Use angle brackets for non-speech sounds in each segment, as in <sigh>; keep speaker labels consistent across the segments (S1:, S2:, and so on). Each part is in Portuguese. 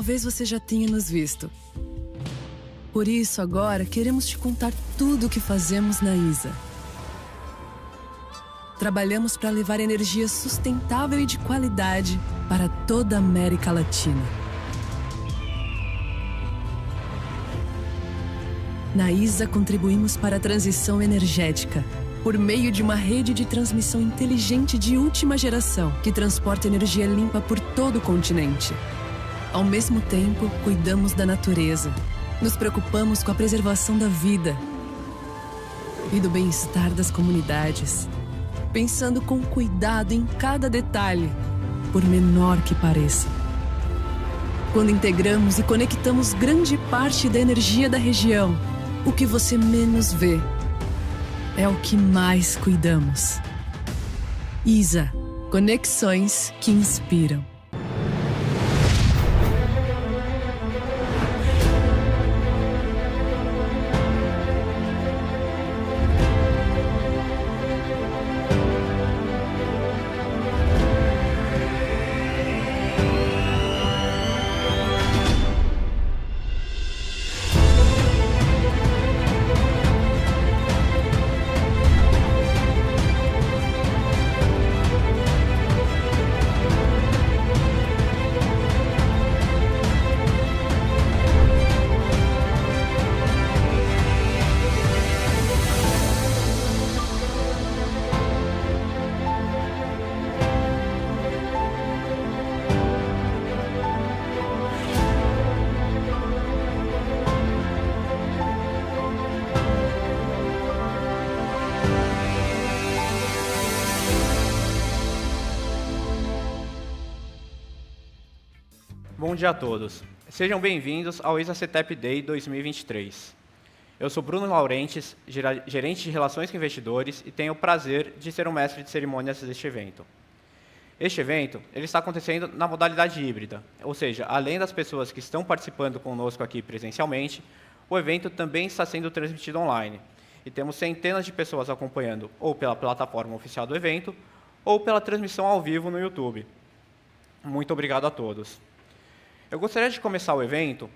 S1: Talvez você já tenha nos visto. Por isso, agora queremos te contar tudo o que fazemos na ISA. Trabalhamos para levar energia sustentável e de qualidade para toda a América Latina. Na ISA, contribuímos para a transição energética por meio de uma rede de transmissão inteligente de última geração que transporta energia limpa por todo o continente. Ao mesmo tempo, cuidamos da natureza. Nos preocupamos com a preservação da vida e do bem-estar das comunidades, pensando com cuidado em cada detalhe, por menor que pareça. Quando integramos e conectamos grande parte da energia da região, o que você menos vê é o que mais cuidamos. ISA Conexões que inspiram.
S2: Bom dia a todos. Sejam bem-vindos ao ISACETEP Day 2023. Eu sou Bruno Laurentes, gerente de Relações com Investidores, e tenho o prazer de ser o mestre de cerimônias deste evento. Este evento ele está acontecendo na modalidade híbrida, ou seja, além das pessoas que estão participando conosco aqui presencialmente, o evento também está sendo transmitido online. E temos centenas de pessoas acompanhando ou pela plataforma oficial do evento ou pela transmissão ao vivo no YouTube. Muito obrigado a todos. Eu gostaria de começar o evento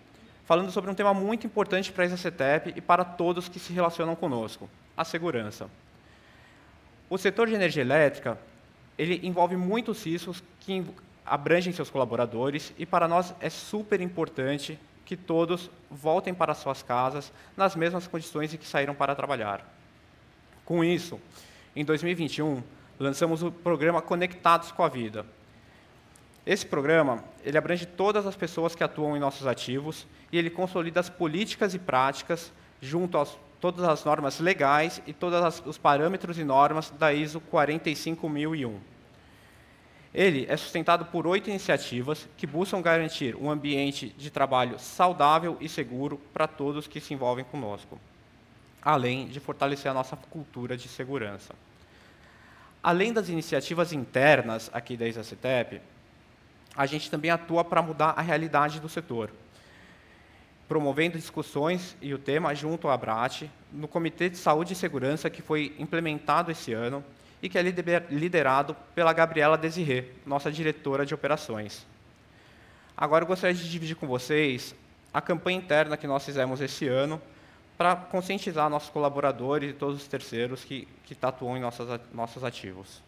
S2: falando sobre um tema muito importante para a ISACETEP e para todos que se relacionam conosco, a segurança. O setor de energia elétrica ele envolve muitos riscos que abrangem seus colaboradores e para nós é super importante que todos voltem para suas casas nas mesmas condições em que saíram para trabalhar. Com isso, em 2021, lançamos o programa Conectados com a Vida, esse programa ele abrange todas as pessoas que atuam em nossos ativos e ele consolida as políticas e práticas junto a todas as normas legais e todos os parâmetros e normas da ISO 45001. Ele é sustentado por oito iniciativas que buscam garantir um ambiente de trabalho saudável e seguro para todos que se envolvem conosco, além de fortalecer a nossa cultura de segurança. Além das iniciativas internas aqui da isa a gente também atua para mudar a realidade do setor, promovendo discussões e o tema junto à ABRAT, no Comitê de Saúde e Segurança, que foi implementado esse ano e que é liderado pela Gabriela Desirê, nossa diretora de operações. Agora eu gostaria de dividir com vocês a campanha interna que nós fizemos esse ano para conscientizar nossos colaboradores e todos os terceiros que, que tatuam em nossas, nossos ativos.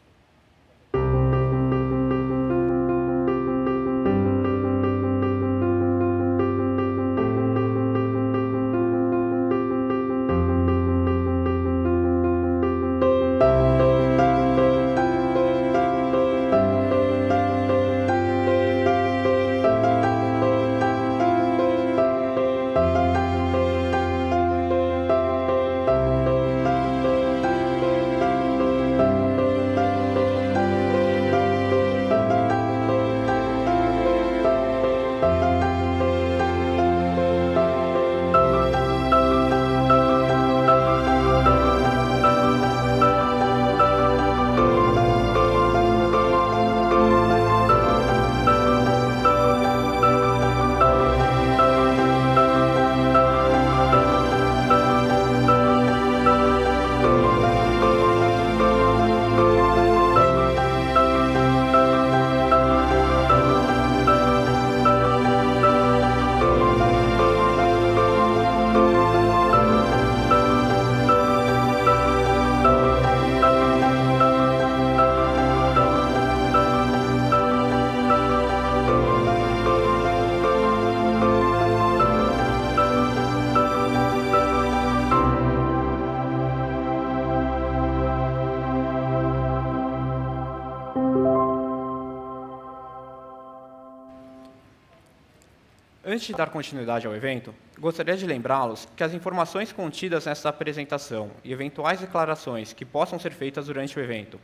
S2: Antes de dar continuidade ao evento, gostaria de lembrá-los que as informações contidas nesta apresentação e eventuais declarações que possam ser feitas durante o evento,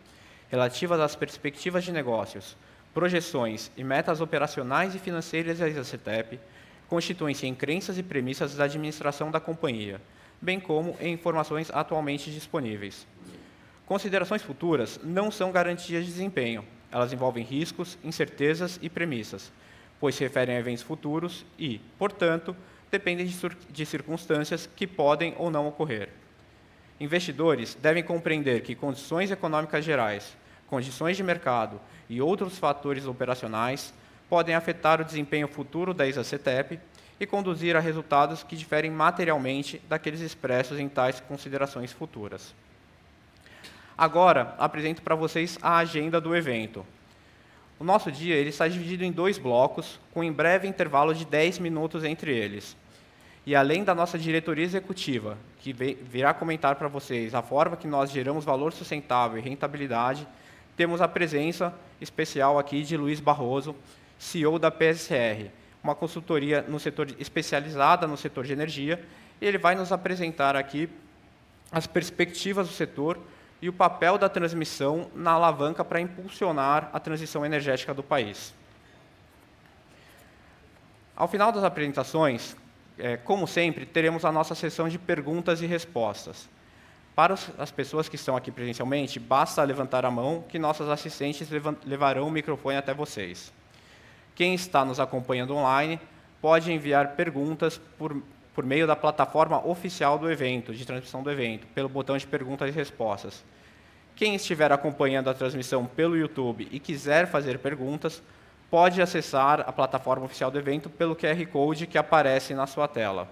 S2: relativas às perspectivas de negócios, projeções e metas operacionais e financeiras da ISACETEP, constituem-se em crenças e premissas da administração da companhia, bem como em informações atualmente disponíveis. Considerações futuras não são garantias de desempenho, elas envolvem riscos, incertezas e premissas pois se referem a eventos futuros e, portanto, dependem de circunstâncias que podem ou não ocorrer. Investidores devem compreender que condições econômicas gerais, condições de mercado e outros fatores operacionais podem afetar o desempenho futuro da ISA-CETEP e conduzir a resultados que diferem materialmente daqueles expressos em tais considerações futuras. Agora, apresento para vocês a agenda do evento. O nosso dia ele está dividido em dois blocos, com em breve intervalo de 10 minutos entre eles. E além da nossa diretoria executiva, que virá comentar para vocês a forma que nós geramos valor sustentável e rentabilidade, temos a presença especial aqui de Luiz Barroso, CEO da PSR, uma consultoria no setor especializada no setor de energia, e ele vai nos apresentar aqui as perspectivas do setor e o papel da transmissão na alavanca para impulsionar a transição energética do país. Ao final das apresentações, é, como sempre, teremos a nossa sessão de perguntas e respostas. Para as pessoas que estão aqui presencialmente, basta levantar a mão que nossas assistentes levarão o microfone até vocês. Quem está nos acompanhando online pode enviar perguntas por, por meio da plataforma oficial do evento, de transmissão do evento, pelo botão de perguntas e respostas. Quem estiver acompanhando a transmissão pelo YouTube e quiser fazer perguntas, pode acessar a plataforma oficial do evento pelo QR Code que aparece na sua tela.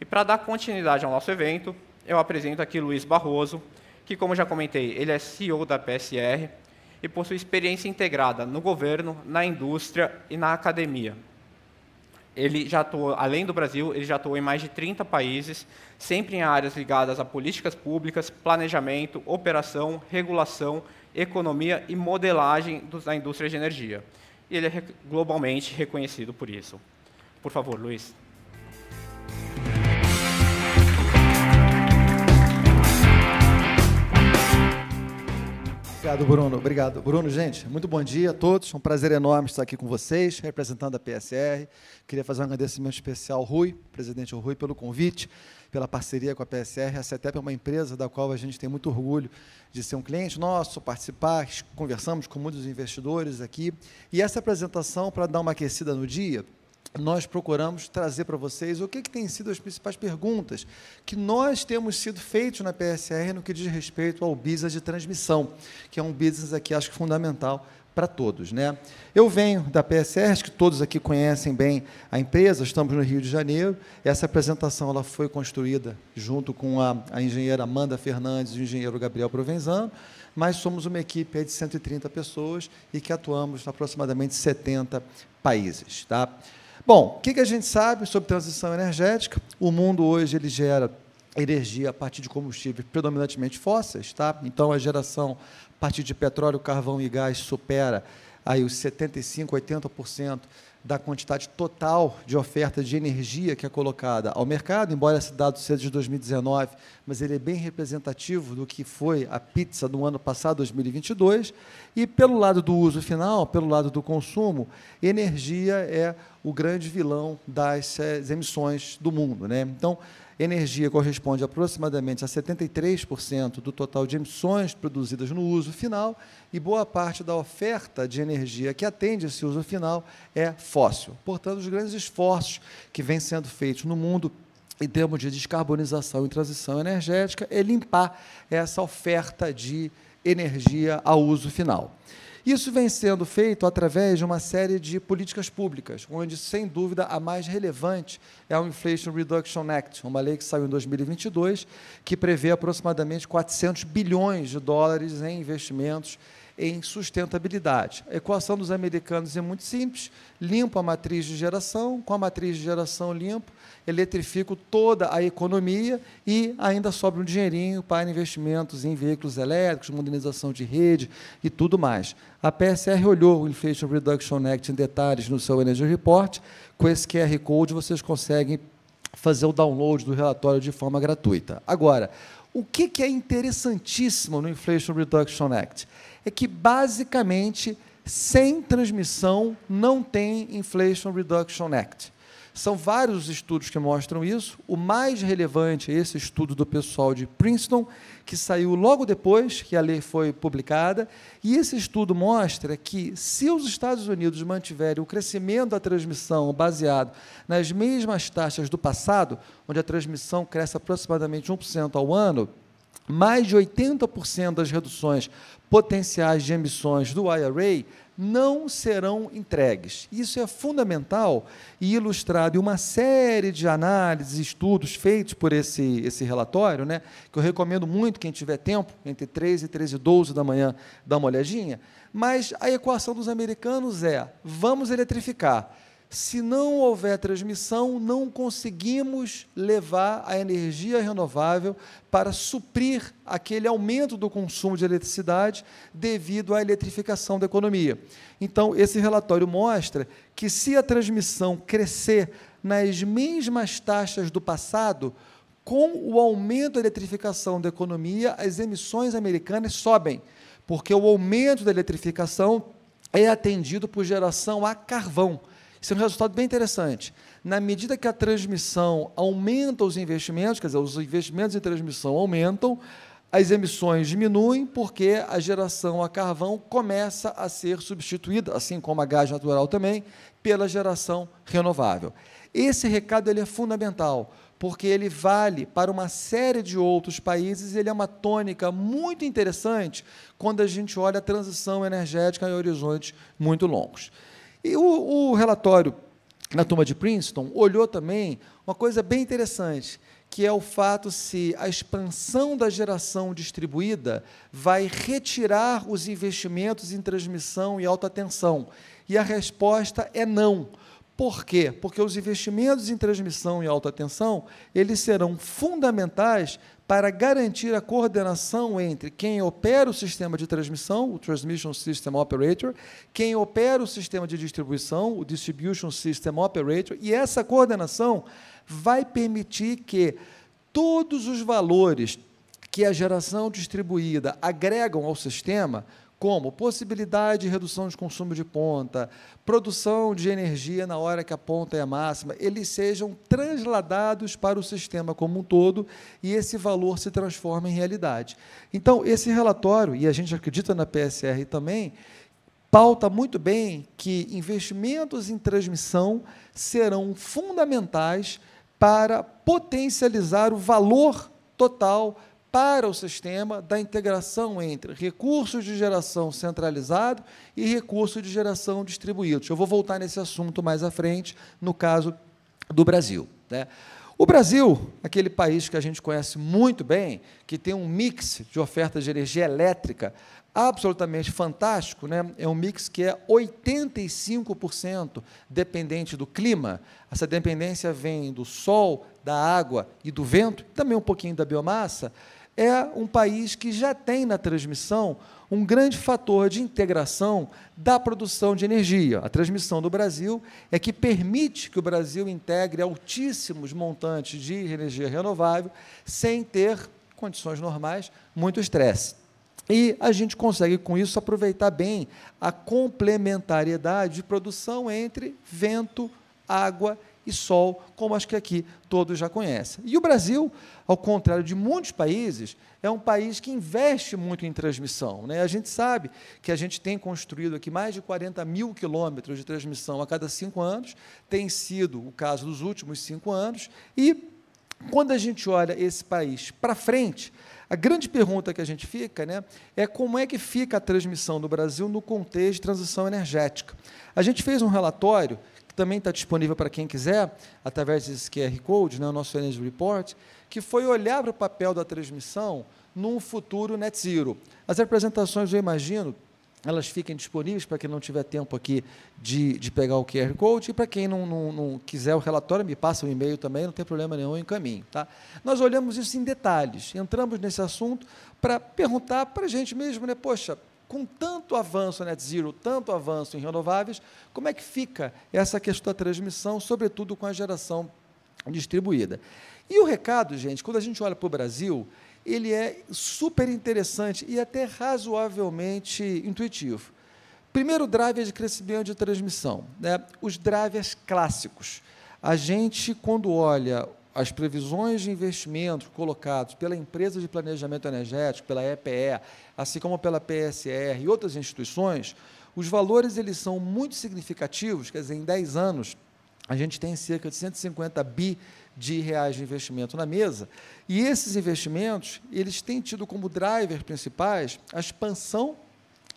S2: E para dar continuidade ao nosso evento, eu apresento aqui Luiz Barroso, que, como já comentei, ele é CEO da PSR e possui experiência integrada no governo, na indústria e na academia. Ele já atuou, além do Brasil, ele já atuou em mais de 30 países, sempre em áreas ligadas a políticas públicas, planejamento, operação, regulação, economia e modelagem da indústria de energia. E ele é globalmente reconhecido por isso. Por favor, Luiz.
S3: Obrigado, Bruno. Obrigado. Bruno, gente, muito bom dia a todos. É Um prazer enorme estar aqui com vocês, representando a PSR. Queria fazer um agradecimento especial ao Rui, presidente Rui, pelo convite, pela parceria com a PSR. A CETEP é uma empresa da qual a gente tem muito orgulho de ser um cliente nosso, participar, conversamos com muitos investidores aqui. E essa apresentação, para dar uma aquecida no dia, nós procuramos trazer para vocês o que, que sido as principais perguntas que nós temos sido feitos na PSR no que diz respeito ao business de transmissão, que é um business aqui, acho que fundamental para todos. Né? Eu venho da PSR, acho que todos aqui conhecem bem a empresa, estamos no Rio de Janeiro. Essa apresentação ela foi construída junto com a, a engenheira Amanda Fernandes e o engenheiro Gabriel Provenzano, mas somos uma equipe de 130 pessoas e que atuamos em aproximadamente 70 países. Tá? Bom, o que, a gente sabe sobre transição energética? O mundo hoje ele gera energia a partir de combustíveis predominantemente fósseis, tá? Então a geração a partir de petróleo, carvão e gás supera aí os 75, 80% da quantidade total de oferta de energia que é colocada ao mercado, embora esse dado seja de 2019, mas ele é bem representativo do que foi a pizza do ano passado, 2022. E pelo lado do uso final, pelo lado do consumo, energia é o grande vilão das eh, emissões do mundo. Né? Então, energia corresponde aproximadamente a 73% do total de emissões produzidas no uso final e boa parte da oferta de energia que atende esse uso final é fóssil. Portanto, os grandes esforços que vêm sendo feitos no mundo em termos de descarbonização e transição energética é limpar essa oferta de energia ao uso final. Isso vem sendo feito através de uma série de políticas públicas, onde, sem dúvida, a mais relevante é o Inflation Reduction Act, uma lei que saiu em 2022, que prevê aproximadamente 400 bilhões de dólares em investimentos em sustentabilidade. A equação dos americanos é muito simples: limpa a matriz de geração, com a matriz de geração limpa, eletrifico toda a economia e ainda sobra um dinheirinho para investimentos em veículos elétricos, modernização de rede e tudo mais. A PSR olhou o Inflation Reduction Act em detalhes no seu Energy Report. Com esse QR Code vocês conseguem fazer o download do relatório de forma gratuita. Agora, o que é interessantíssimo no Inflation Reduction Act? É que, basicamente, sem transmissão não tem Inflation Reduction Act. São vários estudos que mostram isso. O mais relevante é esse estudo do pessoal de Princeton, que saiu logo depois que a lei foi publicada. E esse estudo mostra que, se os Estados Unidos mantiverem o crescimento da transmissão baseado nas mesmas taxas do passado, onde a transmissão cresce aproximadamente 1% ao ano, mais de 80% das reduções potenciais de emissões do IRA não serão entregues. Isso é fundamental e ilustrado em uma série de análises, estudos feitos por esse, esse relatório, né, que eu recomendo muito quem tiver tempo, entre 13 e 13 e 12 da manhã, dá uma olhadinha. Mas a equação dos americanos é: vamos eletrificar se não houver transmissão, não conseguimos levar a energia renovável para suprir aquele aumento do consumo de eletricidade devido à eletrificação da economia. Então, esse relatório mostra que se a transmissão crescer nas mesmas taxas do passado, com o aumento da eletrificação da economia, as emissões americanas sobem, porque o aumento da eletrificação é atendido por geração a carvão. Isso é um resultado bem interessante. Na medida que a transmissão aumenta os investimentos, quer dizer, os investimentos em transmissão aumentam, as emissões diminuem porque a geração a carvão começa a ser substituída, assim como a gás natural também, pela geração renovável. Esse recado ele é fundamental, porque ele vale para uma série de outros países, ele é uma tônica muito interessante quando a gente olha a transição energética em horizontes muito longos. E o, o relatório na turma de Princeton olhou também uma coisa bem interessante, que é o fato se a expansão da geração distribuída vai retirar os investimentos em transmissão e alta tensão. E a resposta é não. Por quê? Porque os investimentos em transmissão e alta tensão, eles serão fundamentais para garantir a coordenação entre quem opera o sistema de transmissão, o Transmission System Operator, quem opera o sistema de distribuição, o Distribution System Operator, e essa coordenação vai permitir que todos os valores que a geração distribuída agregam ao sistema como possibilidade de redução de consumo de ponta, produção de energia na hora que a ponta é a máxima, eles sejam transladados para o sistema como um todo e esse valor se transforma em realidade. Então, esse relatório, e a gente acredita na PSR também, pauta muito bem que investimentos em transmissão serão fundamentais para potencializar o valor total para o sistema da integração entre recursos de geração centralizado e recursos de geração distribuídos. Eu vou voltar nesse assunto mais à frente, no caso do Brasil. Né? O Brasil, aquele país que a gente conhece muito bem, que tem um mix de ofertas de energia elétrica absolutamente fantástico, né? é um mix que é 85% dependente do clima. Essa dependência vem do sol, da água e do vento, também um pouquinho da biomassa é um país que já tem na transmissão um grande fator de integração da produção de energia. A transmissão do Brasil é que permite que o Brasil integre altíssimos montantes de energia renovável sem ter condições normais, muito estresse. E a gente consegue, com isso, aproveitar bem a complementariedade de produção entre vento, água e e sol, como acho que aqui todos já conhecem. E o Brasil, ao contrário de muitos países, é um país que investe muito em transmissão. Né? A gente sabe que a gente tem construído aqui mais de 40 mil quilômetros de transmissão a cada cinco anos, tem sido o caso dos últimos cinco anos, e quando a gente olha esse país para frente, a grande pergunta que a gente fica né, é como é que fica a transmissão do Brasil no contexto de transição energética. A gente fez um relatório que também está disponível para quem quiser, através desse QR Code, né, o nosso Energy Report, que foi olhar para o papel da transmissão num futuro net zero. As apresentações, eu imagino, elas fiquem disponíveis para quem não tiver tempo aqui de, de pegar o QR Code. E para quem não, não, não, quiser o relatório, me passa um e-mail também, não tem problema nenhum, em caminho. Tá? Nós olhamos isso em detalhes, entramos nesse assunto para perguntar para a gente mesmo, né? Poxa, com tanto avanço net né, zero, tanto avanço em renováveis, como é que fica essa questão da transmissão, sobretudo com a geração distribuída? E o recado, gente, quando a gente olha para o Brasil, ele é super interessante e até razoavelmente intuitivo. Primeiro driver de crescimento de transmissão, né? os drivers clássicos. A gente, quando olha as previsões de investimento colocados pela empresa de planejamento energético, pela EPE, assim como pela PSR e outras instituições, os valores eles são muito significativos, quer dizer, em 10 anos a gente tem cerca de 150 bi de reais de investimento na mesa, e esses investimentos, eles têm tido como drivers principais a expansão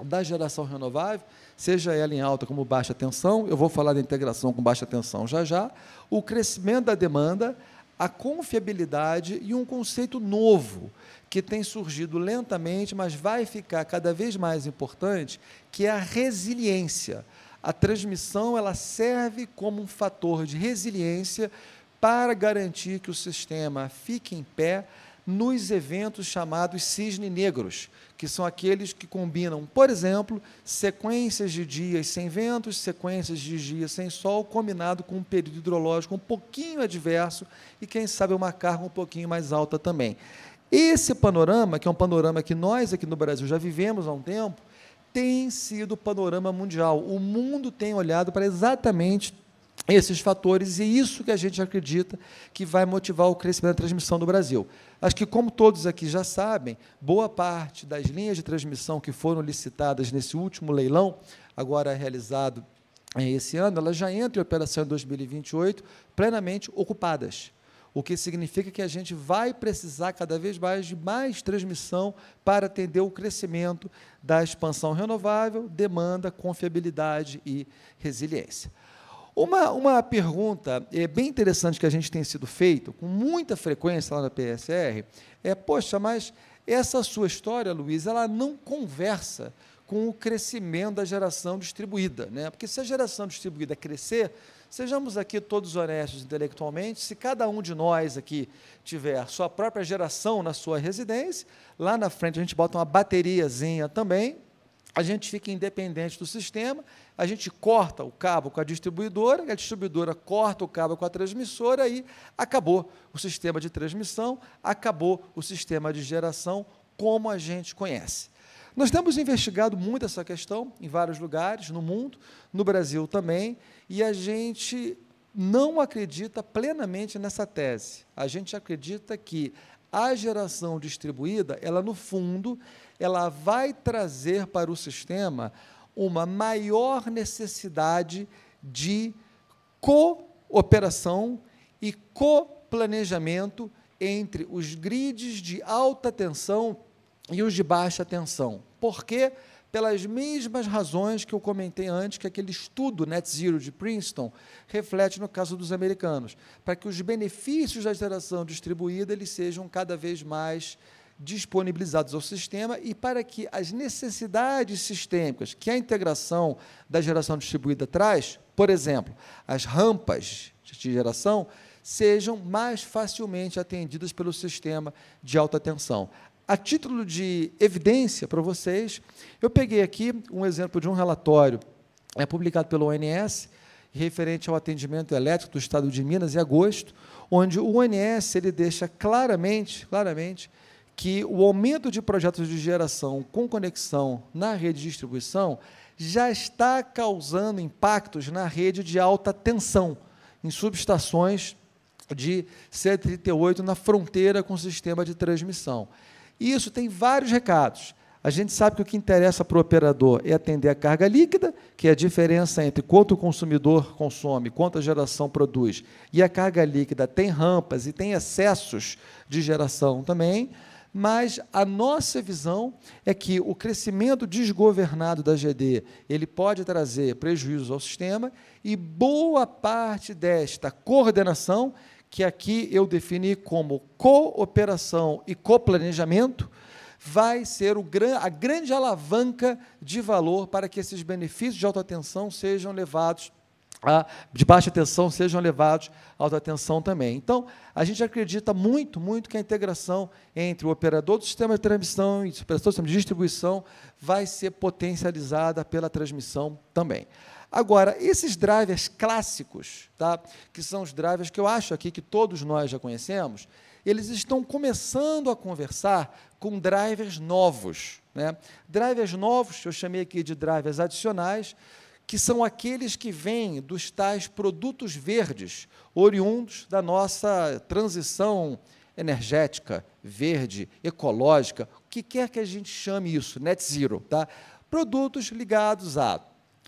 S3: da geração renovável, seja ela em alta como baixa tensão, eu vou falar da integração com baixa tensão já já, o crescimento da demanda, a confiabilidade e um conceito novo que tem surgido lentamente, mas vai ficar cada vez mais importante, que é a resiliência. A transmissão ela serve como um fator de resiliência para garantir que o sistema fique em pé nos eventos chamados cisne negros, que são aqueles que combinam, por exemplo, sequências de dias sem ventos, sequências de dias sem sol, combinado com um período hidrológico um pouquinho adverso e, quem sabe, uma carga um pouquinho mais alta também. Esse panorama, que é um panorama que nós aqui no Brasil já vivemos há um tempo, tem sido o panorama mundial. O mundo tem olhado para exatamente esses fatores e é isso que a gente acredita que vai motivar o crescimento da transmissão do Brasil. Acho que, como todos aqui já sabem, boa parte das linhas de transmissão que foram licitadas nesse último leilão, agora realizado é, esse ano, elas já entram em operação em 2028 plenamente ocupadas. O que significa que a gente vai precisar cada vez mais de mais transmissão para atender o crescimento da expansão renovável, demanda, confiabilidade e resiliência. Uma, uma pergunta é, bem interessante que a gente tem sido feito, com muita frequência lá na PSR, é, poxa, mas essa sua história, Luiz, ela não conversa com o crescimento da geração distribuída, né? Porque se a geração distribuída crescer, sejamos aqui todos honestos intelectualmente, se cada um de nós aqui tiver sua própria geração na sua residência, lá na frente a gente bota uma bateriazinha também, a gente fica independente do sistema, a gente corta o cabo com a distribuidora, a distribuidora corta o cabo com a transmissora e acabou o sistema de transmissão, acabou o sistema de geração como a gente conhece. Nós temos investigado muito essa questão em vários lugares, no mundo, no Brasil também, e a gente não acredita plenamente nessa tese. A gente acredita que a geração distribuída, ela no fundo, ela vai trazer para o sistema uma maior necessidade de cooperação e coplanejamento entre os grids de alta tensão e os de baixa tensão. Por quê? Pelas mesmas razões que eu comentei antes, que aquele estudo Net Zero de Princeton reflete no caso dos americanos, para que os benefícios da geração distribuída eles sejam cada vez mais disponibilizados ao sistema e para que as necessidades sistêmicas que a integração da geração distribuída traz, por exemplo, as rampas de geração, sejam mais facilmente atendidas pelo sistema de alta tensão. A título de evidência para vocês, eu peguei aqui um exemplo de um relatório é publicado pelo ONS, referente ao atendimento elétrico do estado de Minas em agosto, onde o ONS ele deixa claramente, claramente que o aumento de projetos de geração com conexão na rede de distribuição já está causando impactos na rede de alta tensão, em subestações de 138 na fronteira com o sistema de transmissão. E isso tem vários recados. A gente sabe que o que interessa para o operador é atender a carga líquida, que é a diferença entre quanto o consumidor consome, quanto a geração produz, e a carga líquida tem rampas e tem excessos de geração também mas a nossa visão é que o crescimento desgovernado da GD, ele pode trazer prejuízos ao sistema e boa parte desta coordenação, que aqui eu defini como cooperação e coplanejamento, vai ser gran, a grande alavanca de valor para que esses benefícios de alta tensão sejam levados de baixa tensão sejam levados à alta atenção também. Então, a gente acredita muito, muito que a integração entre o operador do sistema de transmissão e o operador do sistema de distribuição vai ser potencializada pela transmissão também. Agora, esses drivers clássicos, tá, que são os drivers que eu acho aqui que todos nós já conhecemos, eles estão começando a conversar com drivers novos. Né? Drivers novos, eu chamei aqui de drivers adicionais, que são aqueles que vêm dos tais produtos verdes, oriundos da nossa transição energética, verde, ecológica, o que quer que a gente chame isso, net zero, tá? Produtos ligados à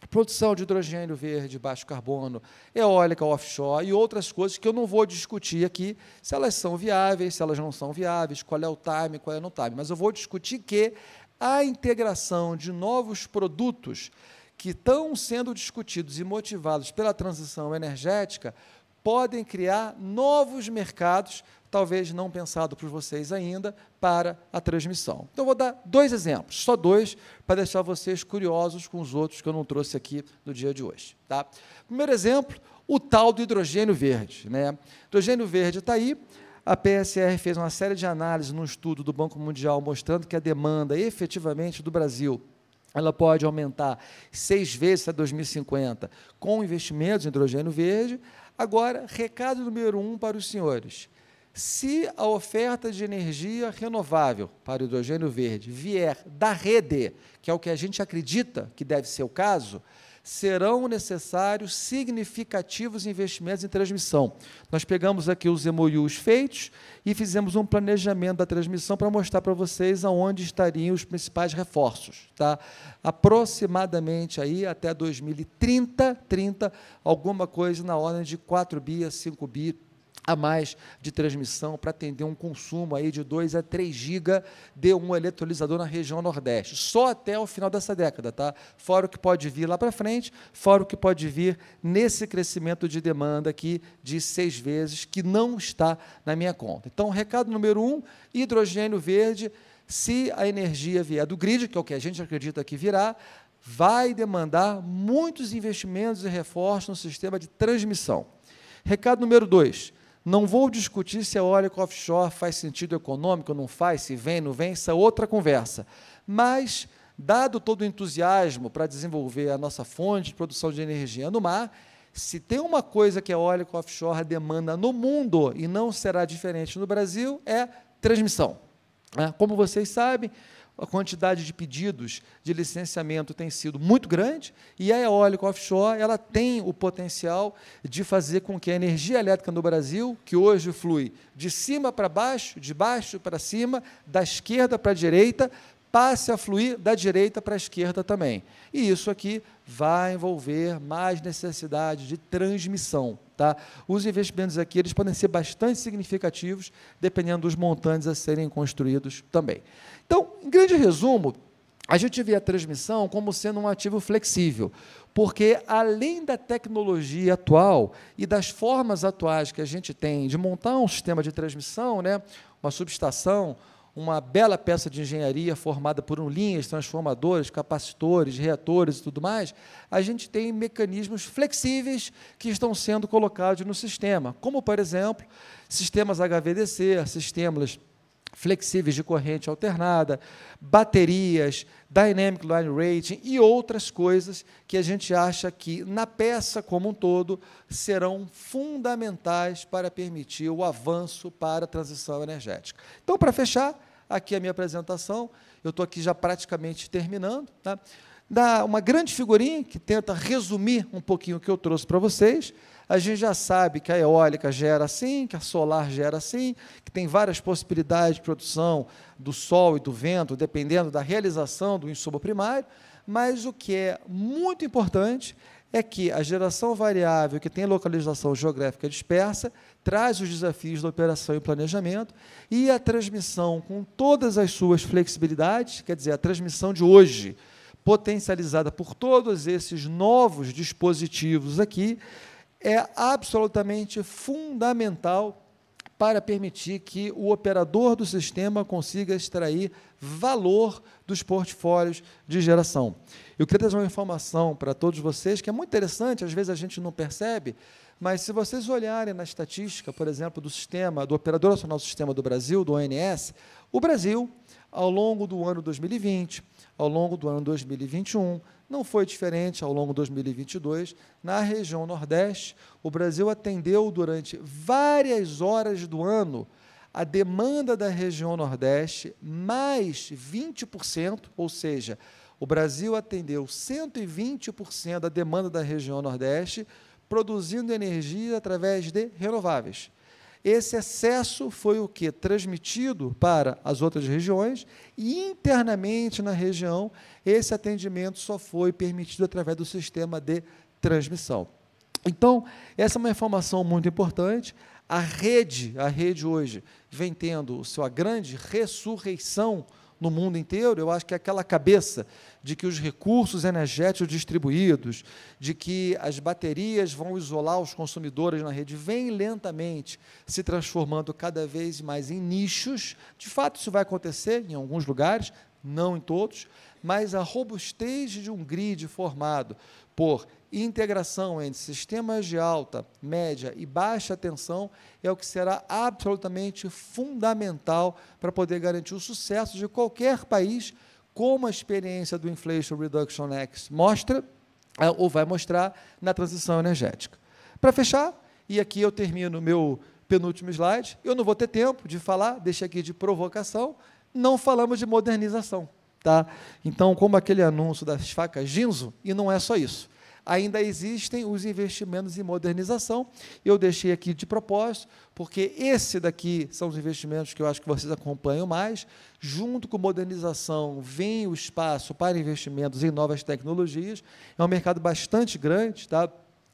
S3: produção de hidrogênio verde, baixo carbono, eólica offshore e outras coisas que eu não vou discutir aqui, se elas são viáveis, se elas não são viáveis, qual é o time, qual é o não time, mas eu vou discutir que a integração de novos produtos que estão sendo discutidos e motivados pela transição energética podem criar novos mercados, talvez não pensado por vocês ainda, para a transmissão. Então, vou dar dois exemplos, só dois, para deixar vocês curiosos com os outros que eu não trouxe aqui no dia de hoje. Tá? Primeiro exemplo, o tal do hidrogênio verde. Né? Hidrogênio verde está aí, a PSR fez uma série de análises num estudo do Banco Mundial mostrando que a demanda efetivamente do Brasil ela pode aumentar seis vezes até 2050 com investimentos em hidrogênio verde. Agora, recado número um para os senhores. Se a oferta de energia renovável para o hidrogênio verde vier da rede, que é o que a gente acredita que deve ser o caso, serão necessários significativos investimentos em transmissão. Nós pegamos aqui os MOUs feitos e fizemos um planejamento da transmissão para mostrar para vocês aonde estariam os principais reforços. Tá? Aproximadamente aí até 2030, 30, alguma coisa na ordem de 4 bi a 5 bi, a mais de transmissão para atender um consumo aí de 2 a 3 GB de um eletrolizador na região Nordeste, só até o final dessa década, tá? Fora o que pode vir lá para frente, fora o que pode vir nesse crescimento de demanda aqui de seis vezes que não está na minha conta. Então, recado número um, hidrogênio verde, se a energia vier do grid, que é o que a gente acredita que virá, vai demandar muitos investimentos e reforços no sistema de transmissão. Recado número dois, não vou discutir se a é óleo offshore faz sentido econômico, não faz, se vem, não vem, isso é outra conversa. Mas, dado todo o entusiasmo para desenvolver a nossa fonte de produção de energia no mar, se tem uma coisa que é a óleo offshore demanda no mundo e não será diferente no Brasil, é transmissão. Ah, como vocês sabem, a quantidade de pedidos de licenciamento tem sido muito grande e a eólica offshore ela tem o potencial de fazer com que a energia elétrica no Brasil, que hoje flui de cima para baixo, de baixo para cima, da esquerda para a direita, passe a fluir da direita para a esquerda também. E isso aqui vai envolver mais necessidade de transmissão. Tá? Os investimentos aqui eles podem ser bastante significativos, dependendo dos montantes a serem construídos também. Então, em grande resumo, a gente vê a transmissão como sendo um ativo flexível, porque além da tecnologia atual e das formas atuais que a gente tem de montar um sistema de transmissão, né, uma subestação, uma bela peça de engenharia formada por um, linhas, transformadores, capacitores, reatores e tudo mais, a gente tem mecanismos flexíveis que estão sendo colocados no sistema, como, por exemplo, sistemas HVDC, sistemas flexíveis de corrente alternada, baterias, dynamic line rating e outras coisas que a gente acha que na peça como um todo serão fundamentais para permitir o avanço para a transição energética. Então, para fechar aqui a minha apresentação, eu estou aqui já praticamente terminando, tá? Dá uma grande figurinha que tenta resumir um pouquinho o que eu trouxe para vocês a gente já sabe que a eólica gera assim, que a solar gera assim, que tem várias possibilidades de produção do sol e do vento, dependendo da realização do insumo primário, mas o que é muito importante é que a geração variável que tem localização geográfica dispersa traz os desafios da operação e planejamento e a transmissão com todas as suas flexibilidades, quer dizer, a transmissão de hoje potencializada por todos esses novos dispositivos aqui, é absolutamente fundamental para permitir que o operador do sistema consiga extrair valor dos portfólios de geração. Eu queria trazer uma informação para todos vocês que é muito interessante, às vezes a gente não percebe, mas se vocês olharem na estatística, por exemplo, do sistema, do Operador Nacional do Sistema do Brasil, do ONS, o Brasil, ao longo do ano 2020, ao longo do ano 2021, não foi diferente ao longo de 2022. Na região Nordeste, o Brasil atendeu durante várias horas do ano a demanda da região Nordeste mais 20%, ou seja, o Brasil atendeu 120% da demanda da região Nordeste, produzindo energia através de renováveis. Esse excesso foi o que? Transmitido para as outras regiões e internamente na região, esse atendimento só foi permitido através do sistema de transmissão. Então, essa é uma informação muito importante. A rede, a rede hoje, vem tendo sua grande ressurreição no mundo inteiro, eu acho que é aquela cabeça de que os recursos energéticos distribuídos, de que as baterias vão isolar os consumidores na rede, vem lentamente se transformando cada vez mais em nichos. De fato, isso vai acontecer em alguns lugares, não em todos, mas a robustez de um grid formado por integração entre sistemas de alta, média e baixa tensão é o que será absolutamente fundamental para poder garantir o sucesso de qualquer país, como a experiência do Inflation Reduction Act mostra é, ou vai mostrar na transição energética. Para fechar, e aqui eu termino meu penúltimo slide, eu não vou ter tempo de falar, deixei aqui de provocação, não falamos de modernização. Tá? Então, como aquele anúncio das facas Ginzo, e não é só isso. Ainda existem os investimentos em modernização. Eu deixei aqui de propósito, porque esse daqui são os investimentos que eu acho que vocês acompanham mais. Junto com modernização, vem o espaço para investimentos em novas tecnologias. É um mercado bastante grande, tá?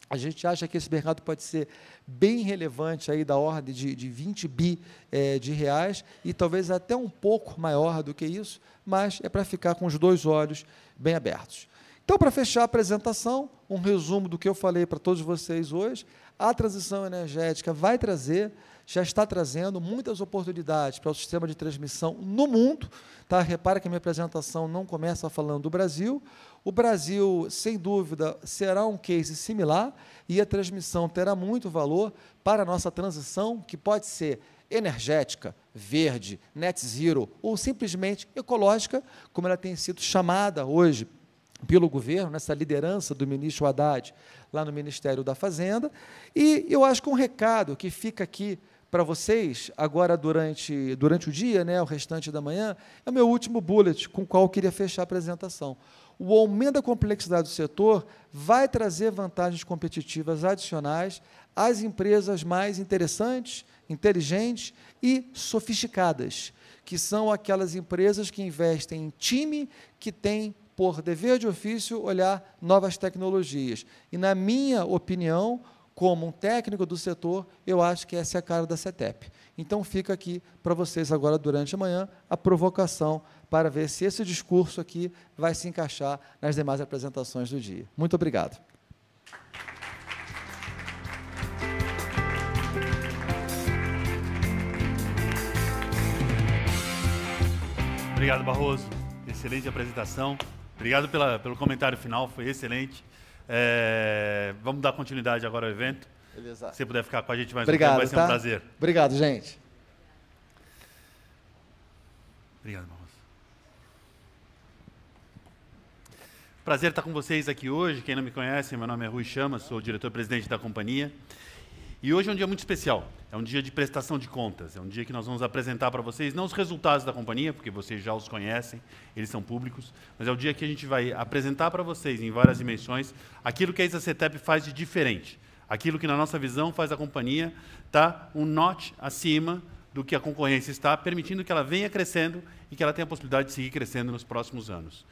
S3: A gente acha que esse mercado pode ser bem relevante, aí da ordem de, de 20 bi é, de reais, e talvez até um pouco maior do que isso, mas é para ficar com os dois olhos bem abertos. Então, para fechar a apresentação, um resumo do que eu falei para todos vocês hoje: a transição energética vai trazer, já está trazendo muitas oportunidades para o sistema de transmissão no mundo. Tá? Repara que a minha apresentação não começa falando do Brasil. O Brasil, sem dúvida, será um case similar e a transmissão terá muito valor para a nossa transição, que pode ser energética, verde, net zero ou simplesmente ecológica, como ela tem sido chamada hoje pelo governo, nessa liderança do ministro Haddad lá no Ministério da Fazenda. E eu acho que um recado que fica aqui para vocês, agora durante, durante o dia, né, o restante da manhã, é o meu último bullet com o qual eu queria fechar a apresentação o aumento da complexidade do setor vai trazer vantagens competitivas adicionais às empresas mais interessantes, inteligentes e sofisticadas, que são aquelas empresas que investem em time que tem por dever de ofício olhar novas tecnologias. E na minha opinião, como um técnico do setor, eu acho que essa é a cara da CETEP. Então fica aqui para vocês agora durante a manhã a provocação para ver se esse discurso aqui vai se encaixar nas demais apresentações do dia. Muito obrigado.
S4: Obrigado, Barroso. Excelente apresentação. Obrigado pela, pelo comentário final, foi excelente. É, vamos dar continuidade agora ao evento. Beleza. Se puder ficar com a gente mais Obrigado, um tempo, vai ser tá? um prazer.
S3: Obrigado, gente.
S4: Obrigado, Barroso. Prazer estar com vocês aqui hoje. Quem não me conhece, meu nome é Rui Chama, sou diretor-presidente da companhia. E hoje é um dia muito especial. É um dia de prestação de contas. É um dia que nós vamos apresentar para vocês não os resultados da companhia, porque vocês já os conhecem, eles são públicos, mas é o dia que a gente vai apresentar para vocês em várias dimensões aquilo que a Isacetep faz de diferente. Aquilo que na nossa visão faz a companhia tá um notch acima do que a concorrência está, permitindo que ela venha crescendo e que ela tenha a possibilidade de seguir crescendo nos próximos anos.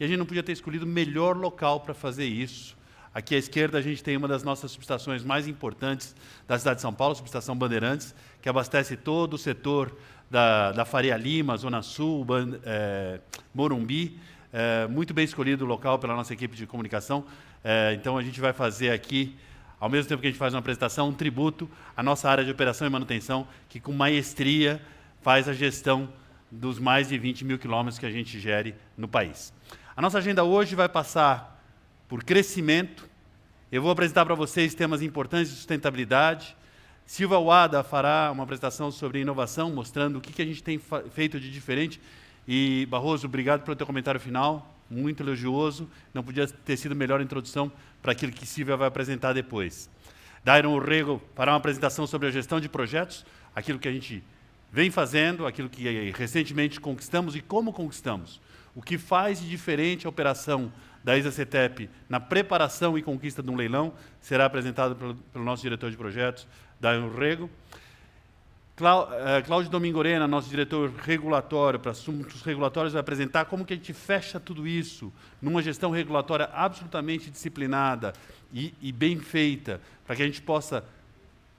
S4: E a gente não podia ter escolhido melhor local para fazer isso. Aqui à esquerda a gente tem uma das nossas subestações mais importantes da cidade de São Paulo, a subestação Bandeirantes, que abastece todo o setor da, da Faria Lima, Zona Sul, é, Morumbi. É, muito bem escolhido o local pela nossa equipe de comunicação. É, então a gente vai fazer aqui, ao mesmo tempo que a gente faz uma apresentação, um tributo à nossa área de operação e manutenção, que com maestria faz a gestão dos mais de 20 mil quilômetros que a gente gere no país. A nossa agenda hoje vai passar por crescimento. Eu vou apresentar para vocês temas importantes de sustentabilidade. Silva Wada fará uma apresentação sobre inovação, mostrando o que, que a gente tem feito de diferente. E, Barroso, obrigado pelo teu comentário final, muito elogioso. Não podia ter sido melhor a introdução para aquilo que Silvia vai apresentar depois. Dairon Orrego fará uma apresentação sobre a gestão de projetos, aquilo que a gente vem fazendo, aquilo que eh, recentemente conquistamos e como conquistamos. O que faz de diferente a operação da ISA-CETEP na preparação e conquista de um leilão será apresentado pelo, pelo nosso diretor de projetos, Daniel Rego. Eh, Cláudio Orena, nosso diretor regulatório para assuntos regulatórios, vai apresentar como que a gente fecha tudo isso numa gestão regulatória absolutamente disciplinada e, e bem feita, para que a gente possa,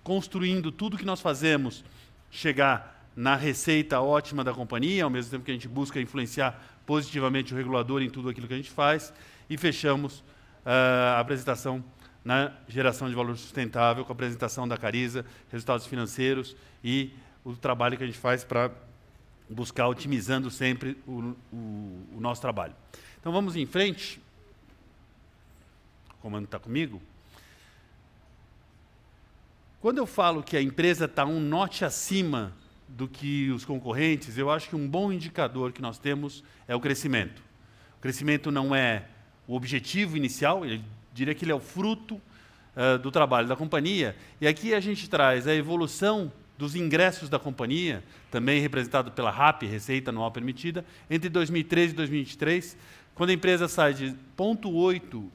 S4: construindo tudo que nós fazemos, chegar na receita ótima da companhia, ao mesmo tempo que a gente busca influenciar positivamente o regulador em tudo aquilo que a gente faz e fechamos uh, a apresentação na geração de valor sustentável com a apresentação da Cariza, resultados financeiros e o trabalho que a gente faz para buscar otimizando sempre o, o, o, nosso trabalho. Então vamos em frente. O comando está comigo. Quando eu falo que a empresa está um note acima do que os concorrentes, eu acho que um bom indicador que nós temos é o crescimento. O crescimento não é o objetivo inicial, eu diria que ele é o fruto uh, do trabalho da companhia. E aqui a gente traz a evolução dos ingressos da companhia, também representado pela RAP, Receita Anual Permitida, entre 2013 e 2023, quando a empresa sai de 0,8 uh,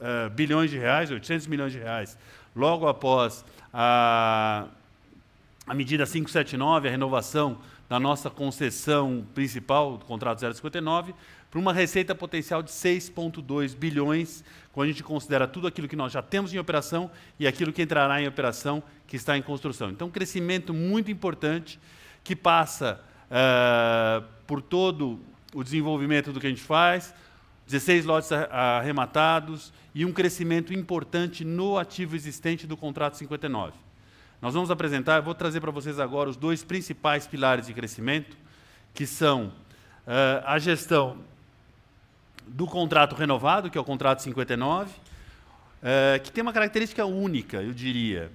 S4: eh, bilhões de reais, 800 milhões de reais, logo após a a medida 579, a renovação da nossa concessão principal do contrato 059, para uma receita potencial de 6,2 bilhões, quando a gente considera tudo aquilo que nós já temos em operação e aquilo que entrará em operação que está em construção. Então, um crescimento muito importante que passa uh, por todo o desenvolvimento do que a gente faz, 16 lotes arrematados e um crescimento importante no ativo existente do contrato 59. Nós vamos apresentar, vou trazer para vocês agora os dois principais pilares de crescimento, que são uh, a gestão do contrato renovado, que é o contrato 59, uh, eh, que tem uma característica única, eu diria.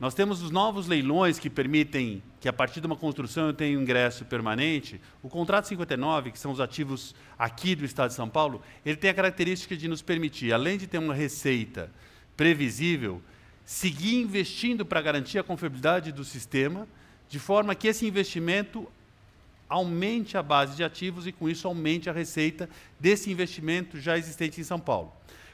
S4: Nós temos os novos leilões que permitem que, a partir de uma construção, eu tenha um ingresso permanente. O contrato 59, que são os ativos aqui do Estado de São Paulo, ele tem a característica de nos permitir, além de ter uma receita previsível, seguir investindo para garantir a confiabilidade do sistema, de forma que esse investimento aumente a base de ativos e, com isso, aumente a receita desse investimento já existente em São Paulo.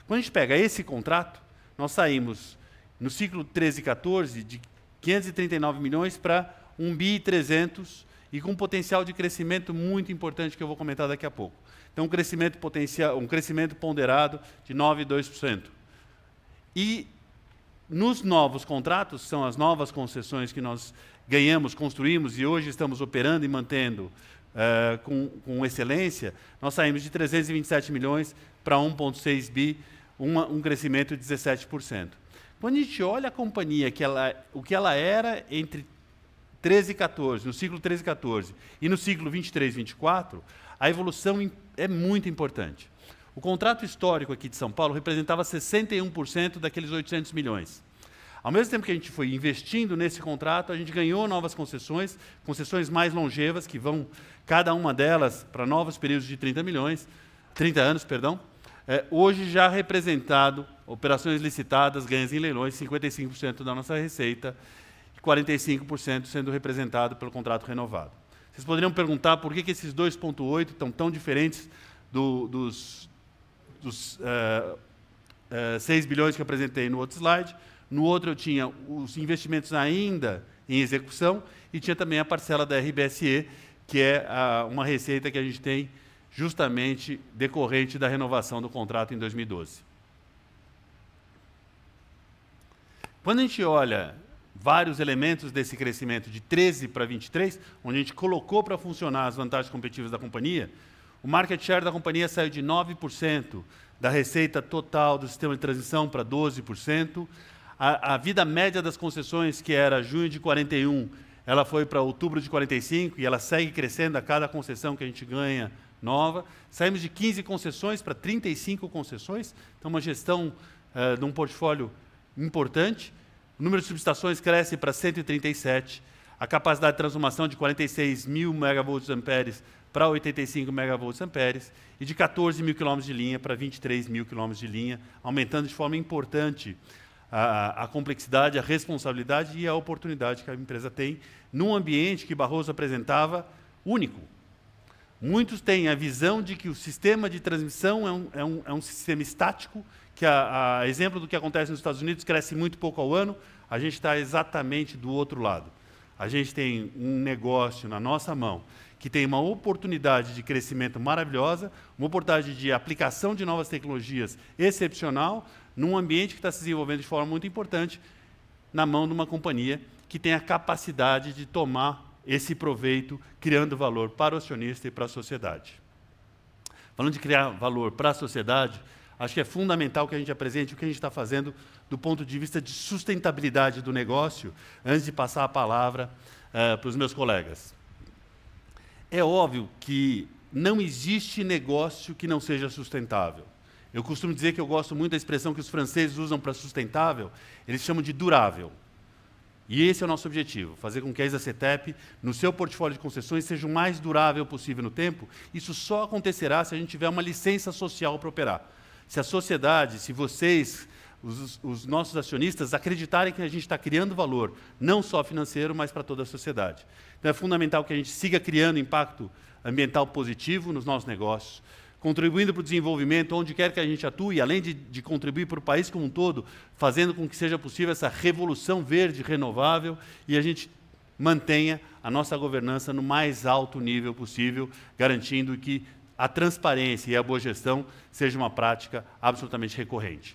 S4: Quando a gente pega esse contrato, nós saímos no ciclo 13 e 14 de 539 milhões para 1 bi 300 e com um potencial de crescimento muito importante que eu vou comentar daqui a pouco. Então, um crescimento potencial, um crescimento ponderado de 9,2%. E nos novos contratos, são as novas concessões que nós ganhamos, construímos e hoje estamos operando e mantendo uh, com, com, excelência, nós saímos de 327 milhões para 1,6 bi, uma, um crescimento de 17%. Quando a gente olha a companhia, que ela, o que ela era entre 13 e 14, no ciclo 13 e 14, e no ciclo 23 e 24, a evolução é muito importante. O contrato histórico aqui de São Paulo representava 61% daqueles 800 milhões. Ao mesmo tempo que a gente foi investindo nesse contrato, a gente ganhou novas concessões, concessões mais longevas, que vão, cada uma delas, para novos períodos de 30 milhões, 30 anos, perdão. É, hoje já representado, operações licitadas, ganhos em leilões, 55% da nossa receita e 45% sendo representado pelo contrato renovado. Vocês poderiam perguntar por que, que esses 2,8 estão tão diferentes do, dos, dos uh, uh, 6 bilhões que apresentei no outro slide. No outro eu tinha os investimentos ainda em execução e tinha também a parcela da RBSE, que é uma receita que a gente tem justamente decorrente da renovação do contrato em 2012. Quando a gente olha vários elementos desse crescimento de 13 para 23, onde a gente colocou para funcionar as vantagens competitivas da companhia, o market share da companhia saiu de 9% da receita total do sistema de transmissão para 12%. A, a, vida média das concessões, que era junho de 41, ela foi para outubro de 45 e ela segue crescendo a cada concessão que a gente ganha nova. Saímos de 15 concessões para 35 concessões, então uma gestão uh, de um portfólio importante. O número de subestações cresce para 137. A capacidade de transformação de 46 mil megavolts amperes para 85 megavolt amperes e de 14 mil quilômetros de linha para 23 mil quilômetros de linha, aumentando de forma importante a, a, complexidade, a responsabilidade e a oportunidade que a empresa tem num ambiente que Barroso apresentava único. Muitos têm a visão de que o sistema de transmissão é um, é um, é um sistema estático, que, a, a exemplo do que acontece nos Estados Unidos, cresce muito pouco ao ano, a gente está exatamente do outro lado. A gente tem um negócio na nossa mão que tem uma oportunidade de crescimento maravilhosa, uma oportunidade de aplicação de novas tecnologias excepcional, num ambiente que está se desenvolvendo de forma muito importante, na mão de uma companhia que tem a capacidade de tomar esse proveito, criando valor para o acionista e para a sociedade. Falando de criar valor para a sociedade, acho que é fundamental que a gente apresente o que a gente está fazendo do ponto de vista de sustentabilidade do negócio, antes de passar a palavra uh, para os meus colegas. É óbvio que não existe negócio que não seja sustentável. Eu costumo dizer que eu gosto muito da expressão que os franceses usam para sustentável, eles chamam de durável. E esse é o nosso objetivo, fazer com que a Exacetep, no seu portfólio de concessões, seja o mais durável possível no tempo. Isso só acontecerá se a gente tiver uma licença social para operar. Se a sociedade, se vocês os, os nossos acionistas acreditarem que a gente está criando valor, não só financeiro, mas para toda a sociedade. Então é fundamental que a gente siga criando impacto ambiental positivo nos nossos negócios, contribuindo para o desenvolvimento onde quer que a gente atue, além de, de, contribuir para o país como um todo, fazendo com que seja possível essa revolução verde renovável e a gente mantenha a nossa governança no mais alto nível possível, garantindo que a transparência e a boa gestão seja uma prática absolutamente recorrente.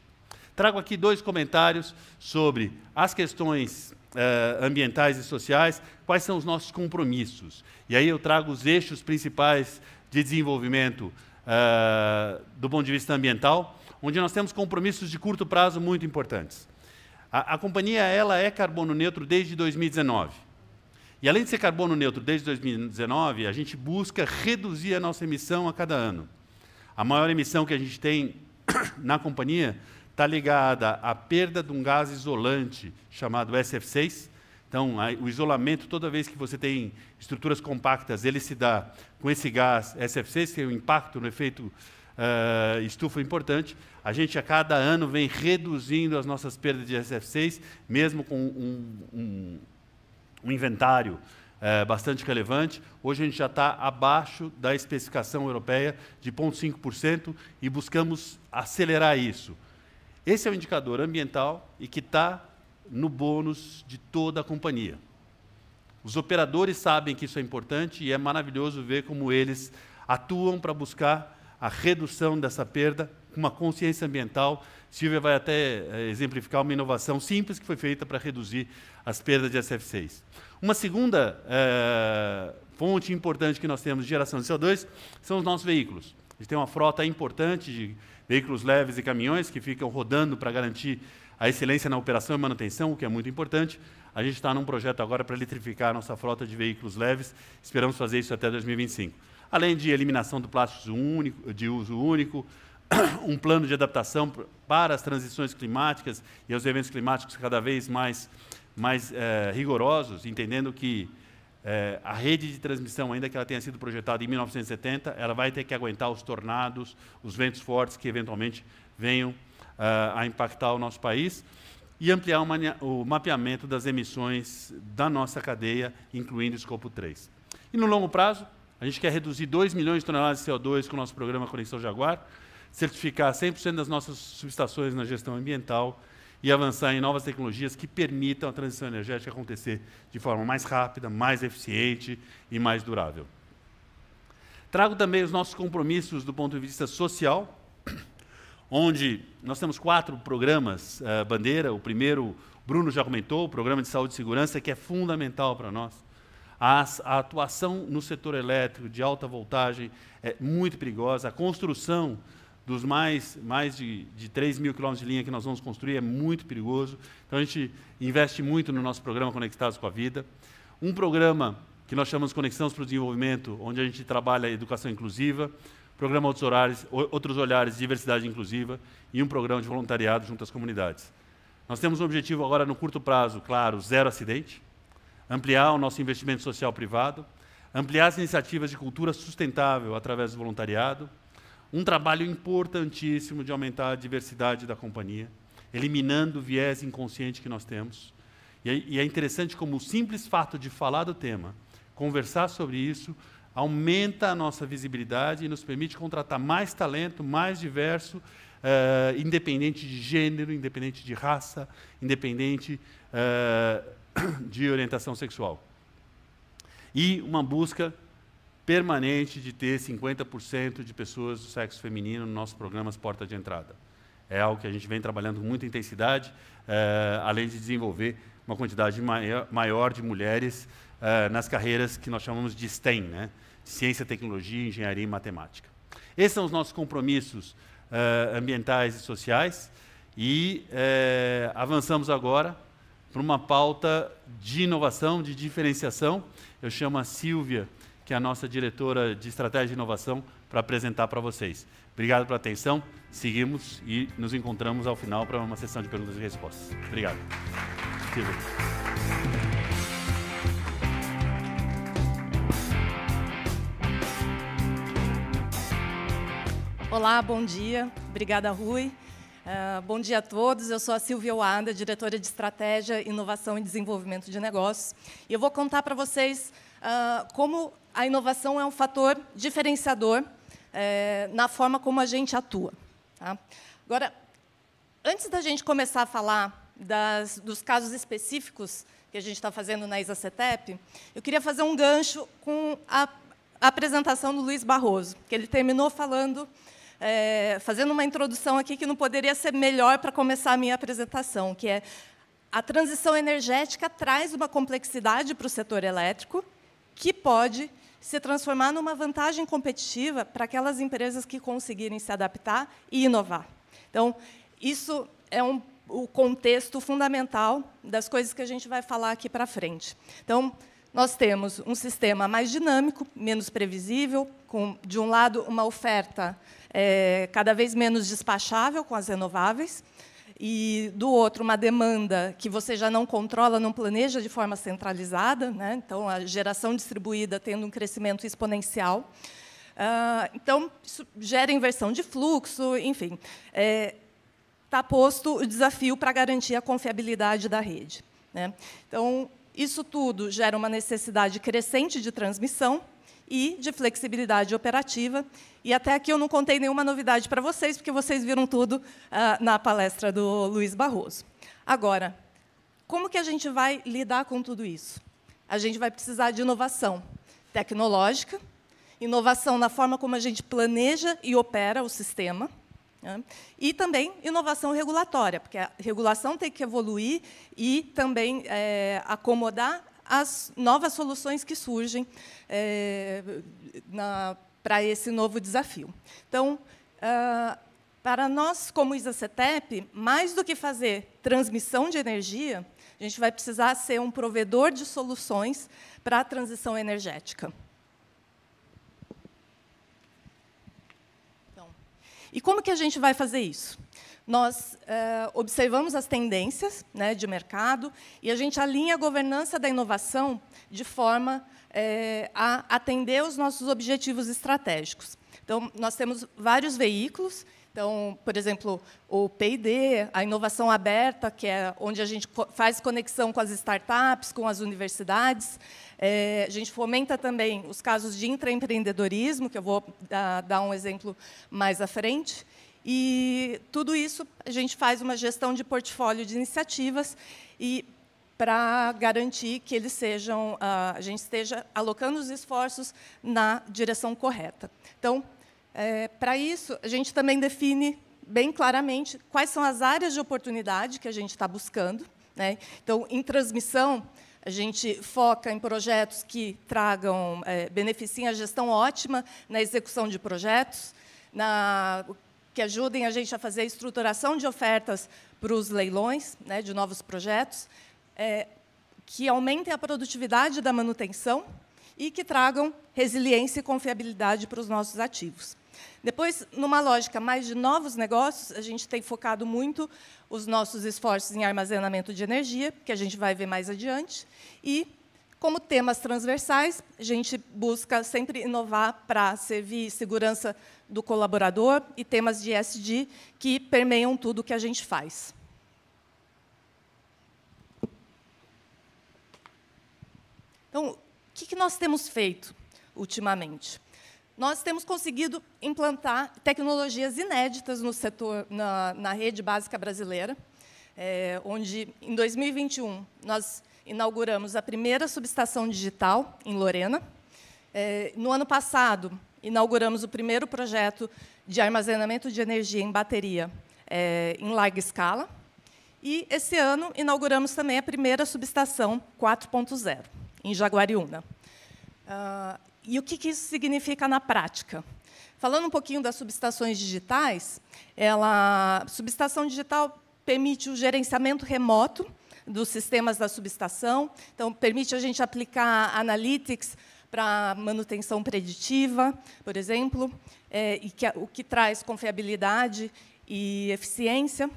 S4: Trago aqui dois comentários sobre as questões eh, ambientais e sociais, quais são os nossos compromissos. E aí eu trago os eixos principais de desenvolvimento eh, do ponto de vista ambiental, onde nós temos compromissos de curto prazo muito importantes. A, a companhia ela é carbono neutro desde 2019. E além de ser carbono neutro desde 2019, a gente busca reduzir a nossa emissão a cada ano. A maior emissão que a gente tem <coughs> na companhia está ligada à perda de um gás isolante chamado SF6. Então, o isolamento, toda vez que você tem estruturas compactas, ele se dá com esse gás SF6, que tem é um impacto no efeito uh, estufa importante. A gente, a cada ano, vem reduzindo as nossas perdas de SF6, mesmo com um, um, um inventário eh, bastante relevante. Hoje a gente já está abaixo da especificação europeia de 0,5% e buscamos acelerar isso. Esse é o indicador ambiental e que está no bônus de toda a companhia. Os operadores sabem que isso é importante e é maravilhoso ver como eles atuam para buscar a redução dessa perda com uma consciência ambiental. Silvia vai até eh, exemplificar uma inovação simples que foi feita para reduzir as perdas de SF6. Uma segunda eh, fonte importante que nós temos de geração de CO2 são os nossos veículos. A gente tem uma frota importante de veículos leves e caminhões que ficam rodando para garantir a excelência na operação e manutenção, o que é muito importante. A gente está num projeto agora para eletrificar a nossa frota de veículos leves. Esperamos fazer isso até 2025. Além de eliminação do plástico único, de uso único, <clears throat> um plano de adaptação para as transições climáticas e aos eventos climáticos cada vez mais, mais é, rigorosos, entendendo que é, a rede de transmissão, ainda que ela tenha sido projetada em 1970, ela vai ter que aguentar os tornados, os ventos fortes que eventualmente venham uh, a impactar o nosso país e ampliar o, o mapeamento das emissões da nossa cadeia, incluindo o escopo 3. E no longo prazo, a gente quer reduzir 2 milhões de toneladas de CO2 com o nosso programa Conexão Jaguar, certificar 100% das nossas subestações na gestão ambiental e avançar em novas tecnologias que permitam a transição energética acontecer de forma mais rápida, mais eficiente e mais durável. Trago também os nossos compromissos do ponto de vista social, onde nós temos quatro programas uh, bandeira. O primeiro, Bruno já comentou, o programa de saúde e segurança, que é fundamental para nós. As, a atuação no setor elétrico de alta voltagem é muito perigosa. A construção dos mais, mais de, de 3 mil quilômetros de linha que nós vamos construir, é muito perigoso. Então, a gente investe muito no nosso programa Conectados com a Vida. Um programa que nós chamamos Conexões para o Desenvolvimento, onde a gente trabalha a educação inclusiva, programa Outros, Horários, Outros Olhares, Diversidade Inclusiva e um programa de voluntariado junto às comunidades. Nós temos um objetivo agora no curto prazo, claro, zero acidente, ampliar o nosso investimento social privado, ampliar as iniciativas de cultura sustentável através do voluntariado, um trabalho importantíssimo de aumentar a diversidade da companhia, eliminando o viés inconsciente que nós temos. E é, interessante como o simples fato de falar do tema, conversar sobre isso, aumenta a nossa visibilidade e nos permite contratar mais talento, mais diverso, uh, independente de gênero, independente de raça, independente uh, <coughs> de orientação sexual. E uma busca permanente de ter 50% de pessoas do sexo feminino nos nossos programas porta de entrada. É algo que a gente vem trabalhando com muita intensidade, eh, além de desenvolver uma quantidade maior, de mulheres eh, nas carreiras que nós chamamos de STEM, né? Ciência, Tecnologia, Engenharia e Matemática. Esses são os nossos compromissos eh, ambientais e sociais e avançamos agora para uma pauta de inovação, de diferenciação. Eu chamo a Silvia que é a nossa diretora de estratégia e inovação, para apresentar para vocês. Obrigado pela atenção, seguimos e nos encontramos ao final para uma sessão de perguntas e respostas. Obrigado.
S5: Olá, bom dia. Obrigada, Rui. Uh, bom dia a todos. Eu sou a Silvia Oada, diretora de Estratégia, Inovação e Desenvolvimento de Negócios. E eu vou contar para vocês uh, como a inovação é um fator diferenciador é, na forma como a gente atua. Tá? Agora, antes da gente começar a falar das, dos casos específicos que a gente está fazendo na ISACETEP, eu queria fazer um gancho com a, a apresentação do Luiz Barroso, que ele terminou falando, é, fazendo uma introdução aqui que não poderia ser melhor para começar a minha apresentação, que é a transição energética traz uma complexidade para o setor elétrico que pode se transformar numa vantagem competitiva para aquelas empresas que conseguirem se adaptar e inovar. Então, isso é um, o contexto fundamental das coisas que a gente vai falar aqui para frente. Então, nós temos um sistema mais dinâmico, menos previsível, com, de um lado, uma oferta é, cada vez menos despachável com as renováveis, e do outro uma demanda que você já não controla, não planeja de forma centralizada, né? então a geração distribuída tendo um crescimento exponencial. Uh, então, isso gera inversão de fluxo, enfim. Está é, tá posto o desafio para garantir a confiabilidade da rede. Né? Então, isso tudo gera uma necessidade crescente de transmissão, e de flexibilidade operativa. E até aqui eu não contei nenhuma novidade para vocês, porque vocês viram tudo ah, na palestra do Luiz Barroso. Agora, como que a gente vai lidar com tudo isso? A gente vai precisar de inovação tecnológica, inovação na forma como a gente planeja e opera o sistema, né? e também inovação regulatória, porque a regulação tem que evoluir e também é, acomodar as novas soluções que surgem é, para esse novo desafio. Então, ah, para nós, como ISACETEP, mais do que fazer transmissão de energia, a gente vai precisar ser um provedor de soluções para a transição energética. Então, e como que a gente vai fazer isso? nós eh, observamos as tendências né, de mercado e a gente alinha a governança da inovação de forma eh, a atender os nossos objetivos estratégicos. Então, nós temos vários veículos. Então, por exemplo, o P&D, a inovação aberta, que é onde a gente faz conexão com as startups, com as universidades. É, a gente fomenta também os casos de intraempreendedorismo, que eu vou dar, ah, dar um exemplo mais à frente. E tudo isso a gente faz uma gestão de portfólio de iniciativas e para garantir que eles sejam, ah, a gente esteja alocando os esforços na direção correta. Então, é, eh, para isso, a gente também define bem claramente quais são as áreas de oportunidade que a gente está buscando. Né? Então, em transmissão, a gente foca em projetos que tragam, é, beneficiem a gestão ótima na execução de projetos, na que ajudem a gente a fazer estruturação de ofertas para os leilões, né, de novos projetos, é, que aumentem a produtividade da manutenção e que tragam resiliência e confiabilidade para os nossos ativos. Depois, numa lógica mais de novos negócios, a gente tem focado muito os nossos esforços em armazenamento de energia, que a gente vai ver mais adiante, e como temas transversais, a gente busca sempre inovar para servir segurança do colaborador e temas de SD que permeiam tudo o que a gente faz. Então, o que nós temos feito ultimamente? Nós temos conseguido implantar tecnologias inéditas no setor, na, na rede básica brasileira, é, onde, em 2021, nós inauguramos a primeira subestação digital em Lorena. É, no ano passado, inauguramos o primeiro projeto de armazenamento de energia em bateria é, em larga escala. E, esse ano, inauguramos também a primeira subestação 4.0, em Jaguariúna. Uh, e o que, que isso significa na prática? Falando um pouquinho das subestações digitais, ela, subestação digital permite o gerenciamento remoto dos sistemas da subestação, então permite a gente aplicar analytics para manutenção preditiva, por exemplo, é, e que, o que traz confiabilidade e eficiência.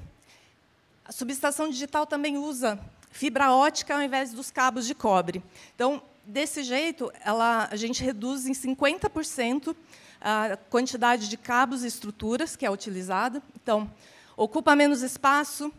S5: A subestação digital também usa fibra ótica ao invés dos cabos de cobre. Então, desse jeito, ela, a gente reduz em 50% a quantidade de cabos e estruturas que é utilizada. Então, ocupa menos espaço,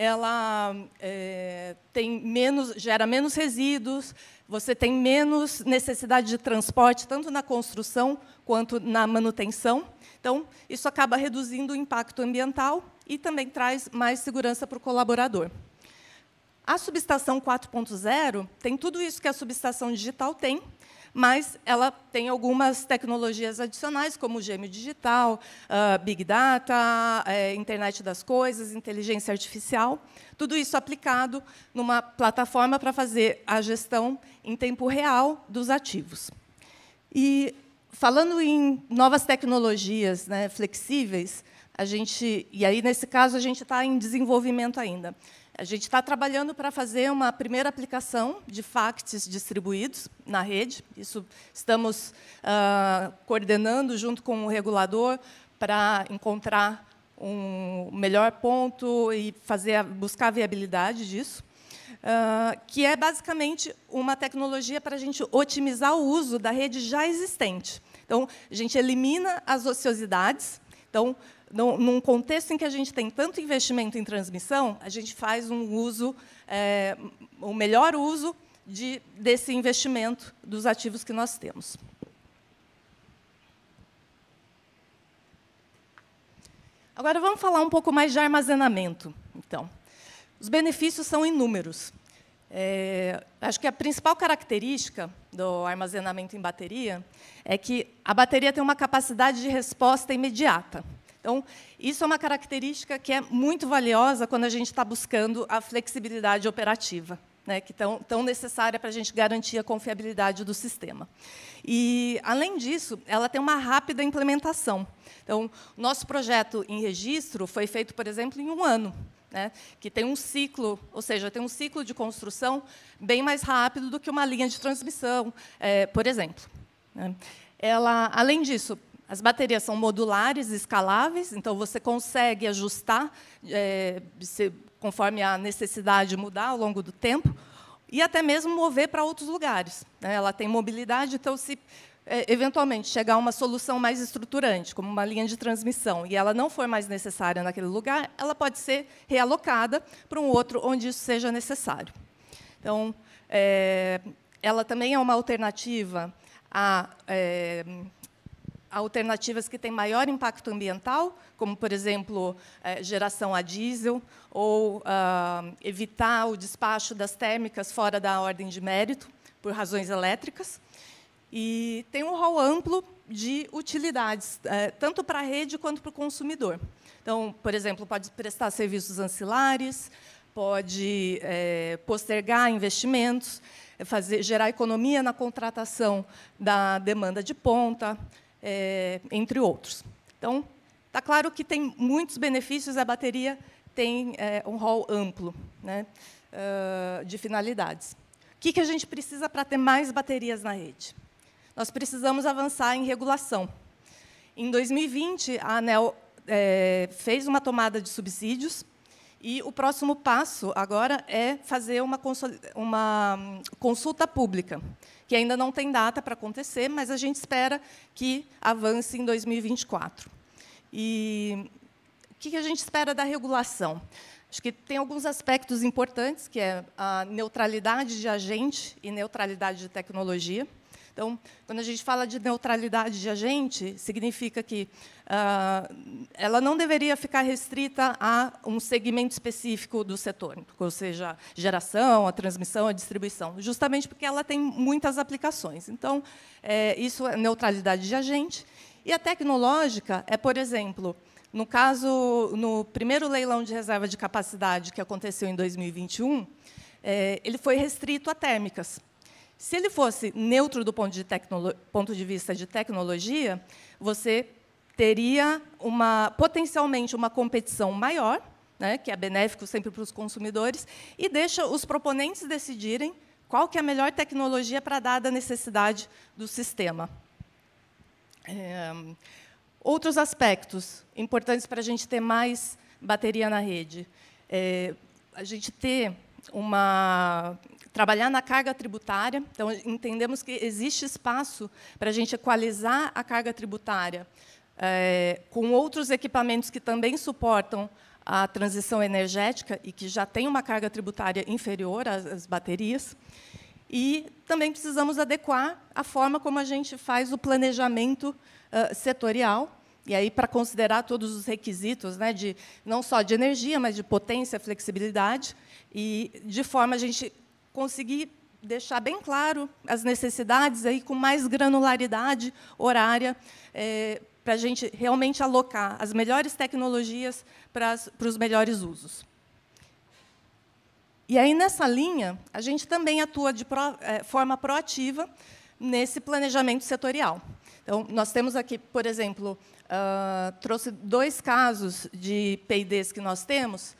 S5: ela é, tem menos, gera menos resíduos, você tem menos necessidade de transporte, tanto na construção quanto na manutenção. Então, isso acaba reduzindo o impacto ambiental e também traz mais segurança para o colaborador. A subestação 4.0 tem tudo isso que a subestação digital tem, mas ela tem algumas tecnologias adicionais, como o gêmeo digital, ah, Big Data, eh, internet das coisas, inteligência artificial, tudo isso aplicado numa plataforma para fazer a gestão em tempo real dos ativos. E falando em novas tecnologias né, flexíveis, a gente, e aí nesse caso a gente está em desenvolvimento ainda. A gente está trabalhando para fazer uma primeira aplicação de facts distribuídos na rede. Isso estamos uh, coordenando junto com o regulador para encontrar um melhor ponto e fazer a, buscar a viabilidade disso. Uh, que é basicamente uma tecnologia para a gente otimizar o uso da rede já existente. Então, a gente elimina as ociosidades. Então, num contexto em que a gente tem tanto investimento em transmissão, a gente faz um uso, é, o melhor uso de, desse investimento dos ativos que nós temos. Agora vamos falar um pouco mais de armazenamento. Então, os benefícios são inúmeros. É, acho que a principal característica do armazenamento em bateria é que a bateria tem uma capacidade de resposta imediata. Então, isso é uma característica que é muito valiosa quando a gente está buscando a flexibilidade operativa. Né, que tão, tão necessária para a gente garantir a confiabilidade do sistema. E, além disso, ela tem uma rápida implementação. Então, nosso projeto em registro foi feito, por exemplo, em um ano. Né, que tem um ciclo, ou seja, tem um ciclo de construção bem mais rápido do que uma linha de transmissão, é, por exemplo. Né. Ela, além disso, as baterias são modulares, escaláveis, então você consegue ajustar é, se, conforme a necessidade mudar ao longo do tempo, e até mesmo mover para outros lugares. Né? Ela tem mobilidade, então, se é, eventualmente chegar a uma solução mais estruturante, como uma linha de transmissão, e ela não for mais necessária naquele lugar, ela pode ser realocada para um outro onde isso seja necessário. Então, é, ela também é uma alternativa a. É, alternativas que têm maior impacto ambiental, como, por exemplo, eh, geração a diesel, ou uh, evitar o despacho das térmicas fora da ordem de mérito, por razões elétricas. E tem um rol amplo de utilidades, eh, tanto para a rede quanto para o consumidor. Então, por exemplo, pode prestar serviços ancilares, pode é, postergar investimentos, fazer, gerar economia na contratação da demanda de ponta, é, entre outros. Então, está claro que tem muitos benefícios, a bateria tem é, um rol amplo né, de finalidades. O que, que a gente precisa para ter mais baterias na rede? Nós precisamos avançar em regulação. Em 2020, a ANEL é, fez uma tomada de subsídios e o próximo passo agora é fazer uma hum, consulta pública que ainda não tem data para acontecer, mas a gente espera que avance em 2024. E o que a gente espera da regulação? Acho que tem alguns aspectos importantes, que é a neutralidade de agente e neutralidade de tecnologia. Então, quando a gente fala de neutralidade de agente, significa que uh, ela não deveria ficar restrita a um segmento específico do setor, ou seja, geração, a transmissão, a distribuição, justamente porque ela tem muitas aplicações. Então, é, isso é neutralidade de agente. E a tecnológica é, por exemplo, no caso, no primeiro leilão de reserva de capacidade que aconteceu em 2021, é, ele foi restrito a térmicas. Se ele fosse neutro do ponto de, ponto de vista de tecnologia, você teria uma potencialmente uma competição maior, né, que é benéfico sempre para os consumidores, e deixa os proponentes decidirem qual que é a melhor tecnologia para dada necessidade do sistema. É, outros aspectos importantes para a gente ter mais bateria na rede. É, a gente ter uma trabalhar na carga tributária. Então, entendemos que existe espaço para a gente equalizar a carga tributária é, com outros equipamentos que também suportam a transição energética e que já tem uma carga tributária inferior às, às baterias. E também precisamos adequar a forma como a gente faz o planejamento uh, setorial, e aí para considerar todos os requisitos, né, de não só de energia, mas de potência, flexibilidade, e de forma a gente conseguir deixar bem claro as necessidades aí com mais granularidade horária é, para a gente realmente alocar as melhores tecnologias para, para os melhores usos. E aí nessa linha a gente também atua de pro, é, forma proativa nesse planejamento setorial. Então nós temos aqui, por exemplo, uh, trouxe dois casos de P&Ds que nós temos.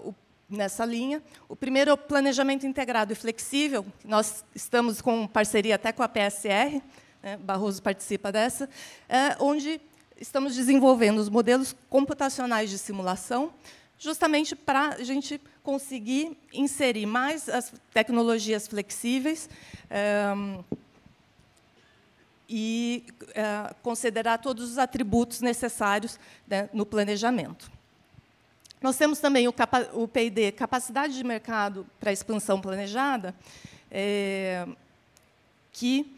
S5: Uh, o nessa linha. O primeiro é o planejamento integrado e flexível. Nós estamos com parceria até com a PSR, né, Barroso participa dessa, é, onde estamos desenvolvendo os modelos computacionais de simulação, justamente para a gente conseguir inserir mais as tecnologias flexíveis é, e é, considerar todos os atributos necessários né, no planejamento. Nós temos também o, capa o capacidade de mercado para expansão planejada, é, que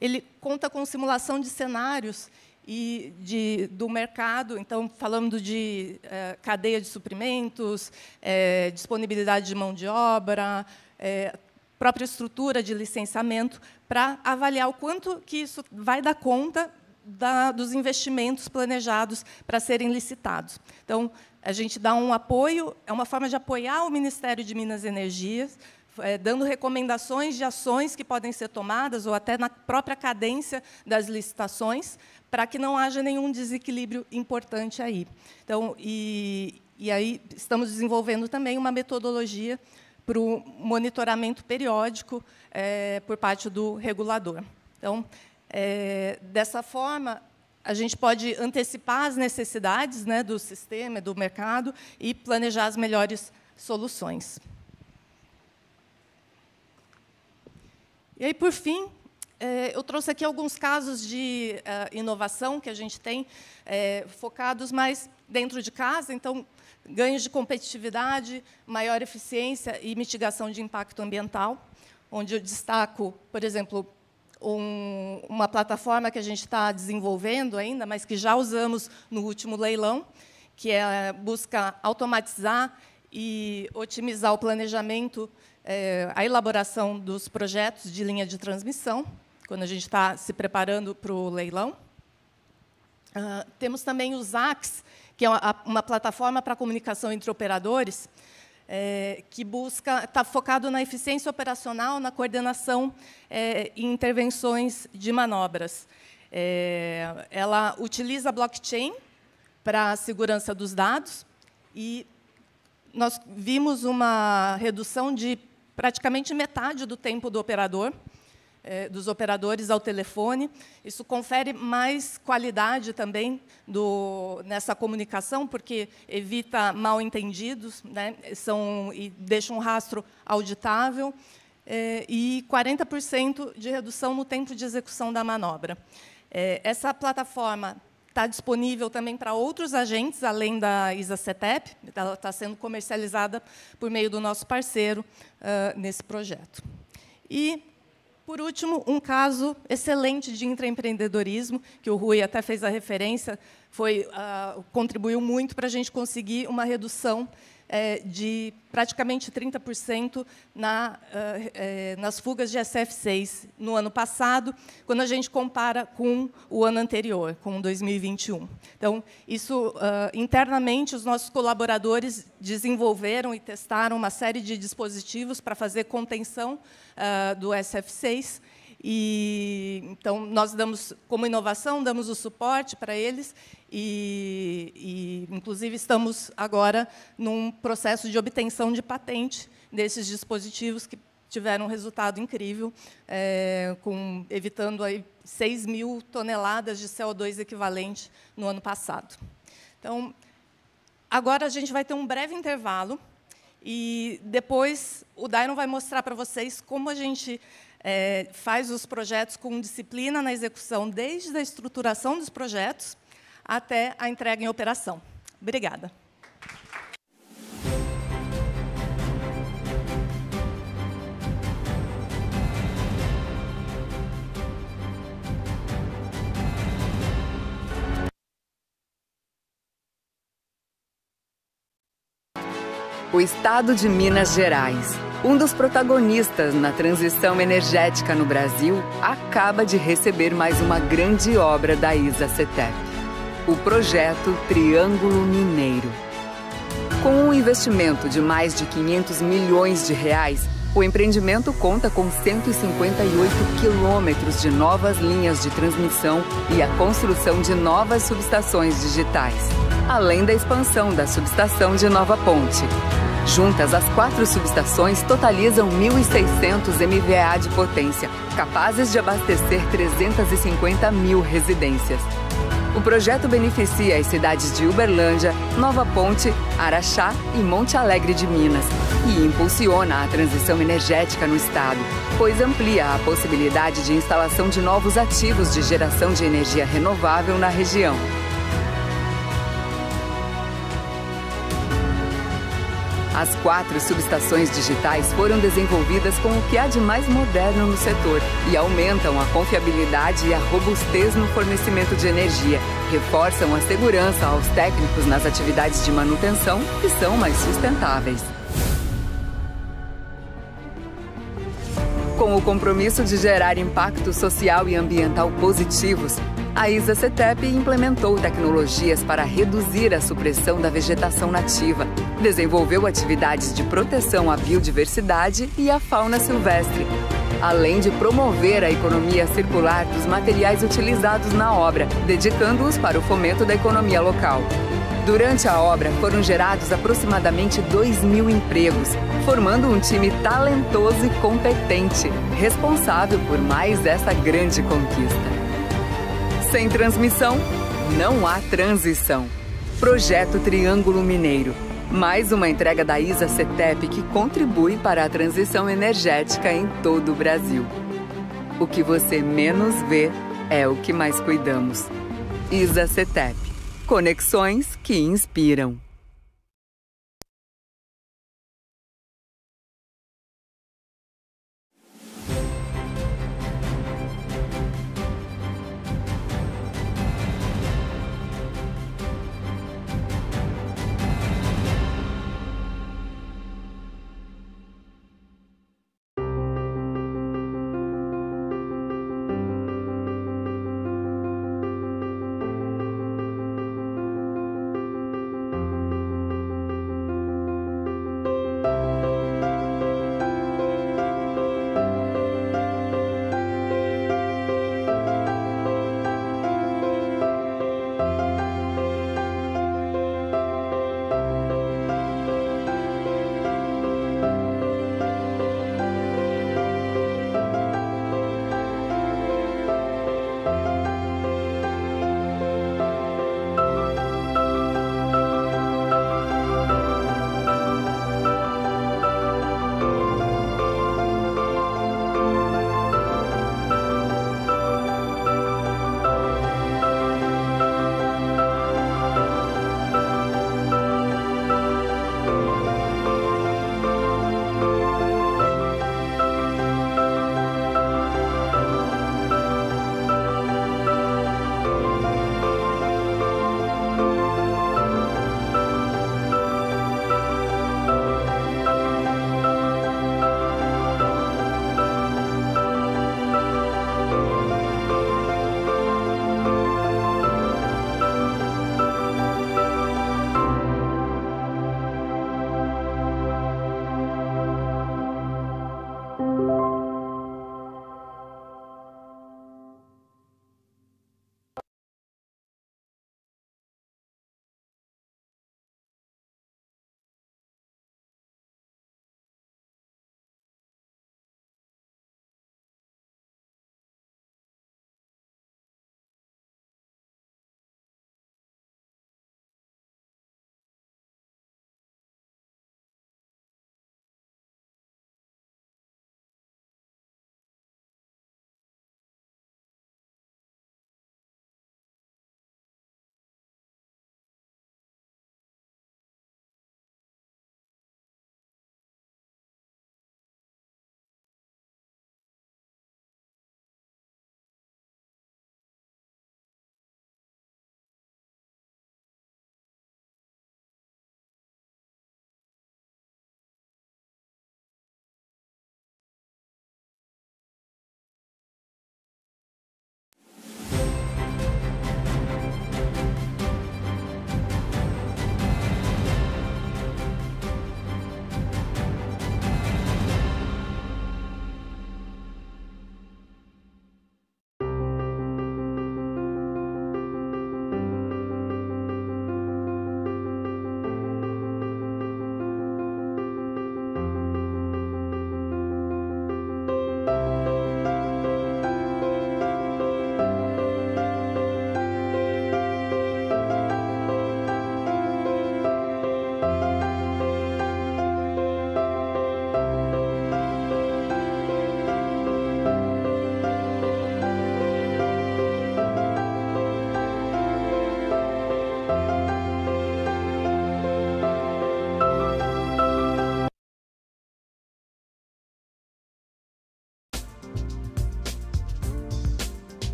S5: ele conta com simulação de cenários e de, do mercado, então, falando de é, cadeia de suprimentos, é, disponibilidade de mão de obra, é, própria estrutura de licenciamento, para avaliar o quanto que isso vai dar conta da, dos investimentos planejados para serem licitados. Então, a gente dá um apoio, é uma forma de apoiar o Ministério de Minas e Energias, é, dando recomendações de ações que podem ser tomadas, ou até na própria cadência das licitações, para que não haja nenhum desequilíbrio importante aí. Então, e, e aí estamos desenvolvendo também uma metodologia para o monitoramento periódico é, por parte do regulador. Então, é, dessa forma, a gente pode antecipar as necessidades né, do sistema, do mercado e planejar as melhores soluções. E aí, por fim, eh, eu trouxe aqui alguns casos de eh, inovação que a gente tem, eh, focados mais dentro de casa, então, ganhos de competitividade, maior eficiência e mitigação de impacto ambiental, onde eu destaco, por exemplo, um, uma plataforma que a gente está desenvolvendo ainda, mas que já usamos no último leilão, que é, busca automatizar e otimizar o planejamento, é, a elaboração dos projetos de linha de transmissão, quando a gente está se preparando para o leilão. Uh, temos também o ZAX, que é uma, uma plataforma para comunicação entre operadores, é, que busca está focado na eficiência operacional, na coordenação é, e intervenções de manobras. É, ela utiliza a blockchain para a segurança dos dados e nós vimos uma redução de praticamente metade do tempo do operador é, dos operadores ao telefone. Isso confere mais qualidade também do, nessa comunicação, porque evita mal entendidos né? São, e deixa um rastro auditável, é, e 40% de redução no tempo de execução da manobra. É, essa plataforma está disponível também para outros agentes, além da ISA-CETEP, ela está sendo comercializada por meio do nosso parceiro uh, nesse projeto. E por último, um caso excelente de intraempreendedorismo, que o Rui até fez a referência, foi, uh, contribuiu muito para a gente conseguir uma redução é, de praticamente 30% na, é, é, nas fugas de SF6 no ano passado, quando a gente compara com o ano anterior, com 2021. Então, isso ah, internamente os nossos colaboradores desenvolveram e testaram uma série de dispositivos para fazer contenção ah, do SF6 e, então, nós damos, como inovação, damos o suporte para eles e, e, inclusive, estamos agora num processo de obtenção de patente desses dispositivos que tiveram um resultado incrível, é, com, evitando aí 6 mil toneladas de CO2 equivalente no ano passado. Então, agora a gente vai ter um breve intervalo e depois o Dairon vai mostrar para vocês como a gente é, faz os projetos com disciplina na execução, desde a estruturação dos projetos até a entrega em operação. Obrigada.
S6: O Estado de Minas Gerais um dos protagonistas na transição energética no Brasil acaba de receber mais uma grande obra da ISA CETEP, o projeto Triângulo Mineiro. Com um investimento de mais de 500 milhões de reais, o empreendimento conta com 158 quilômetros de novas linhas de transmissão e a construção de novas subestações digitais, além da expansão da subestação de Nova Ponte. Juntas, as quatro subestações totalizam 1.600 MVA de potência, capazes de abastecer 350 mil residências. O projeto beneficia as cidades de Uberlândia, Nova Ponte, Araxá e Monte Alegre de Minas e impulsiona a transição energética no estado, pois amplia a possibilidade de instalação de novos ativos de geração de energia renovável na região. As quatro subestações digitais foram desenvolvidas com o que há de mais moderno no setor e aumentam a confiabilidade e a robustez no fornecimento de energia, reforçam a segurança aos técnicos nas atividades de manutenção e são mais sustentáveis. Com o compromisso de gerar impacto social e ambiental positivos, a ISA CETEP implementou tecnologias para reduzir a supressão da vegetação nativa, Desenvolveu atividades de proteção à biodiversidade e à fauna silvestre, além de promover a economia circular dos materiais utilizados na obra, dedicando-os para o fomento da economia local. Durante a obra foram gerados aproximadamente 2 mil empregos, formando um time talentoso e competente, responsável por mais essa grande conquista. Sem transmissão, não há transição. Projeto Triângulo Mineiro mais uma entrega da ISA CETEP que contribui para a transição energética em todo o Brasil. O que você menos vê é o que mais cuidamos. ISA CETEP. Conexões que inspiram.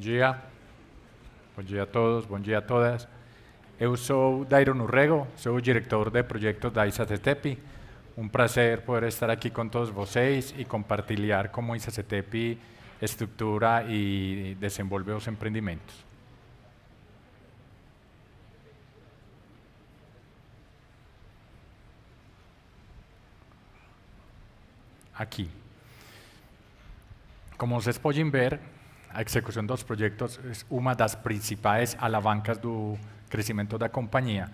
S7: Buen día buen a todos, buen día a todas. Eu sou Dairon Urrego, soy director de proyectos de ISACETEPI. Un placer poder estar aquí con todos vocês y compartir cómo ISACETEPI estructura y desenvolve los emprendimientos. Aquí. Como ustedes pueden ver, a execución dos es una de las principales alavancas de la compañía.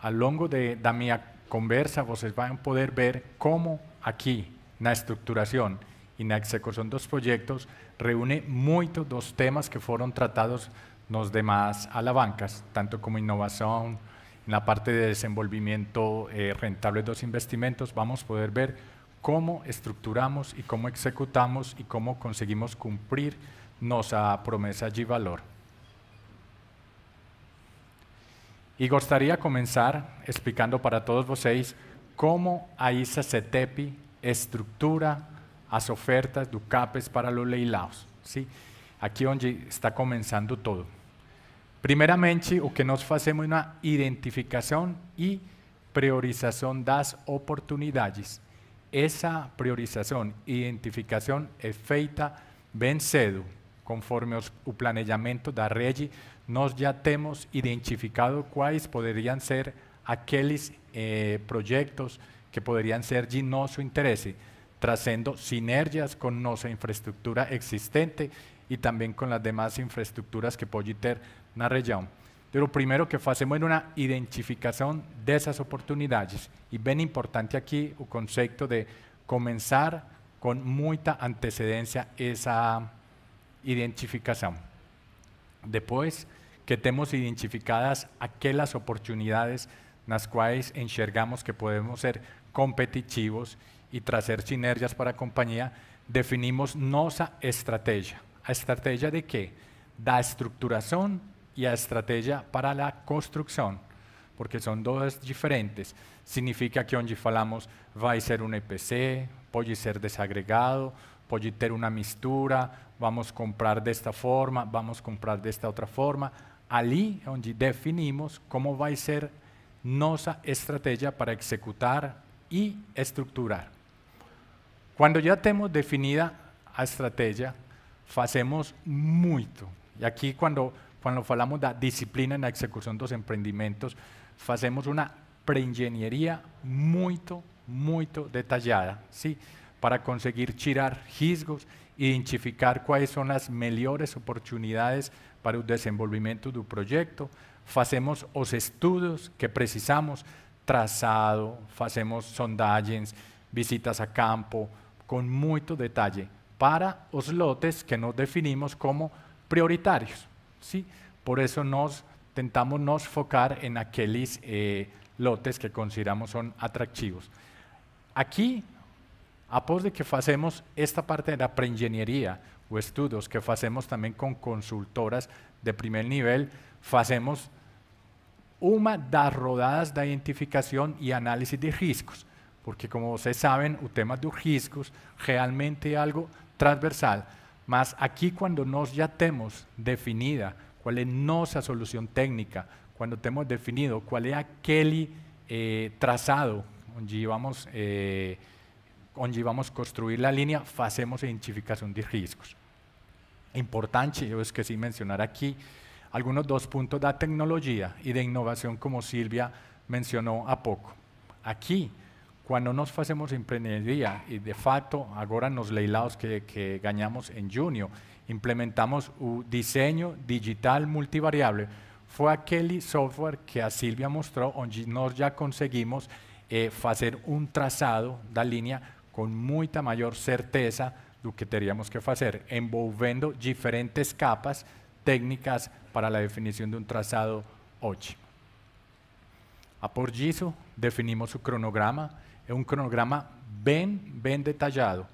S7: A lo largo de, mi conversa, conversa, van a poder ver cómo como estructuración y la la ejecución de dos proyectos reúne muchos dos temas que fueron tratados las demás alavancas, tanto como innovación, en la parte de desenvolvimiento eh, rentable de dos investimentos, vamos a poder ver cómo estructuramos y cómo ejecutamos y cómo conseguimos cumplir nos a de valor. Y gostaria comenzar explicando para todos vocês cómo a se estructura estructura as ofertas ducapes CAPES para los leilados. ¿sí? aquí onde está comenzando todo. Primero, o que nos es una identificación y priorización das oportunidades. priorización priorización, identificación es feita bem cedo. Conforme o planeamiento da regi, nos ya temos identificado cuáles podrían ser aquellos eh, proyectos que podrían ser de nuestro interés, trazendo sinergias con nuestra infraestructura existente y también con las demás infraestructuras que puede ter na região. Pero primero que hacemos es una identificación de esas oportunidades. Y bien importante aquí el concepto de comenzar con mucha antecedencia esa identificación. Después que tenemos identificadas aquellas oportunidades en las cuales enxergamos que podemos ser competitivos y traer sinergias para compañía, definimos nuestra estrategia. A estrategia de qué? Da estructuración y a estrategia para la construcción, porque son dos diferentes. Significa que hoy falamos a ser un EPC, puede ser desagregado, puede tener una mistura, vamos comprar desta forma, vamos comprar desta outra forma. Ali é onde definimos como vai ser nossa estratégia para executar e estruturar. Quando já temos definida a estratégia, fazemos muito. E aqui, quando, quando falamos da disciplina na execução dos empreendimentos, fazemos uma preengenharia muito, muito detalhada. Sim? para conseguir tirar riesgos e identificar cuáles son las mejores oportunidades para el desenvolvimiento un proyecto. Hacemos los estudios que precisamos, trazado, hacemos sondagens, visitas a campo, con mucho detalle para los lotes que nos definimos como prioritarios. ¿sí? Por eso nos intentamos nos focar en aquellos eh, lotes que consideramos son atractivos. Aquí a de que hacemos esta parte de la preingeniería o estudios que hacemos también con consultoras de primer nivel, facemos una das rodadas de identificación y análisis de riesgos, porque como ustedes saben, el tema los riesgos realmente es algo transversal, Más aquí cuando nos ya tenemos definida cuál es nuestra solución técnica, cuando tenemos definido cuál es aquel eh, trazado donde vamos eh, onde vamos construir la línea, fazemos identificación de riesgos. Importante, yo esqueci mencionar aquí algunos dos puntos de tecnología y de innovación, como Silvia mencionó a poco. Aquí, cuando nos hacemos emprendeduría, y de facto, ahora nos leilados que, que ganamos en junio, implementamos un diseño digital multivariable, fue aquel software que a Silvia mostró, donde nos ya conseguimos eh, um un trazado da línea con mucha mayor certeza lo que teníamos que hacer, envolviendo diferentes capas técnicas para la definición de un trazado trazado A por porgiSO definimos su cronograma, Es un cronograma bien bien detallado,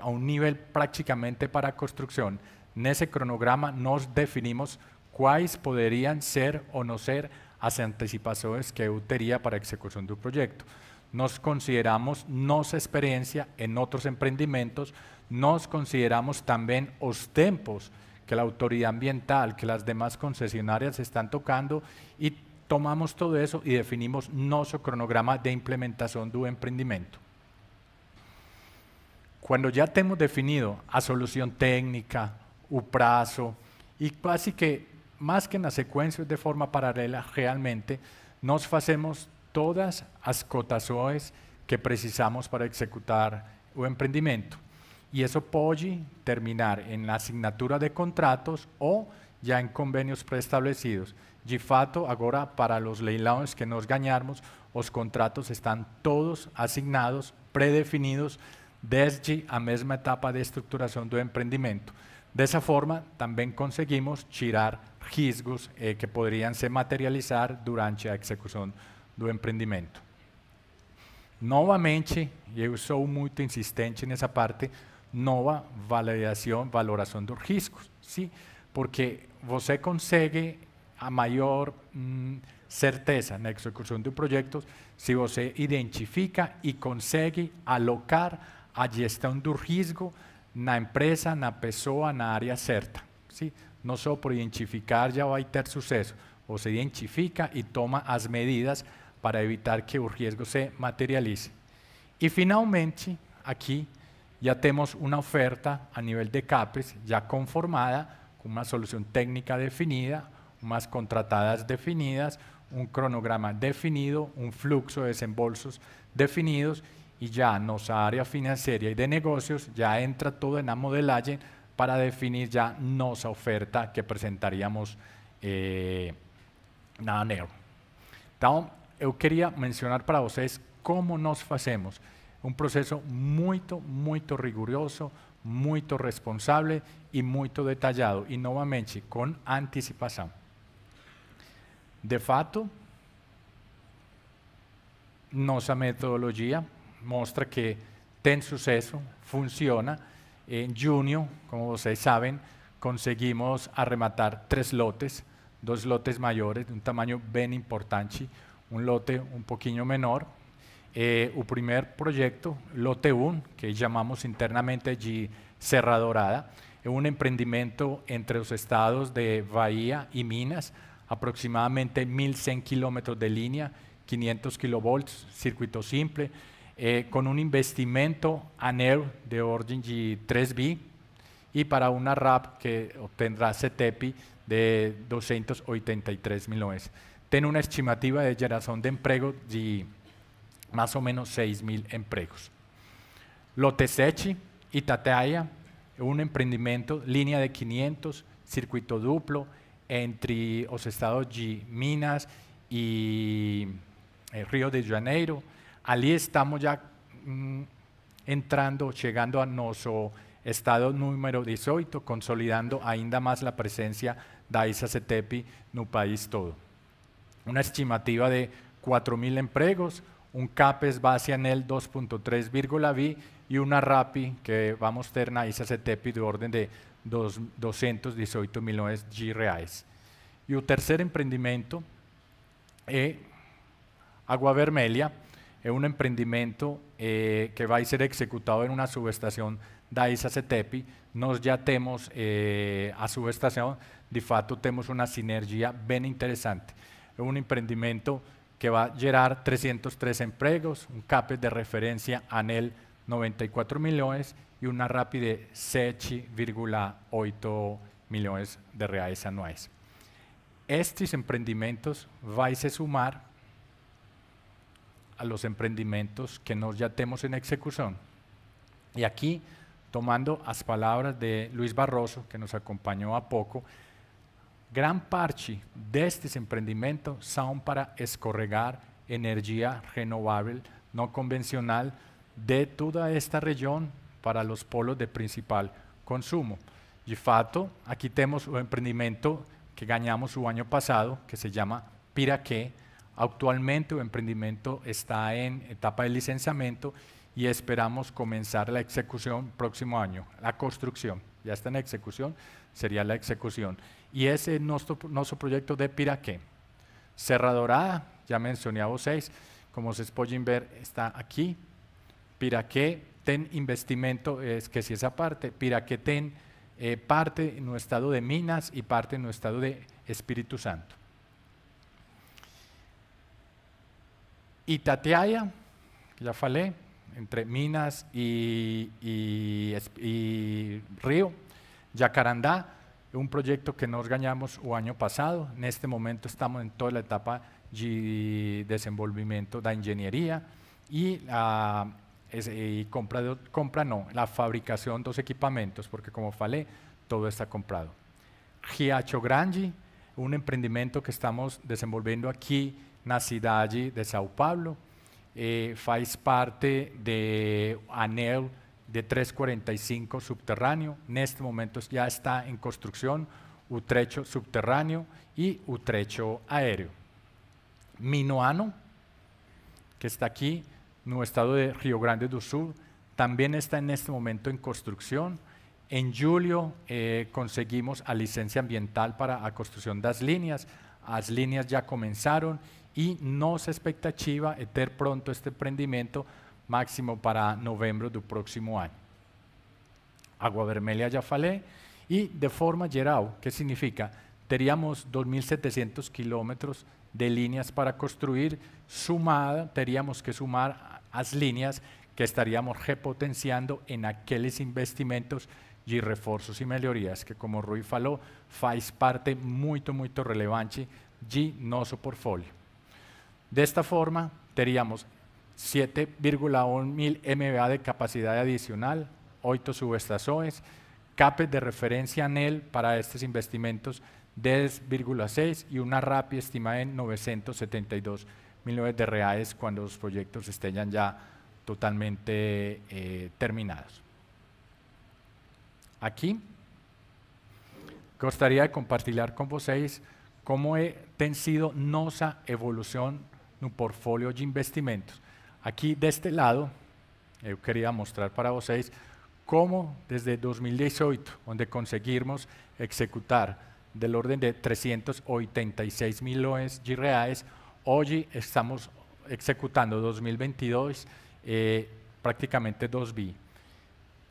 S7: a un nivel prácticamente para construcción. En ese cronograma, nos definimos cuáles podrían ser o no ser las anticipaciones que eu para para ejecución de un proyecto nos consideramos nos experiencia en otros emprendimientos, nos consideramos también los tempos que la autoridad ambiental, que las demás concesionarias están tocando y tomamos todo eso y definimos nuestro cronograma de implementación de un emprendimiento. Cuando ya tenemos definido a solución técnica, un plazo, y casi que más que en la secuencia de forma paralela realmente, nos hacemos todas as cotações que precisamos para executar o empreendimento. E isso pode terminar em assinatura de contratos ou já em convênios pré-estabelecidos. De fato, agora, para os leilões que nós ganharmos, os contratos estão todos assignados, predefinidos, desde a mesma etapa de estruturação do empreendimento. Dessa forma, também conseguimos tirar riscos eh, que poderiam se materializar durante a execução do empreendimento. Novamente, eu sou muito insistente nessa parte, nova validação, valoração dos riscos, sim? porque você consegue a maior hum, certeza na execução de projetos, se você identifica e consegue alocar a gestão do risco na empresa, na pessoa, na área certa. Sim? Não só por identificar já vai ter sucesso, você identifica e toma as medidas para evitar que un riesgo se materialice. Y finalmente, aquí ya tenemos una oferta a nivel de CAPES ya conformada, con una solución técnica definida, unas contratadas definidas, un cronograma definido, un flujo de desembolsos definidos y ya nuestra área financiera y de negocios, ya entra todo en la modelaje para definir ya nuestra oferta que presentaríamos eh, negro Entonces, yo quería mencionar para ustedes cómo nos hacemos. Un proceso muy, muy riguroso, muy responsable y e muy detallado. Y e, nuevamente, con anticipación. De fato, nuestra metodología muestra que ten suceso, funciona. En em junio, como ustedes saben, conseguimos arrematar tres lotes, dos lotes mayores, de un um tamaño bien importante, un lote un poquito menor. Eh, primer proyecto, lote 1, que llamamos internamente serra Dorada, es un emprendimiento entre los estados de Bahía y Minas, aproximadamente 1.100 kilómetros de línea, 500 kilovolts, circuito simple, eh, con un investimiento investimento de orden g 3B y para una RAP que obtendrá CETEPI de 283 millones tiene una estimativa de generación de empleo de más o menos 6.000 empleos Lotesechi, Tateaya, un emprendimiento, línea de 500, circuito duplo, entre los estados de Minas y eh, Río de Janeiro. Allí estamos ya mm, entrando, llegando a nuestro estado número 18, consolidando ainda más la presencia de ISA CETEPI en el país todo una estimativa de 4.000 empleos, un CAPES base en el B y una RAPI que vamos a tener a CETEPI de orden de 218 millones de reais. Y un tercer emprendimiento Agua eh, Agua Vermelha, es un emprendimiento eh, que a ser ejecutado en una subestación de ISAC e Nos ya temos eh, a subestación, de facto tenemos una sinergia bien interesante un emprendimiento que va a generar 303 empleos, un CAPES de referencia ANEL 94 millones y una rápida de 6,8 millones de reales anuales. Estos emprendimientos vais a sumar a los emprendimientos que nos ya tenemos en ejecución. Y aquí, tomando las palabras de Luis Barroso, que nos acompañó a poco, Gran parte de estos emprendimientos son para escorregar energía renovable no convencional de toda esta región para los polos de principal consumo. De fato, aquí tenemos un emprendimiento que ganamos el año pasado, que se llama Piraque. Actualmente el emprendimiento está en etapa de licenciamiento y esperamos comenzar la ejecución próximo año, la construcción ya está en ejecución, sería la ejecución. Y ese es nuestro, proyecto de Piraqué. Cerradorada, ya mencioné a seis, como se pueden ver, está aquí. Piraqué ten investimento, es que si esa parte, Piraqué ten eh, parte en un estado de Minas y parte en un estado de Espíritu Santo. Y ya falé entre Minas y, Río, Yacarandá, un proyecto que nos ganamos el año pasado. En este momento estamos en toda la etapa de desarrollo, de ingeniería y, ah, compra, no, la fabricación de los equipamientos, porque como falé, todo está comprado. Giacho Grangi, un emprendimiento que estamos desenvolviendo aquí en la de Sao Paulo, eh, faz parte de anel de 345 subterráneo, en este momento ya está en construcción utrecho trecho subterráneo y utrecho trecho aéreo. Minoano, que está aquí, no estado de Río Grande do Sur, también está en este momento en construcción. En julio eh, conseguimos la licencia ambiental para la construcción de las líneas. Las líneas ya comenzaron E nossa expectativa é ter pronto este empreendimento máximo para novembro do próximo ano. Água vermelha já falé E, de forma geral, que significa? Teríamos 2.700 quilômetros de linhas para construir, sumada, teríamos que sumar as linhas que estaríamos repotenciando em aqueles investimentos e reforços e melhorias, que, como Rui falou, faz parte muito, muito relevante de nosso portfólio. De esta forma, teríamos 7,1 mil MBA de capacidad adicional, 8 subestazones, CAPES de referencia ANEL para estos investimentos 10,6 y una RAPI estimada en 972 millones de reales cuando los proyectos estén ya totalmente eh, terminados. Aquí gustaría compartir con vosotros cómo he, ten sido nuestra evolución un Portfolio de investimentos. Aquí, de este lado, yo quería mostrar para vocês cómo desde 2018, donde conseguimos ejecutar del orden de 386 millones de Reales, hoy estamos ejecutando 2022 eh, prácticamente 2 b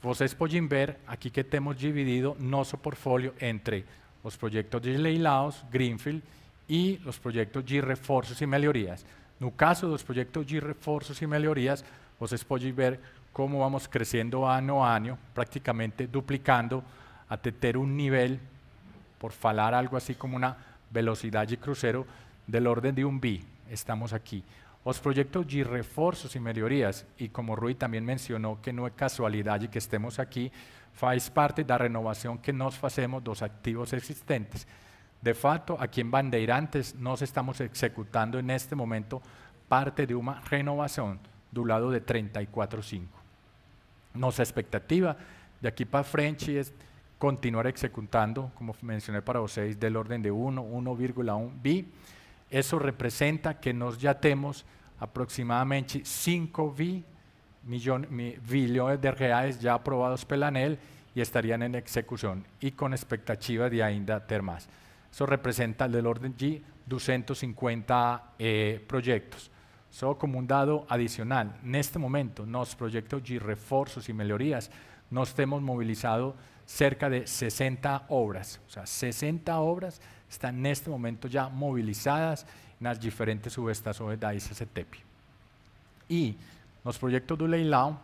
S7: Vocês pueden ver aquí que tenemos dividido nuestro Portfolio entre los Proyectos de leilados, Greenfield, y los Proyectos de refuerzos y mejorías. En el caso de los proyectos de refuerzos y mejorías, ustedes podéis ver cómo vamos creciendo año a año, prácticamente duplicando a tener un nivel, por falar algo así como una velocidad de crucero del orden de un B. Estamos aquí. Los proyectos de refuerzos y mejorías, y como Rui también mencionó, que no es casualidad y que estemos aquí, faz parte de la renovación que nos hacemos de los activos existentes de facto, aquí en Bandeirantes nos estamos ejecutando en este momento parte de una renovación del lado de 34.5. Nuestra expectativa de aquí para frente es continuar ejecutando, como mencioné para ustedes, del orden de 1, 1,1 b Eso representa que nos ya tenemos aproximadamente 5 bi millones de reales ya aprobados pela ANEL y estarían en ejecución y con expectativa de ainda ter más. Eso representa el del orden G 250 eh, proyectos. Solo como un dado adicional, en este momento, los proyectos G, reforzos y mejorías, nos hemos movilizado cerca de 60 obras. O sea, 60 obras están en este momento ya movilizadas en las diferentes subestaciones de ICCTEPI. Y los proyectos de leilao,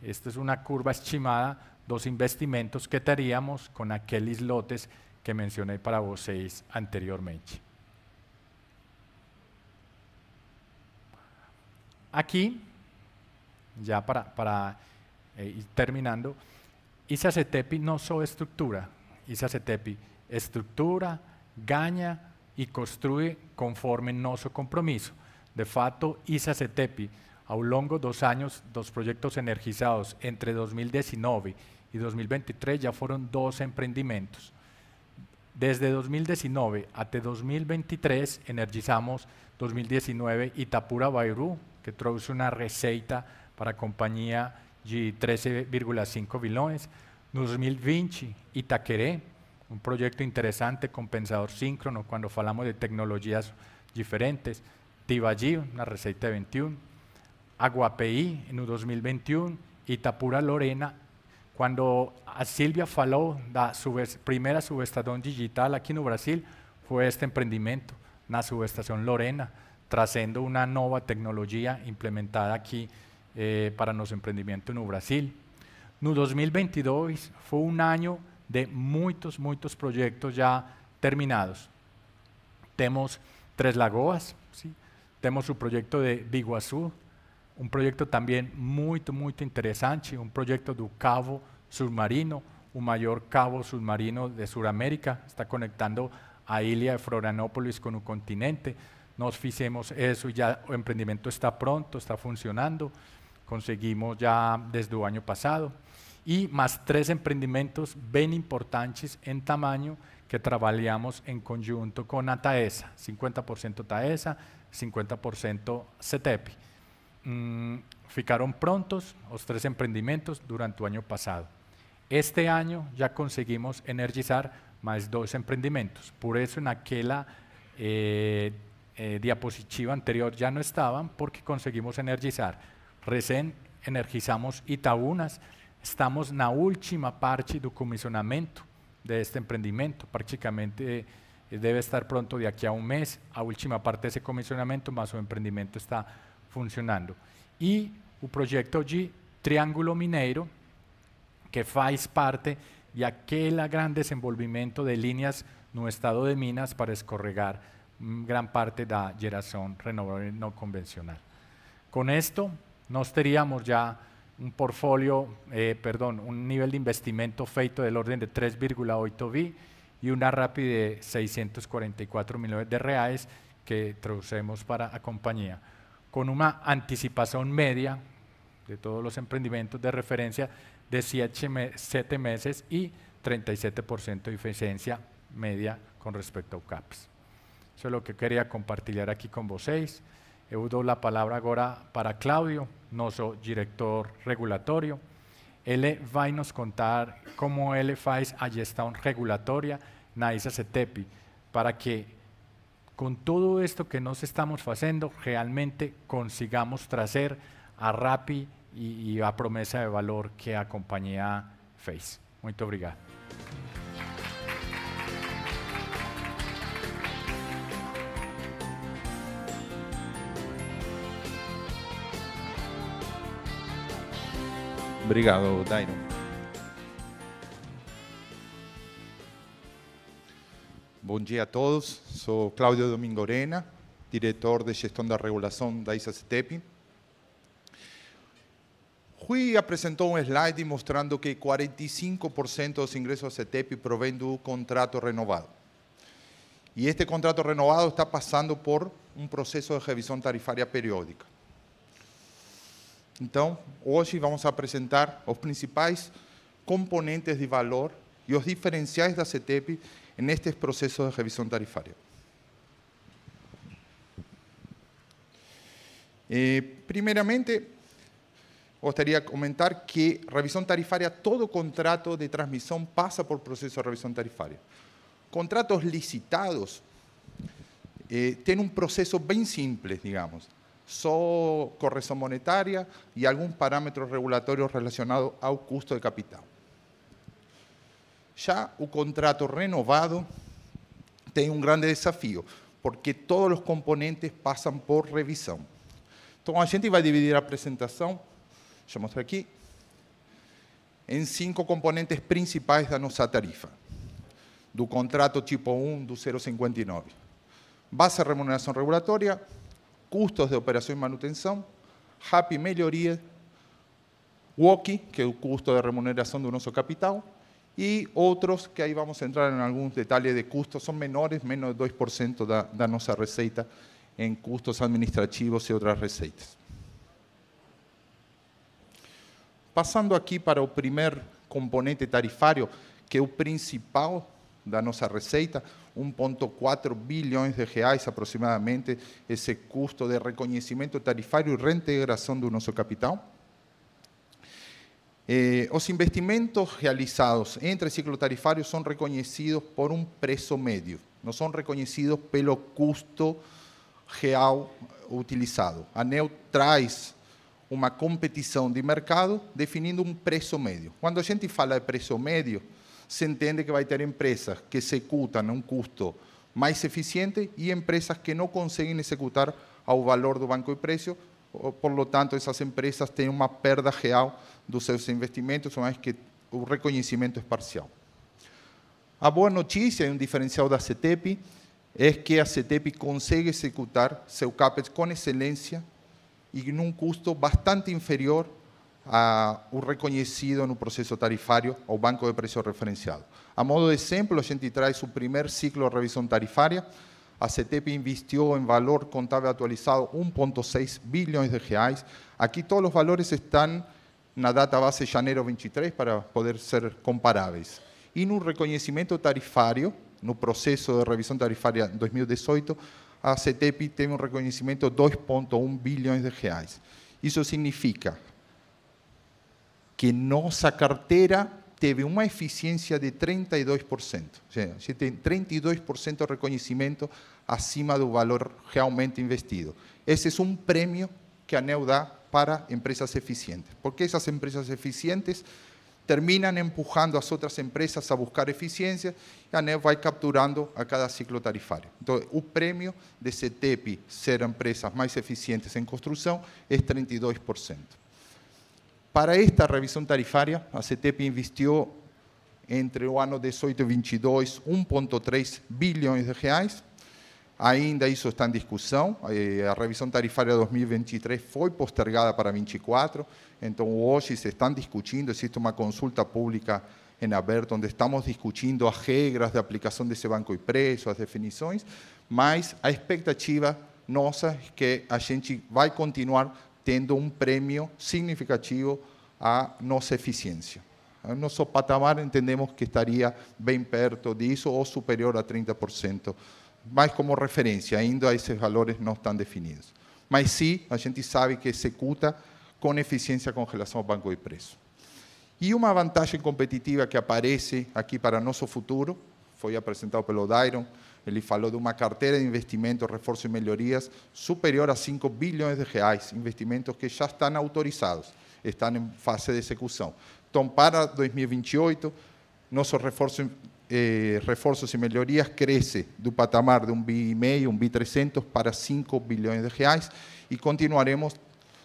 S7: esta es una curva estimada, dos investimentos que teníamos con aquellos lotes que mencioné para seis anteriormente. Aquí, ya para, eh, ir terminando, ISACETEPI no solo estructura, ISACETEPI estructura, gaña y construye conforme nuestro compromiso. De fato, ISACETEPI, a lo longo dos años, dos proyectos energizados entre 2019 y 2023 ya fueron dos emprendimientos. Desde 2019 hasta 2023 energizamos 2019 Itapura Bairú, que traduce una receita para compañía G 13,5 billones. 2020 Itaqueré, un proyecto interesante, compensador síncrono, cuando hablamos de tecnologías diferentes. Tivalli, una receita de 21. Aguapeí en 2021. Itapura Lorena cuando a Silvia falou su primera subestación digital aquí en Brasil, fue este emprendimiento, la Subestación Lorena, trazendo una nueva tecnología implementada aquí eh, para nuestro emprendimiento en Brasil. En 2022 fue un año de muchos, muchos proyectos ya terminados. Tenemos Tres Lagoas, tenemos el proyecto de Biguaçu, un proyecto también muy muy interesante un proyecto un cabo submarino, un mayor cabo submarino de Sudamérica, está conectando a Ilia de Florianópolis con un continente. nos hicimos eso ya el emprendimiento está pronto, está funcionando. Conseguimos ya desde el año pasado. Y más tres emprendimientos bien importantes en tamaño que trabajamos en conjunto con ataesa 50% TAESA, 50% CETEP. Mm, ficaron prontos los tres emprendimientos durante el año pasado. Este año ya conseguimos energizar más dos emprendimientos. Por eso en aquella eh, eh, diapositiva anterior ya no estaban porque conseguimos energizar. Recién energizamos Itaúnas. Estamos en la última parte del comisionamiento de este emprendimiento. Prácticamente eh, debe estar pronto de aquí a un mes. la última parte de ese comisionamiento, más su emprendimiento está funcionando. E proyecto G, Triángulo Mineiro, que faz parte de aquel gran desenvolvimiento de líneas no estado de Minas para escorregar mm, gran parte la geração renovable no convencional. Con esto nos teríamos ya un portfolio, eh, perdón, un nivel de investimento feito del orden de 3,8 bi y una RAPI de 644 millones de reales que traducemos para la compañía con una anticipación media de todos los emprendimientos de referencia de 7 meses y 37% de eficiencia media con respecto a UCAPS. Eso es lo que quería compartir aquí con vosotros. He dou la palabra ahora para Claudio, director regulatorio. Él va a nos contar cómo él faz la gestión regulatoria. en ISA e tepi para que con todo esto que nos estamos haciendo, realmente consigamos traer a Rappi y, a promesa de valor que a compañía Face. Muito obrigado.
S8: Obrigado, Daino. Bom dia a todos. Sou Cláudio Arena, diretor de gestão da regulação da ISA CETEPI. Rui apresentou um slide mostrando que 45% dos ingressos da CETEP provém do contrato renovado. E este contrato renovado está passando por um processo de revisão tarifária periódica. Então, hoje vamos apresentar os principais componentes de valor e os diferenciais da CETEP en este proceso de revisión tarifaria. Eh, primeramente, gustaría comentar que revisión tarifaria, todo contrato de transmisión pasa por proceso de revisión tarifaria. Contratos licitados eh, tienen un proceso bien simple, digamos. solo corrección monetaria y algún parámetro regulatorio relacionado al costo de capital. Ya o contrato renovado tiene un grande desafío, porque todos los componentes pasan por revisión. Então, a gente vai dividir a presentación, presentación. ya mostrar aquí, en cinco componentes principales de nuestra tarifa, do contrato tipo 1 do 059. Base de remuneración regulatória, custos de operación y manutención, happy mejoría, melhoria, que es el custo de remuneración de nuestro capital, y outros que aí vamos entrar em alguns detalhes de custos, são menores, menos de 2% da, da nossa receita em custos administrativos e outras receitas. Passando aqui para o primeiro componente tarifário, que é o principal da nossa receita, 1,4 bilhões de reais aproximadamente, esse custo de reconhecimento tarifário e reintegração do nosso capital. Eh, os investimentos realizados entre ciclo tarifários são reconhecidos por um preço médio, não são reconhecidos pelo custo real utilizado. A ANEL traz uma competição de mercado definindo um preço médio. Quando a gente fala de preço médio, se entende que vai ter empresas que executam a um custo mais eficiente e empresas que não conseguem executar ao valor do banco de preço por lo tanto, essas empresas têm uma perda real dos seus investimentos, uma vez que o reconhecimento é parcial. A boa notícia e um diferencial da CETEP é que a CETEP consegue executar seu CAPEX com excelência e num custo bastante inferior ao reconhecido no processo tarifário ao banco de preço referenciado. A modo de exemplo, a gente traz o primeiro ciclo de revisão tarifária, a CETEP investiu em valor contábil atualizado 1.6 bilhões de reais. Aqui todos os valores estão na data base de 23 para poder ser comparáveis. E no reconhecimento tarifário, no processo de revisão tarifária 2018, a CETEP teve um reconhecimento de 2.1 bilhões de reais. Isso significa que nossa cartera teve uma eficiência de 32%. Você tem 32% de reconhecimento acima do valor realmente investido. Esse é um prêmio que a ANEU dá para empresas eficientes, porque essas empresas eficientes terminam empujando as outras empresas a buscar eficiência e a ANEU vai capturando a cada ciclo tarifário. Então, o prêmio de CETEP ser empresas mais eficientes em construção é 32%. Para esta revisão tarifária, a CETEP investiu entre o ano 18 e 22 1,3 bilhões de reais. Ainda isso está em discussão. Eh, a revisão tarifária 2023 foi postergada para 2024. então hoje se estão discutindo, existe uma consulta pública em aberto, onde estamos discutindo as regras de aplicação desse banco e preço, as definições, mas a expectativa nossa é que a gente vai continuar tendo um prêmio significativo à nossa eficiência. O nosso patamar entendemos que estaria bem perto disso ou superior a 30%, mas como referência, ainda esses valores não estão definidos. Mas sim, a gente sabe que executa com eficiência com relação ao banco de preço. E uma vantagem competitiva que aparece aqui para nosso futuro, foi apresentado pelo Dairon, ele falou de uma carteira de investimentos, reforço e melhorias superior a 5 bilhões de reais, investimentos que já estão autorizados, estão em fase de execução. Então, para 2028, nosso reforço eh, reforços e melhorias cresce do patamar de 1,5 bi e meio, bi para 5 bilhões de reais e continuaremos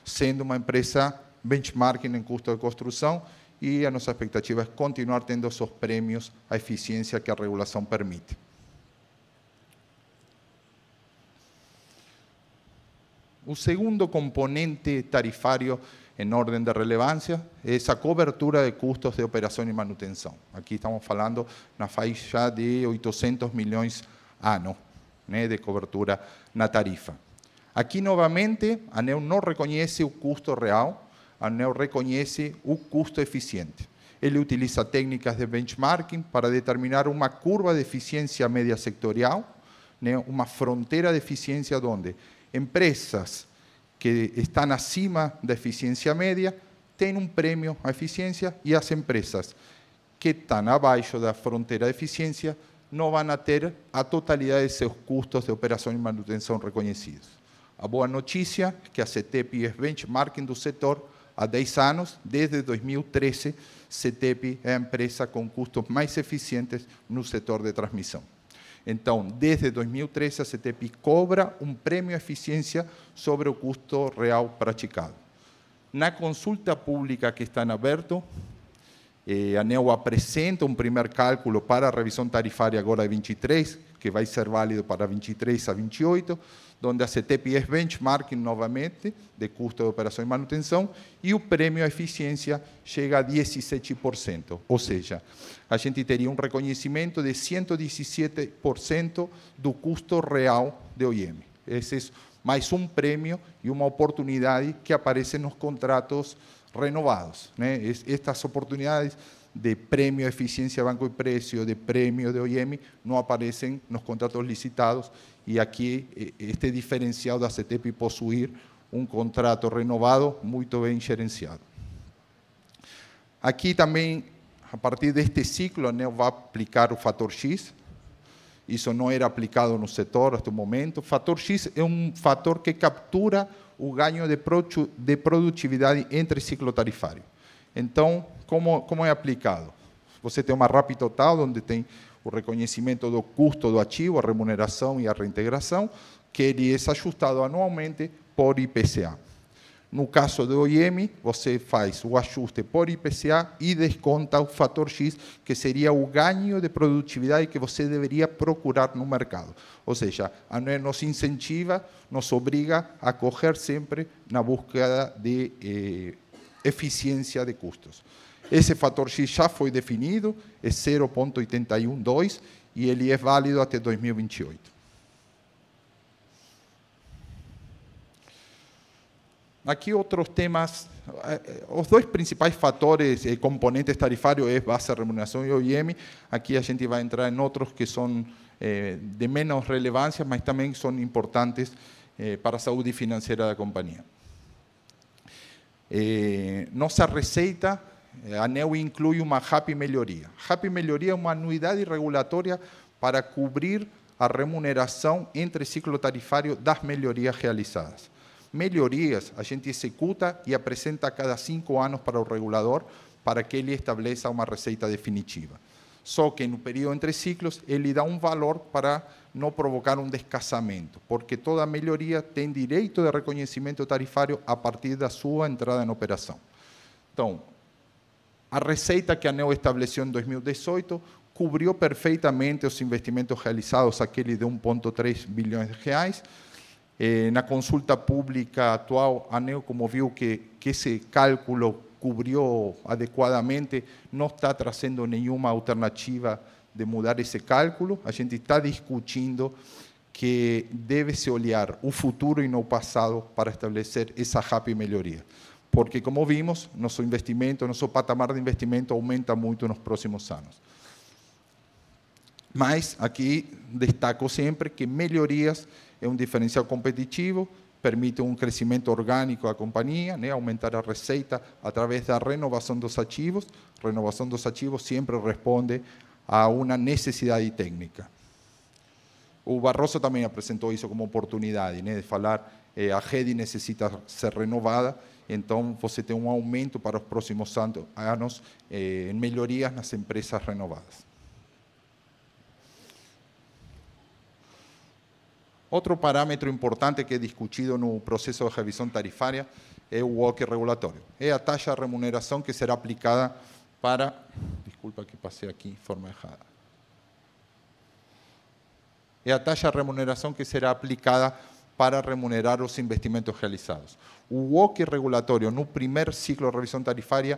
S8: sendo uma empresa benchmarking em custo de construção e a nossa expectativa é continuar tendo esses prêmios à eficiência que a regulação permite. Un segundo componente tarifario en orden de relevancia es la cobertura de costos de operación y manutención. Aquí estamos hablando de una faixa de 800 millones años ah, né, ¿eh? de cobertura na tarifa. Aqui, novamente, a Neo não reconhece o custo real, a Neo reconhece o custo eficiente. Ele utiliza técnicas de benchmarking para determinar uma curva de eficiência média sectorial, ¿eh? uma fronteira de eficiência onde empresas que estão acima da eficiência média têm um prêmio à eficiência e as empresas que estão abaixo da fronteira de eficiência não vão ter a totalidade de seus custos de operação e manutenção reconhecidos. A boa notícia é que a CETEPI é benchmarking do setor há 10 anos, desde 2013, CETEPI é a empresa com custos mais eficientes no setor de transmissão. Então, desde 2013, a CETEP cobra um prêmio eficiência sobre o custo real praticado. Na consulta pública que está em aberto, a eh, ANEL apresenta um primeiro cálculo para a revisão tarifária agora de 23, que vai ser válido para 23 a 28, onde a CETEP é benchmarking novamente, de custo de operação e manutenção, e o prêmio à eficiência chega a 17%. Ou seja, a gente teria um reconhecimento de 117% do custo real de OIM. Esse é mais um prêmio e uma oportunidade que aparece nos contratos renovados. Né? Estas oportunidades de prêmio à eficiência banco e preço, de prêmio de OIM, não aparecem nos contratos licitados y aquí este diferencial da CETEP possuir um contrato renovado muito bem gerenciado. Aqui também, a partir deste ciclo, a ANEL vai aplicar o fator X. Isso não era aplicado no setor até o momento. O fator X é um fator que captura o ganho de produtividade entre ciclo tarifário. Então, como, como é aplicado? Você tem uma RAP total, onde tem o reconhecimento do custo do ativo, a remuneração e a reintegração, que ele é ajustado anualmente por IPCA. No caso do IEM, você faz o ajuste por IPCA e desconta o fator X, que seria o ganho de produtividade que você deveria procurar no mercado. Ou seja, a nos incentiva, nos obriga a correr sempre na búsqueda de eh, eficiência de custos. Esse fator X já foi definido, é 0,812 e ele é válido até 2028. Aqui outros temas, eh, eh, os dois principais fatores e eh, componentes tarifários é base, remuneração e OIM. Aqui a gente vai entrar em outros que são de menos relevância, mas também são importantes para a saúde financeira da companhia. nossa receita eh, a NEU inclui uma RAP melhoria. RAP melhoria é uma anuidade regulatória para cobrir a remuneração entre ciclo tarifário das melhorias realizadas. Melhorias a gente executa e apresenta a cada cinco anos para o regulador para que ele estabeleça uma receita definitiva. Só que no período entre ciclos ele dá um valor para não provocar um descasamento, porque toda melhoria tem direito de reconhecimento tarifário a partir da sua entrada em operação. Então, a receita que a Neo estabeleceu em 2018 cobriu perfeitamente os investimentos realizados, aquele de 1,3 bilhões de reais. Eh, na consulta pública atual, a Neo como viu que, que esse cálculo cobriu adequadamente, não está trazendo nenhuma alternativa de mudar esse cálculo. A gente está discutindo que deve-se olhar o futuro e não o passado para estabelecer essa rápida melhoria porque, como vimos, nosso investimento, nosso patamar de investimento aumenta muito nos próximos anos. Mas aqui destaco sempre que melhorias é um diferencial competitivo, permite um crescimento orgânico da companhia, né? aumentar a receita através da renovação dos ativos. Renovação dos ativos sempre responde a uma necessidade técnica. O Barroso também apresentou isso como oportunidade, né? de falar eh, a rede necessita ser renovada então você tem um aumento para os próximos anos eh, em melhorias nas empresas renovadas. Outro parâmetro importante que é discutido no processo de revisão tarifária é o walk regulatório. É a taxa de remuneração que será aplicada para... Desculpa que passei aqui de forma errada. É a taxa de remuneração que será aplicada para remunerar os investimentos realizados o OC regulatório no primeiro ciclo de revisão tarifária,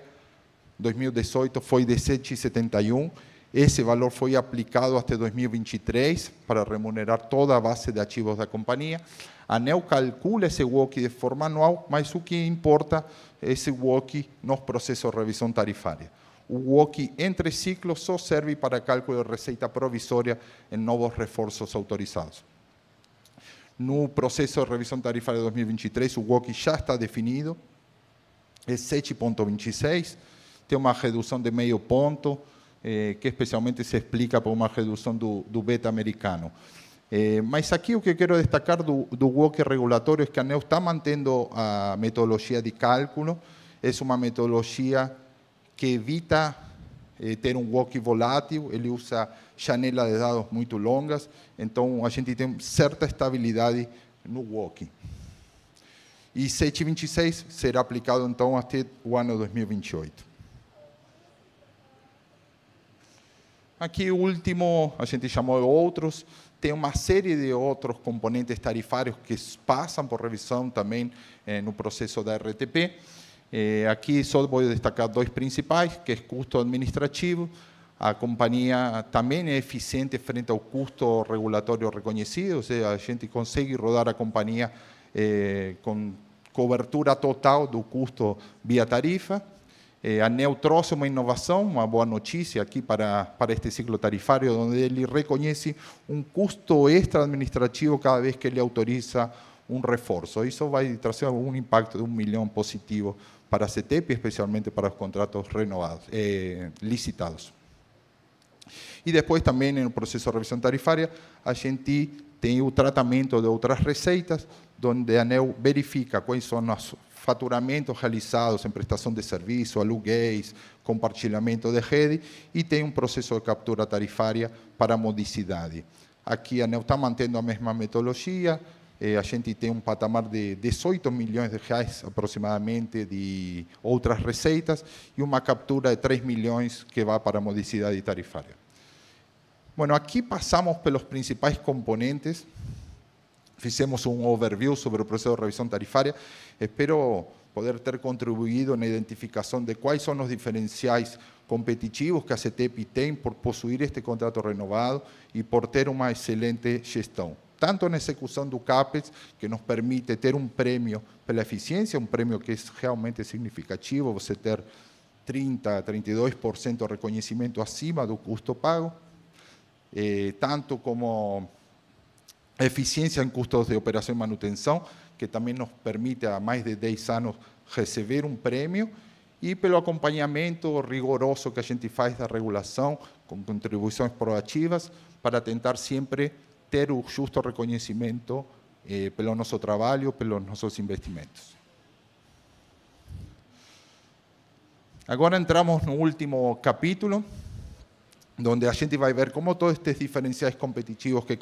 S8: 2018, foi de 7,71. Esse valor foi aplicado até 2023 para remunerar toda a base de ativos da companhia. A ANEL calcula esse WOC de forma anual, mas o que importa é esse WOC nos processos de revisão tarifária. O WOC entre ciclos só serve para cálculo de receita provisória em novos reforços autorizados. No processo de revisão tarifária de 2023, o WOC já está definido, é 7,26, tem uma redução de meio ponto, eh, que especialmente se explica por uma redução do, do beta americano. Eh, mas aqui o que eu quero destacar do, do WOC regulatório é que a NEO está mantendo a metodologia de cálculo, é uma metodologia que evita eh, ter um walk volátil, ele usa janelas de dados muito longas, então a gente tem certa estabilidade no walk. E 726 será aplicado, então, até o ano 2028. Aqui o último, a gente chamou outros, tem uma série de outros componentes tarifários que passam por revisão também eh, no processo da RTP. Eh, aqui só vou destacar dois principais, que é custo administrativo. A companhia também é eficiente frente ao custo regulatório reconhecido, ou seja, a gente consegue rodar a companhia eh, com cobertura total do custo via tarifa. Eh, a NEU trouxe uma inovação, uma boa notícia aqui para, para este ciclo tarifário, onde ele reconhece um custo extra administrativo cada vez que ele autoriza um reforço. Isso vai trazer um impacto de um milhão positivo para a CETEP, especialmente para os contratos renovados, eh, licitados. E depois também, no processo de revisão tarifária, a gente tem o tratamento de outras receitas, onde a ANEL verifica quais são os faturamentos realizados em prestação de serviço, aluguéis, compartilhamento de rede, e tem um processo de captura tarifária para modicidade. Aqui a ANEL está mantendo a mesma metodologia, eh, a gente tem um patamar de 18 milhões de reais aproximadamente de outras receitas e uma captura de 3 milhões que vai para a modicidade tarifária. Bueno, aqui passamos pelos principais componentes, fizemos um overview sobre o processo de revisão tarifária. Espero poder ter contribuído na identificação de quais são os diferenciais competitivos que a CETEP tem por possuir este contrato renovado e por ter uma excelente gestão tanto na execução do CAPES, que nos permite ter um prêmio pela eficiência, um prêmio que é realmente significativo, você ter 30%, 32% de reconhecimento acima do custo pago, eh, tanto como eficiência em custos de operação e manutenção, que também nos permite, há mais de 10 anos, receber um prêmio, e pelo acompanhamento rigoroso que a gente faz da regulação, com contribuições proativas, para tentar sempre ter o justo reconhecimento eh, pelo nosso trabalho, pelos nossos investimentos. Agora entramos no último capítulo, onde a gente vai ver como todos estes diferenciais competitivos que,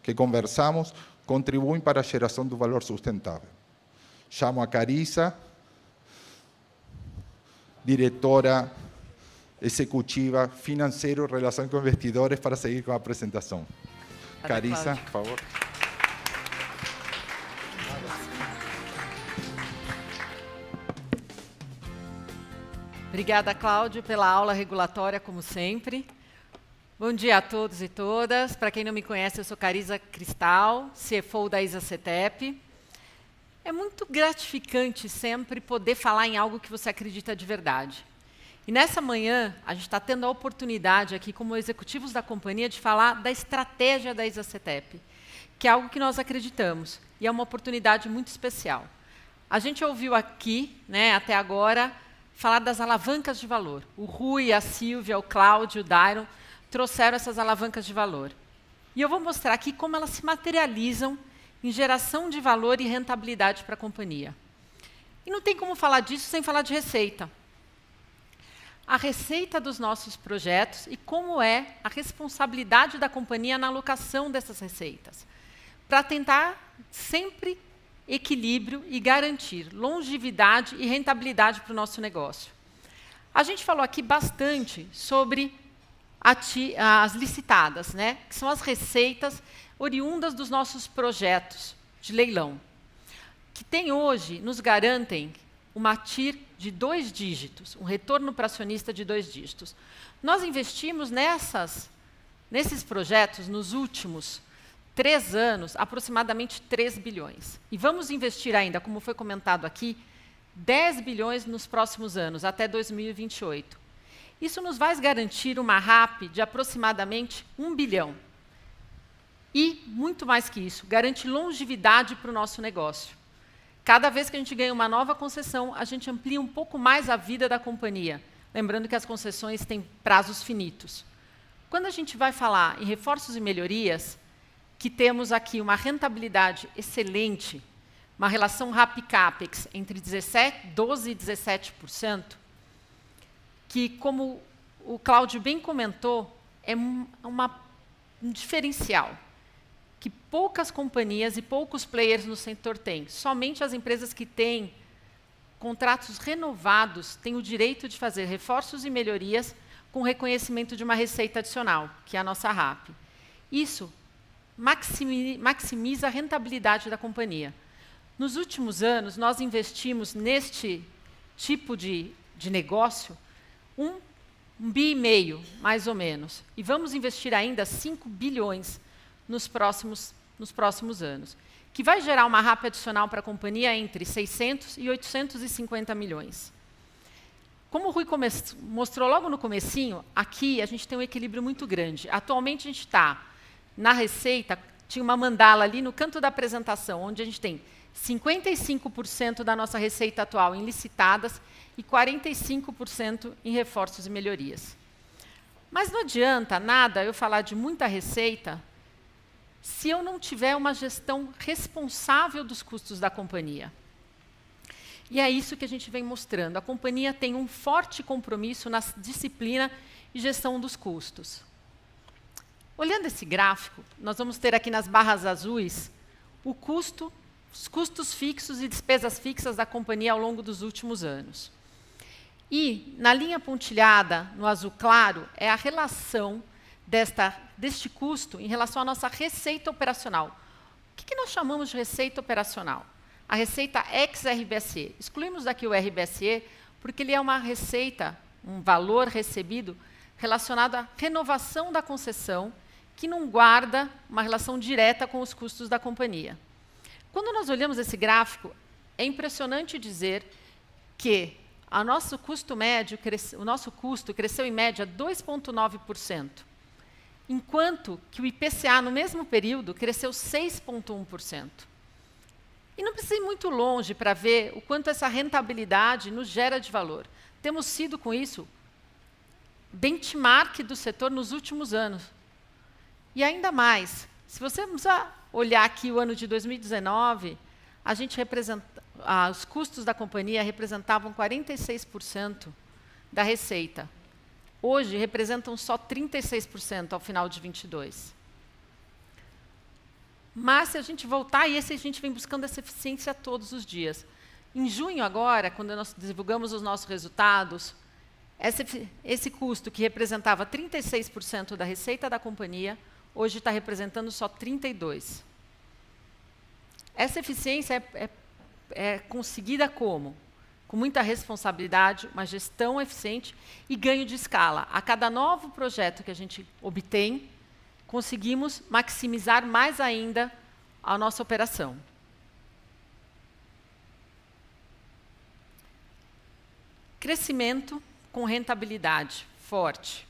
S8: que conversamos contribuem para a geração do valor sustentável. Chamo a Carissa, diretora executiva financeiro, relação com investidores, para seguir com a apresentação. Ana Carissa, por favor.
S9: Obrigada, Cláudio, pela aula regulatória, como sempre. Bom dia a todos e todas. Para quem não me conhece, eu sou Carisa Cristal, CFO da ISACETEP. É muito gratificante sempre poder falar em algo que você acredita de verdade. E nessa manhã, a gente está tendo a oportunidade aqui, como executivos da companhia, de falar da estratégia da Isacetep, que é algo que nós acreditamos e é uma oportunidade muito especial. A gente ouviu aqui, né, até agora, falar das alavancas de valor. O Rui, a Silvia, o Cláudio, o Dairon trouxeram essas alavancas de valor. E eu vou mostrar aqui como elas se materializam em geração de valor e rentabilidade para a companhia. E não tem como falar disso sem falar de receita a receita dos nossos projetos e como é a responsabilidade da companhia na alocação dessas receitas, para tentar sempre equilíbrio e garantir longevidade e rentabilidade para o nosso negócio. A gente falou aqui bastante sobre as licitadas, né, que são as receitas oriundas dos nossos projetos de leilão, que tem hoje nos garantem uma TIR de dois dígitos, um retorno para acionista de dois dígitos. Nós investimos nessas, nesses projetos nos últimos três anos, aproximadamente 3 bilhões. E vamos investir ainda, como foi comentado aqui, 10 bilhões nos próximos anos, até 2028. Isso nos vai garantir uma RAP de aproximadamente 1 bilhão. E, muito mais que isso, garante longevidade para o nosso negócio. Cada vez que a gente ganha uma nova concessão, a gente amplia um pouco mais a vida da companhia. Lembrando que as concessões têm prazos finitos. Quando a gente vai falar em reforços e melhorias, que temos aqui uma rentabilidade excelente, uma relação RAP-CAPEX entre 17, 12% e 17%, que, como o Cláudio bem comentou, é um, uma, um diferencial que poucas companhias e poucos players no setor têm. Somente as empresas que têm contratos renovados têm o direito de fazer reforços e melhorias com reconhecimento de uma receita adicional, que é a nossa RAP. Isso maximiza a rentabilidade da companhia. Nos últimos anos, nós investimos neste tipo de, de negócio um, um bi e meio, mais ou menos. E vamos investir ainda 5 bilhões nos próximos, nos próximos anos, que vai gerar uma RAP adicional para a companhia entre 600 e 850 milhões. Como o Rui mostrou logo no comecinho, aqui a gente tem um equilíbrio muito grande. Atualmente a gente está na receita, tinha uma mandala ali no canto da apresentação, onde a gente tem 55% da nossa receita atual em licitadas e 45% em reforços e melhorias. Mas não adianta nada eu falar de muita receita se eu não tiver uma gestão responsável dos custos da companhia. E é isso que a gente vem mostrando. A companhia tem um forte compromisso na disciplina e gestão dos custos. Olhando esse gráfico, nós vamos ter aqui nas barras azuis o custo, os custos fixos e despesas fixas da companhia ao longo dos últimos anos. E na linha pontilhada, no azul claro, é a relação desta, deste custo em relação à nossa receita operacional. O que, que nós chamamos de receita operacional? A receita ex-RBSE. Excluímos daqui o RBSE porque ele é uma receita, um valor recebido relacionado à renovação da concessão que não guarda uma relação direta com os custos da companhia. Quando nós olhamos esse gráfico, é impressionante dizer que a nosso custo médio, o nosso custo cresceu em média 2,9% enquanto que o IPCA, no mesmo período, cresceu 6,1%. E não precisei muito longe para ver o quanto essa rentabilidade nos gera de valor. Temos sido, com isso, benchmark do setor nos últimos anos. E ainda mais, se você olhar aqui o ano de 2019, a gente representa, ah, os custos da companhia representavam 46% da receita hoje representam só 36% ao final de 22. Mas se a gente voltar, e esse a gente vem buscando essa eficiência todos os dias. Em junho agora, quando nós divulgamos os nossos resultados, esse, esse custo que representava 36% da receita da companhia, hoje está representando só 32%. Essa eficiência é, é, é conseguida como? com muita responsabilidade, uma gestão eficiente e ganho de escala. A cada novo projeto que a gente obtém, conseguimos maximizar mais ainda a nossa operação. Crescimento com rentabilidade forte.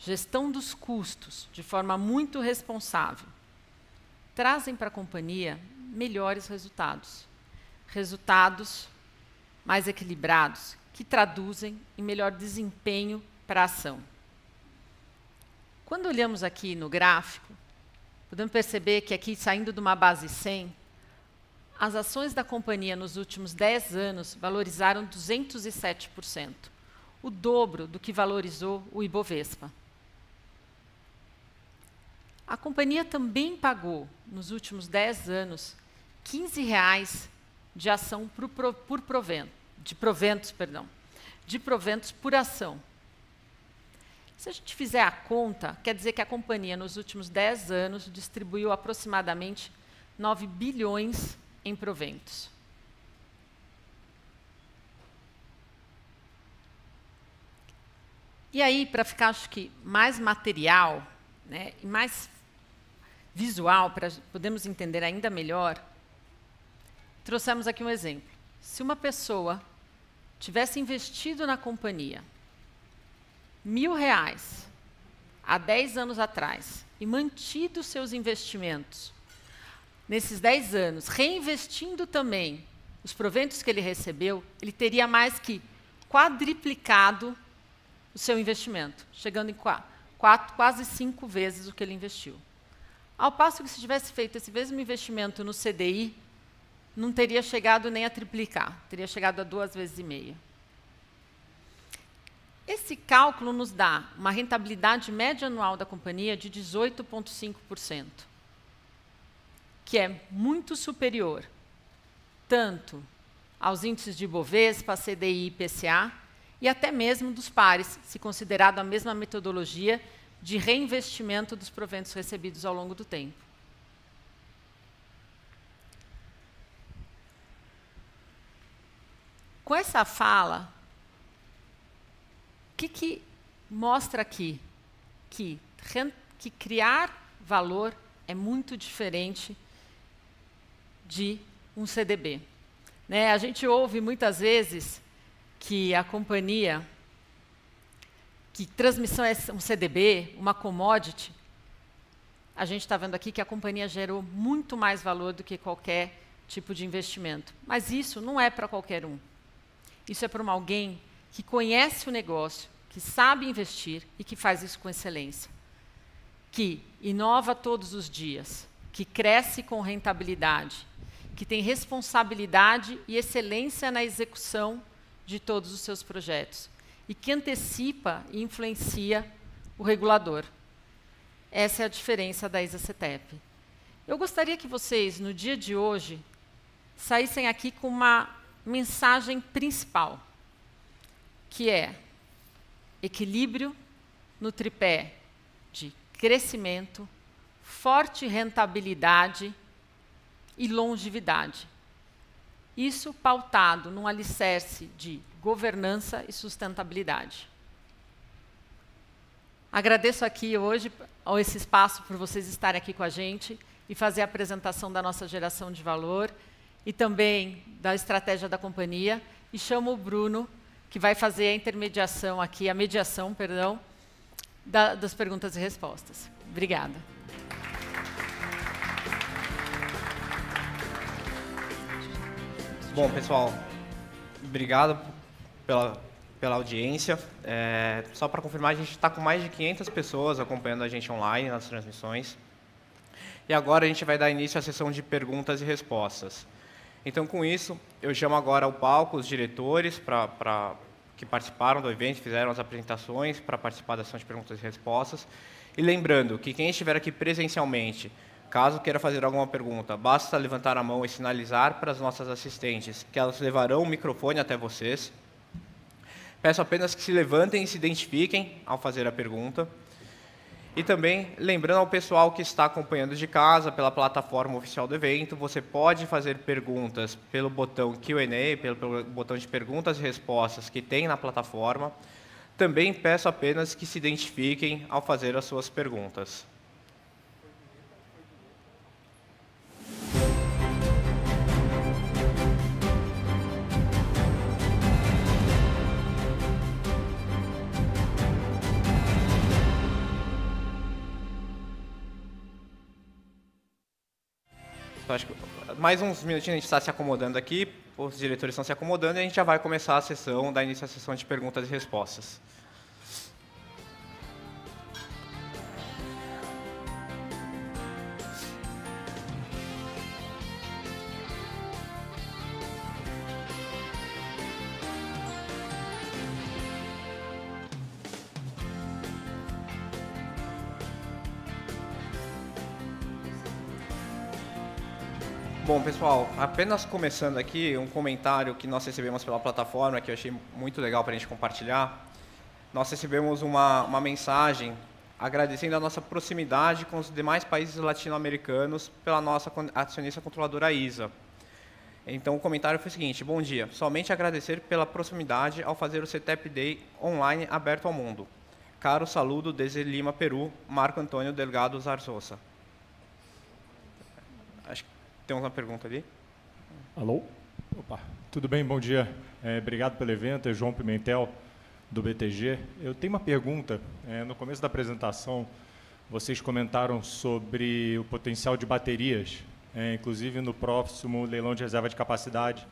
S9: Gestão dos custos de forma muito responsável. Trazem para a companhia melhores resultados. Resultados mais equilibrados, que traduzem em melhor desempenho para a ação. Quando olhamos aqui no gráfico, podemos perceber que aqui, saindo de uma base 100, as ações da companhia nos últimos 10 anos valorizaram 207%, o dobro do que valorizou o Ibovespa. A companhia também pagou, nos últimos 10 anos, R$ 15,00 de ação por, por provento, de proventos, perdão, de proventos por ação. Se a gente fizer a conta, quer dizer que a companhia, nos últimos 10 anos, distribuiu aproximadamente 9 bilhões em proventos. E aí, para ficar, acho que, mais material né, e mais visual, para podemos entender ainda melhor, trouxemos aqui um exemplo. Se uma pessoa tivesse investido na companhia mil reais há 10 anos atrás e mantido seus investimentos nesses 10 anos, reinvestindo também os proventos que ele recebeu, ele teria mais que quadriplicado o seu investimento, chegando em quatro, quase cinco vezes o que ele investiu. Ao passo que se tivesse feito esse mesmo investimento no CDI, não teria chegado nem a triplicar, teria chegado a duas vezes e meia. Esse cálculo nos dá uma rentabilidade média anual da companhia de 18,5%, que é muito superior tanto aos índices de Bovespa, CDI e IPCA, e até mesmo dos pares, se considerado a mesma metodologia de reinvestimento dos proventos recebidos ao longo do tempo. Com essa fala, o que, que mostra aqui? Que, que criar valor é muito diferente de um CDB. Né? A gente ouve muitas vezes que a companhia, que transmissão é um CDB, uma commodity, a gente está vendo aqui que a companhia gerou muito mais valor do que qualquer tipo de investimento. Mas isso não é para qualquer um. Isso é para alguém que conhece o negócio, que sabe investir e que faz isso com excelência. Que inova todos os dias, que cresce com rentabilidade, que tem responsabilidade e excelência na execução de todos os seus projetos e que antecipa e influencia o regulador. Essa é a diferença da Isacetep. Eu gostaria que vocês, no dia de hoje, saíssem aqui com uma mensagem principal, que é equilíbrio no tripé de crescimento, forte rentabilidade e longevidade. Isso pautado num alicerce de governança e sustentabilidade. Agradeço aqui hoje esse espaço por vocês estarem aqui com a gente e fazer a apresentação da nossa geração de valor e também da estratégia da companhia, e chamo o Bruno, que vai fazer a intermediação aqui, a mediação, perdão, da, das perguntas e respostas. Obrigada.
S2: Bom, pessoal, obrigado pela, pela audiência. É, só para confirmar, a gente está com mais de 500 pessoas acompanhando a gente online nas transmissões. E agora a gente vai dar início à sessão de perguntas e respostas. Então, com isso, eu chamo agora ao palco os diretores pra, pra que participaram do evento, fizeram as apresentações para participar da sessão de perguntas e respostas. E lembrando que quem estiver aqui presencialmente, caso queira fazer alguma pergunta, basta levantar a mão e sinalizar para as nossas assistentes que elas levarão o microfone até vocês. Peço apenas que se levantem e se identifiquem ao fazer a pergunta. E também, lembrando ao pessoal que está acompanhando de casa, pela plataforma oficial do evento, você pode fazer perguntas pelo botão Q&A, pelo, pelo botão de perguntas e respostas que tem na plataforma. Também peço apenas que se identifiquem ao fazer as suas perguntas. Então, acho que mais uns minutinhos a gente está se acomodando aqui, os diretores estão se acomodando e a gente já vai começar a sessão, dar início à sessão de perguntas e respostas. pessoal, apenas começando aqui, um comentário que nós recebemos pela plataforma, que eu achei muito legal para a gente compartilhar. Nós recebemos uma, uma mensagem agradecendo a nossa proximidade com os demais países latino-americanos pela nossa acionista controladora ISA. Então, o comentário foi o seguinte: Bom dia. Somente agradecer pela proximidade ao fazer o CETEP Day online aberto ao mundo. Caro saludo desde Lima, Peru, Marco Antônio Delgado Zarzosa. Temos uma pergunta
S10: ali. Alô? Opa, tudo bem? Bom dia. É, obrigado pelo evento. É João Pimentel, do BTG. Eu tenho uma pergunta. É, no começo da apresentação, vocês comentaram sobre o potencial de baterias, é, inclusive no próximo leilão de reserva de capacidade,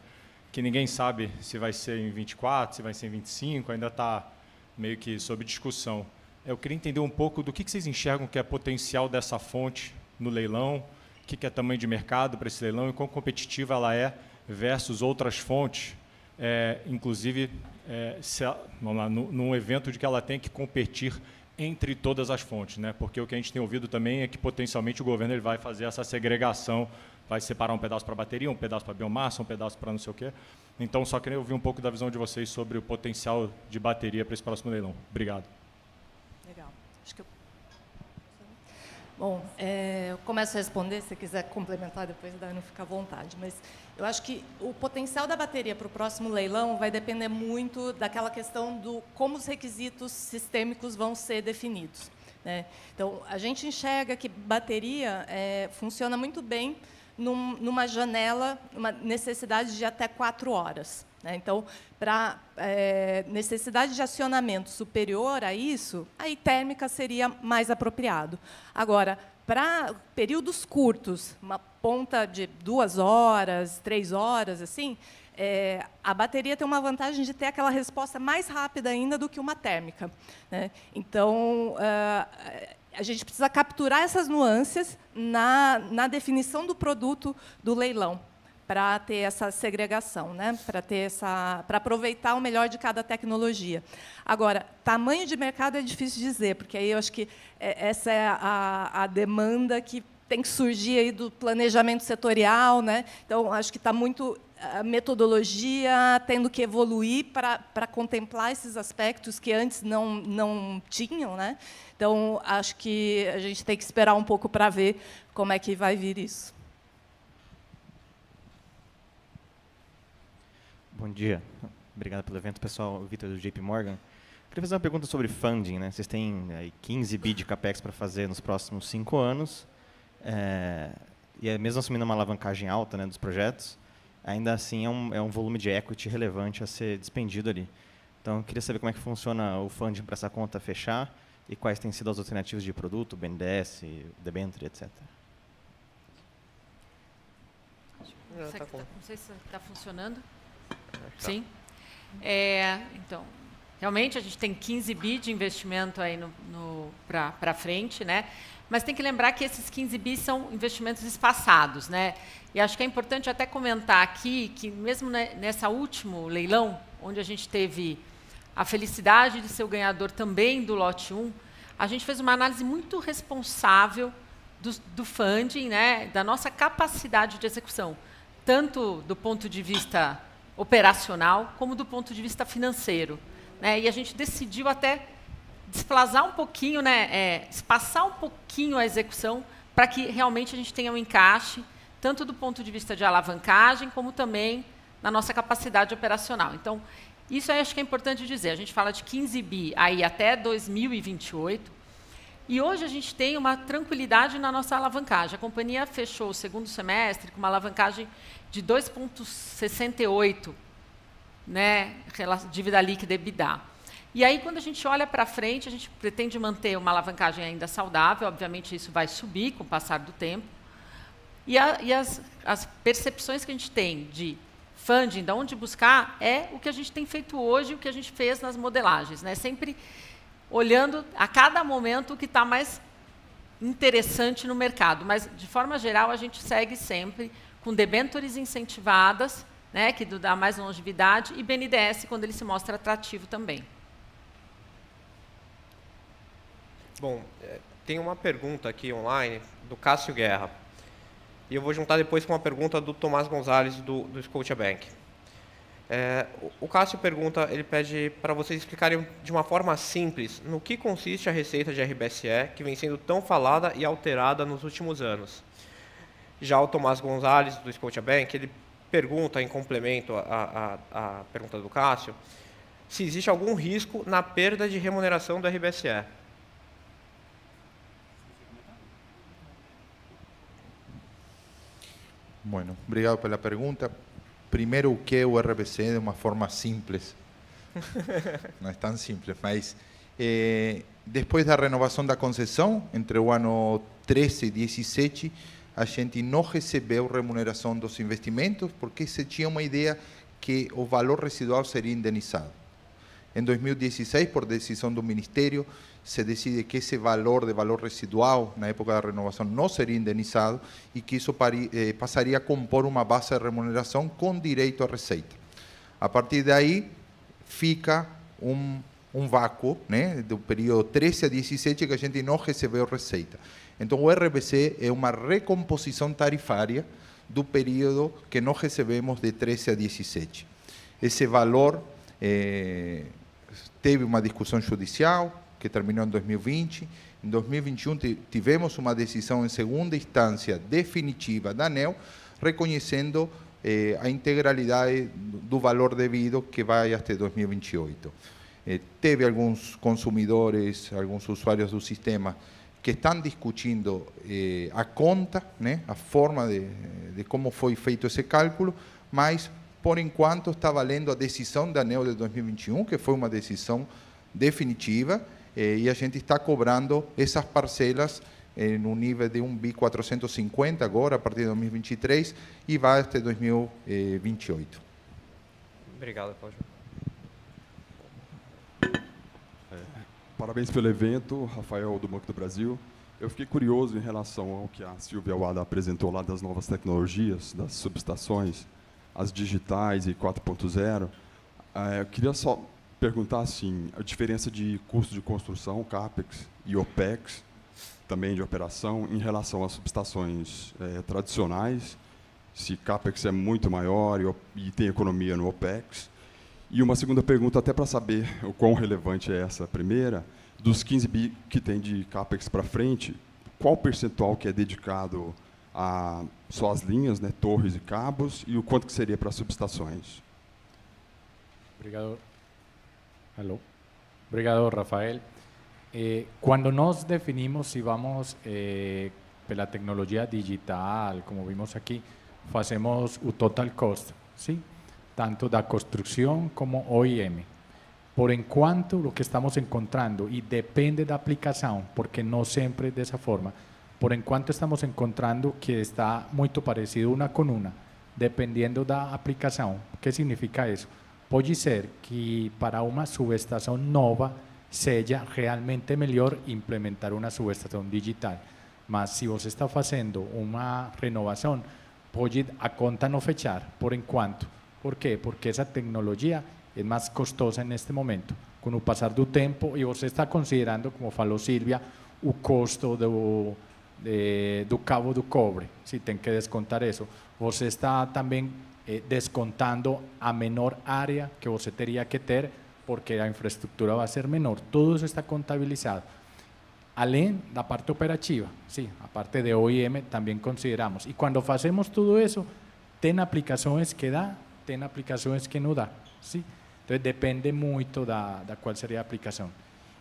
S10: que ninguém sabe se vai ser em 24, se vai ser em 25, ainda está meio que sob discussão. Eu queria entender um pouco do que, que vocês enxergam que é potencial dessa fonte no leilão o que, que é tamanho de mercado para esse leilão e quão competitiva ela é versus outras fontes, é, inclusive é, ela, lá, no, num evento de que ela tem que competir entre todas as fontes, né? porque o que a gente tem ouvido também é que potencialmente o governo ele vai fazer essa segregação, vai separar um pedaço para bateria, um pedaço para biomassa, um pedaço para não sei o quê. Então, só queria ouvir um pouco da visão de vocês sobre o potencial de bateria para esse próximo leilão. Obrigado.
S6: Legal. Acho que eu
S5: Bom, é, eu começo a responder, se quiser complementar depois, não fica à vontade. Mas eu acho que o potencial da bateria para o próximo leilão vai depender muito daquela questão do como os requisitos sistêmicos vão ser definidos. Né? Então, a gente enxerga que bateria é, funciona muito bem num, numa janela, uma necessidade de até quatro horas. Né? Então, para é, eh, necessidade de acionamento superior a isso, aí térmica seria mais apropriado. Agora, para períodos curtos, uma ponta de duas horas, três horas, assim, é, a bateria tem uma vantagem de ter aquela resposta mais rápida ainda do que uma térmica. Né? Então, é, a gente precisa capturar essas nuances na, na definição do produto do leilão para ter essa segregação, né? para ter essa, para aproveitar o melhor de cada tecnologia. Agora, tamanho de mercado é difícil dizer, porque aí eu acho que é, essa é a, a demanda que tem que surgir aí do planejamento setorial, né? Então acho que está muito a metodologia tendo que evoluir para, para contemplar esses aspectos que antes não, não tinham. Né? Então, acho que a gente tem que esperar um pouco para ver como é que vai vir isso.
S11: Bom dia. Obrigado pelo evento, pessoal. Vitor do JP Morgan. Queria fazer uma pergunta sobre funding. Né? Vocês têm aí 15 bi de capex para fazer nos próximos cinco anos. É, e é mesmo assumindo uma alavancagem alta né, dos projetos, ainda assim é um, é um volume de equity relevante a ser despendido ali. Então, queria saber como é que funciona o funding para essa conta fechar e quais têm sido as alternativas de produto, BNDES, debenture, etc.
S9: Não, tá, tá não sei se está funcionando. Tá. Sim. É, então, realmente a gente tem 15 bi de investimento aí no, no para frente, né? Mas tem que lembrar que esses 15 bi são investimentos espaçados, né? E acho que é importante até comentar aqui que mesmo nessa último leilão, onde a gente teve a felicidade de ser o ganhador também do lote 1, a gente fez uma análise muito responsável do, do funding, né, da nossa capacidade de execução, tanto do ponto de vista operacional, como do ponto de vista financeiro. Né? E a gente decidiu até desplazar um pouquinho, né, é, espaçar um pouquinho a execução para que realmente a gente tenha um encaixe, tanto do ponto de vista de alavancagem, como também na nossa capacidade operacional. Então, isso aí acho que é importante dizer. A gente fala de 15 bi aí até 2028. E hoje a gente tem uma tranquilidade na nossa alavancagem. A companhia fechou o segundo semestre com uma alavancagem de 2,68, né, dívida líquida EBITDA. E aí, quando a gente olha para frente, a gente pretende manter uma alavancagem ainda saudável, obviamente isso vai subir com o passar do tempo. E, a, e as, as percepções que a gente tem de funding, de onde buscar, é o que a gente tem feito hoje, o que a gente fez nas modelagens. Né? Sempre olhando a cada momento o que está mais interessante no mercado. Mas, de forma geral, a gente segue sempre com debentures incentivadas, né, que dá mais longevidade, e BNDES, quando ele se mostra atrativo também.
S2: Bom, é, tem uma pergunta aqui online do Cássio Guerra. E eu vou juntar depois com uma pergunta do Tomás Gonzalez, do, do Scotiabank. É, o Cássio pergunta, ele pede para vocês explicarem de uma forma simples no que consiste a receita de RBSE que vem sendo tão falada e alterada nos últimos anos. Já o Tomás Gonzalez, do Bank, ele pergunta, em complemento à, à, à pergunta do Cássio, se existe algum risco na perda de remuneração do RBSE.
S8: Bueno, obrigado pela pergunta. Primeiro, o que é o RBSE de uma forma simples? <laughs> Não é tão simples, mas eh, depois da renovação da concessão, entre o ano 13 e 17, a gente não recebeu remuneração dos investimentos porque se tinha uma ideia que o valor residual seria indenizado. Em 2016, por decisão do Ministério, se decide que esse valor de valor residual na época da renovação não seria indenizado e que isso eh, passaria a compor uma base de remuneração com direito à receita. A partir daí, fica um, um vácuo né, do período 13 a 17 que a gente não recebeu receita. Então, o RBC é uma recomposição tarifária do período que nós recebemos de 13 a 17. Esse valor é, teve uma discussão judicial que terminou em 2020. Em 2021, tivemos uma decisão em segunda instância definitiva da ANEL, reconhecendo eh, a integralidade do valor devido que vai até 2028. Eh, teve alguns consumidores, alguns usuários do sistema que estão discutindo eh, a conta, né, a forma de, de, como foi feito esse cálculo, mas, por enquanto, está valendo a decisão da ANEL de 2021, que foi uma decisão definitiva, eh, e a gente está cobrando essas parcelas no nível de 1 bi 450 agora, a partir de 2023, e vai até 2028.
S2: Obrigado, Cláudio.
S8: Parabéns pelo evento, Rafael do Banco do Brasil. Eu fiquei curioso em relação ao que a Silvia Wada apresentou lá das novas tecnologias, das subestações, as digitais e 4.0. Eh, eu queria só perguntar assim, a diferença de custo de construção, CAPEX e OPEX, também de operação, em relação às subestações é, tradicionais, se CAPEX é muito maior e, e tem economia no OPEX, e uma segunda pergunta, até para saber o quão relevante é essa primeira, dos 15 bi que tem de CAPEX para frente, qual percentual que é dedicado a só as linhas, né, torres e cabos, e o quanto que seria para subestações?
S7: Obrigado. Alô. Obrigado, Rafael. Eh, cuando nos definimos si vamos eh, la tecnología digital, como vimos aquí, hacemos un total cost, ¿sí? tanto da construcción como OIM. Por en cuanto lo que estamos encontrando, y depende la aplicación, porque siempre es de esa forma, por en cuanto estamos encontrando que está muy parecido una con una, dependiendo de la aplicación. ¿Qué significa eso? Puede ser que para una subestación nova sea realmente mejor implementar una subestación digital. Mas si vos está haciendo una renovación, puede a conta no fechar, por en cuanto. ¿Por qué? Porque esa tecnología es más costosa en este momento. Con el pasar del tiempo, y usted está considerando, como falou Silvia, el costo del de, cabo do cobre, si tiene que descontar eso. Usted está también eh, descontando a menor área que usted tenía que ter, porque la infraestructura va a ser menor. Todo eso está contabilizado. Além la parte operativa, sí, aparte de OIM también consideramos. Y cuando hacemos todo eso, ten aplicaciones que da tiene aplicaciones que no da. ¿sí? Entonces depende mucho de cuál sería sería la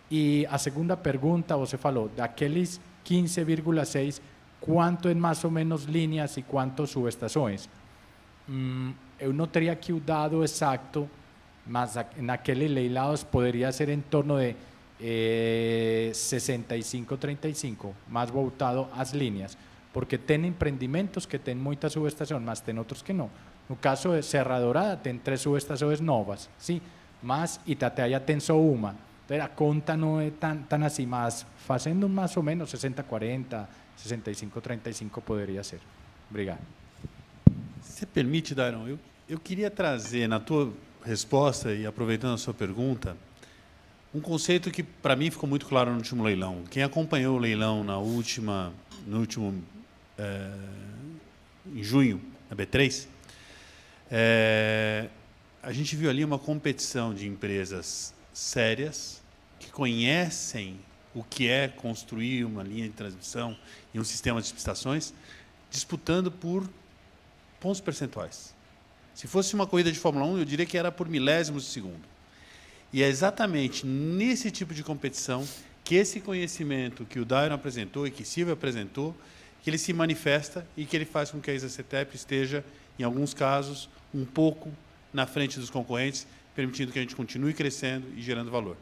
S7: Y Y a segunda usted faló, de aquellos 15,6, cuánto es más o menos líneas y cuánto subestaciones? Uno mm, eh, tendría que tendría un dato exacto, más en aquellos leilados podría ser en torno de 65-35, eh, más voltado las líneas. porque tiene emprendimientos que tienen mucha subestación, más ten otros que no. No caso de é Serra tem três subestações novas, sim, mas Itatiaia tem só uma. Então a conta não é tão, tão assim, mas fazendo mais ou menos 60-40, 65-35 poderia ser.
S4: Obrigado. Se permite, Darão, eu, eu queria trazer na tua resposta e aproveitando a sua pergunta, um conceito que para mim ficou muito claro no último leilão. Quem acompanhou o leilão na última, no último é, em junho, na B3, é, a gente viu ali uma competição de empresas sérias que conhecem o que é construir uma linha de transmissão e um sistema de subestações, disputando por pontos percentuais. Se fosse uma corrida de Fórmula 1, eu diria que era por milésimos de segundo. E é exatamente nesse tipo de competição que esse conhecimento que o Dairon apresentou e que Silvio apresentou, que ele se manifesta e que ele faz com que a ISA esteja em alguns casos, um pouco na frente dos concorrentes, permitindo que a gente continue crescendo e gerando valor.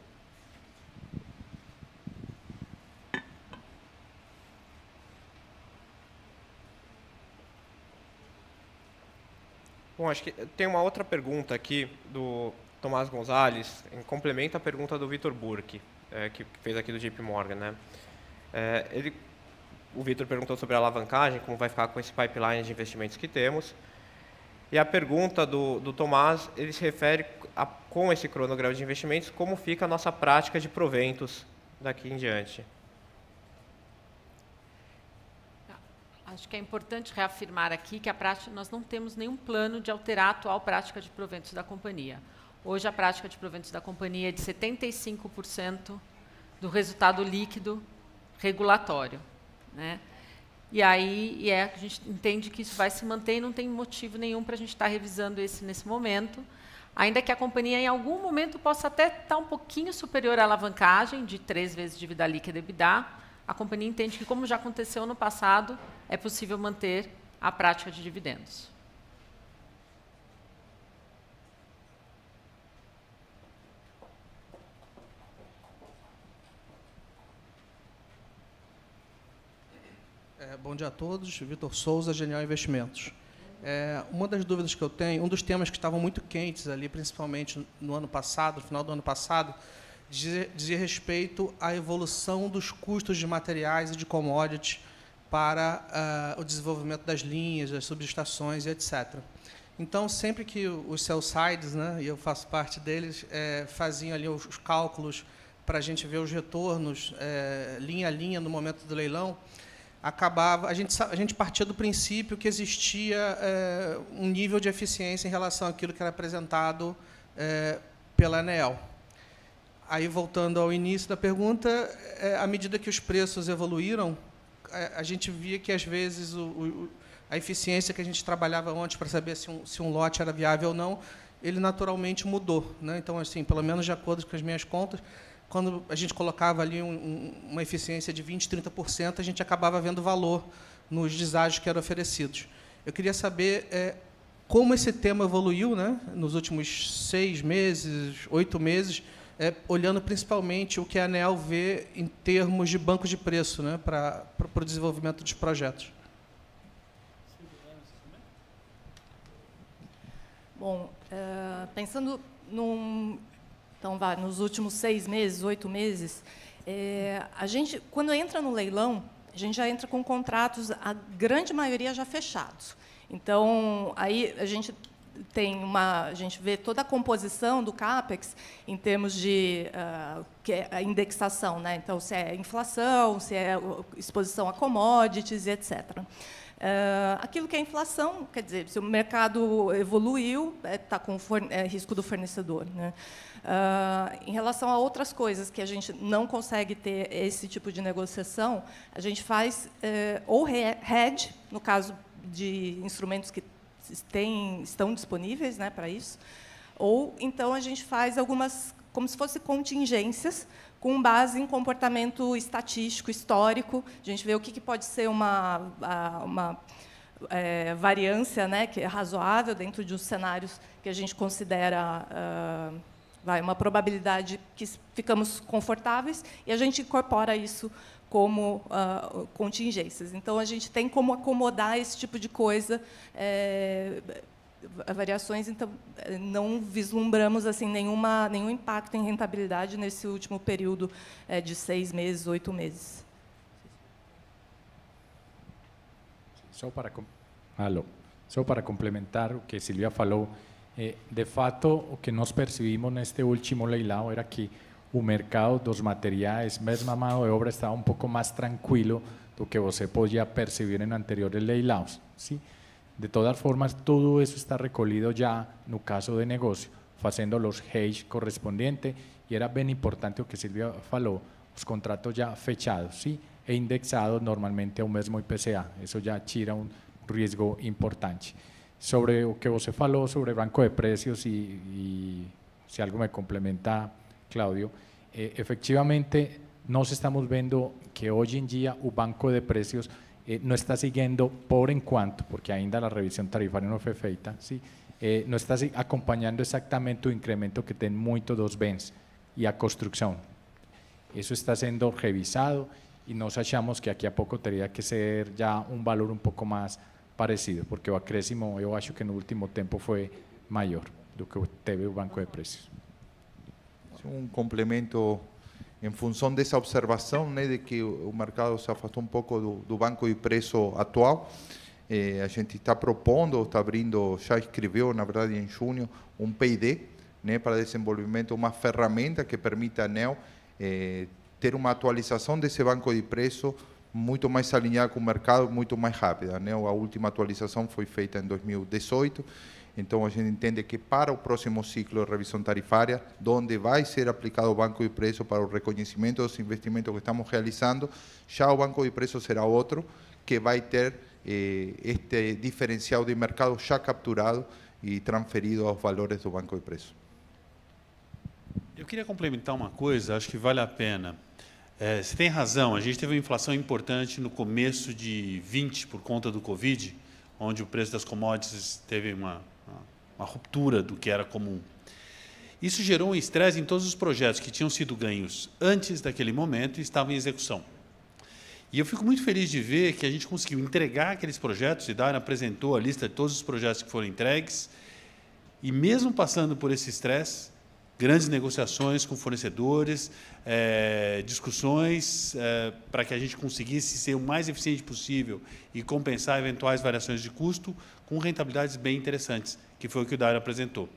S2: Bom, acho que tem uma outra pergunta aqui do Tomás Gonzalez, em complemento à pergunta do Vitor Burke, é, que fez aqui do JP Morgan. Né? É, ele, o Vitor perguntou sobre a alavancagem, como vai ficar com esse pipeline de investimentos que temos. E a pergunta do, do Tomás, ele se refere a, com esse cronograma de investimentos, como fica a nossa prática de proventos daqui em diante.
S9: Acho que é importante reafirmar aqui que a prática, nós não temos nenhum plano de alterar a atual prática de proventos da companhia. Hoje, a prática de proventos da companhia é de 75% do resultado líquido regulatório. Né? E aí e é, a gente entende que isso vai se manter e não tem motivo nenhum para a gente estar tá revisando esse nesse momento. Ainda que a companhia, em algum momento, possa até estar tá um pouquinho superior à alavancagem de três vezes dívida líquida e EBITDA, a companhia entende que, como já aconteceu no passado, é possível manter a prática de dividendos.
S12: É, bom dia a todos. Vitor Souza, Genial Investimentos. É, uma das dúvidas que eu tenho, um dos temas que estavam muito quentes ali, principalmente no ano passado, no final do ano passado, dizia, dizia respeito à evolução dos custos de materiais e de commodities para uh, o desenvolvimento das linhas, das subestações e etc. Então, sempre que os sell sides, né, e eu faço parte deles, é, faziam ali os cálculos para a gente ver os retornos é, linha a linha no momento do leilão, acabava a gente a gente partia do princípio que existia é, um nível de eficiência em relação àquilo que era apresentado é, pela ANEL Aí voltando ao início da pergunta, é, à medida que os preços evoluíram, a gente via que às vezes o, o, a eficiência que a gente trabalhava antes para saber se um, se um lote era viável ou não, ele naturalmente mudou, né? Então assim, pelo menos de acordo com as minhas contas, quando a gente colocava ali um, um, uma eficiência de 20%, 30%, a gente acabava vendo valor nos deságios que eram oferecidos. Eu queria saber é, como esse tema evoluiu né, nos últimos seis meses, oito meses, é, olhando principalmente o que a ANEL vê em termos de bancos de preço né, para, para o desenvolvimento dos projetos.
S5: Bom, é, pensando num então nos últimos seis meses, oito meses, é, a gente, quando entra no leilão, a gente já entra com contratos, a grande maioria já fechados. Então, aí a gente tem uma, a gente vê toda a composição do capex em termos de uh, que é indexação, né? Então, se é inflação, se é exposição a commodities, etc. Uh, ah, aquilo que é inflação, quer dizer, se o mercado evoluiu, está é, tá com forne- é, risco do fornecedor. Né? Uh, em relação a outras coisas que a gente não consegue ter esse tipo de negociação, a gente faz uh, ou hedge, no caso de instrumentos que tem, estão disponíveis né, para isso, ou então a gente faz algumas, como se fossem contingências, com base em comportamento estatístico, histórico. A gente vê o que, que pode ser uma, uma é, variância né, que é razoável dentro de uns cenários que a gente considera. Uh, vai uma probabilidade que ficamos confortáveis e a gente incorpora isso como uh, contingências. Então a gente tem como acomodar esse tipo de coisa. É, variações, então eh, não vislumbramos assim nenhuma, nenhum impacto em rentabilidade nesse último período é, de seis meses, oito meses.
S7: Só para, alô, só para complementar o que Silvia falou, Eh, de facto, lo que nos percibimos en este último leilado era que un mercado dos materiales más mamado de obra, estaba un poco más tranquilo lo que se podía percibir en anteriores leilados, ¿sí? De todas formas, todo eso está ya en un caso de negocio, haciendo los hedge correspondientes, y era bien importante lo que Silvia falou, los contratos ya fechados ¿sí? e indexados normalmente un mesmo IPCA, Eso ya tira un riesgo importante sobre lo que vos se faló sobre banco de precios y, si algo me complementa Claudio, eh, efectivamente nos estamos viendo que hoy en día un banco de precios eh, no está siguiendo por en cuanto, porque ainda la revisión tarifaria no fue feita, ¿sí? Eh, no está acompañando exactamente un incremento que ten muchos dos bens y a construcción. Eso está siendo revisado y nos achamos que aquí a poco tendría que ser ya un valor un poco más parecido, porque o acréscimo eu acho que no último tempo foi maior do que teve o banco de preços.
S8: Um complemento em função dessa observação, né, de que o mercado se afastou um pouco do, do banco de preço atual, eh, a gente está propondo, está abrindo, já escreveu, na verdade, em junho, um P&D, né, para desenvolvimento, uma ferramenta que permita a NEO eh, ter uma atualização desse banco de preço muito mais alinhada com o mercado, muito mais rápida. Né? A última atualização foi feita em 2018, então a gente entende que para o próximo ciclo de revisão tarifária, onde vai ser aplicado o banco de preço para o reconhecimento dos investimentos que estamos realizando, já o banco de preço será outro que vai ter eh, este diferencial de mercado já capturado e transferido aos valores do banco de preço.
S4: Eu queria complementar uma coisa, acho que vale a pena. É, você tem razão, a gente teve uma inflação importante no começo de 20 por conta do Covid, onde o preço das commodities teve uma, uma ruptura do que era comum. Isso gerou um estresse em todos os projetos que tinham sido ganhos antes daquele momento e estavam em execução. E eu fico muito feliz de ver que a gente conseguiu entregar aqueles projetos, e Dara apresentou a lista de todos os projetos que foram entregues, e mesmo passando por esse estresse, grandes negociações com fornecedores, é, discussões é, para que a gente conseguisse ser o mais eficiente possível e compensar eventuais variações de custo com rentabilidades bem interessantes, que foi o que o Dário apresentou.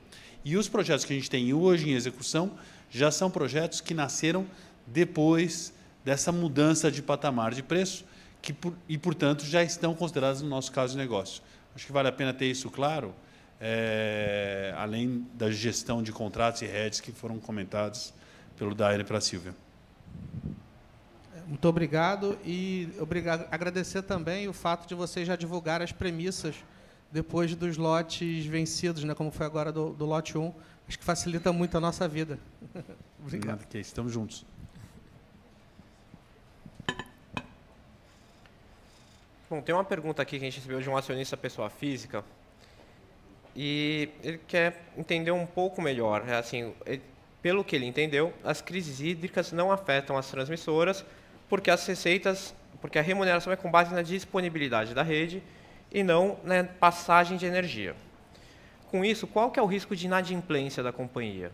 S4: E os projetos que a gente tem hoje em execução já são projetos que nasceram depois dessa mudança de patamar de preço que, e, portanto, já estão considerados no nosso caso de negócio. Acho que vale a pena ter isso claro, é, além da gestão de contratos e redes que foram comentados pelo Daire para a Silvia.
S12: É, muito obrigado e obrigado, agradecer também o fato de vocês já divulgar as premissas depois dos lotes vencidos, né, como foi agora do, do lote 1. Acho que facilita muito a nossa vida. <laughs> obrigado.
S4: Nada que é, estamos juntos.
S2: Bom, tem uma pergunta aqui que a gente recebeu de um acionista pessoa física e ele quer entender um pouco melhor. É assim, ele, pelo que ele entendeu, as crises hídricas não afetam as transmissoras, porque as receitas, porque a remuneração é com base na disponibilidade da rede e não na passagem de energia. Com isso, qual que é o risco de inadimplência da companhia?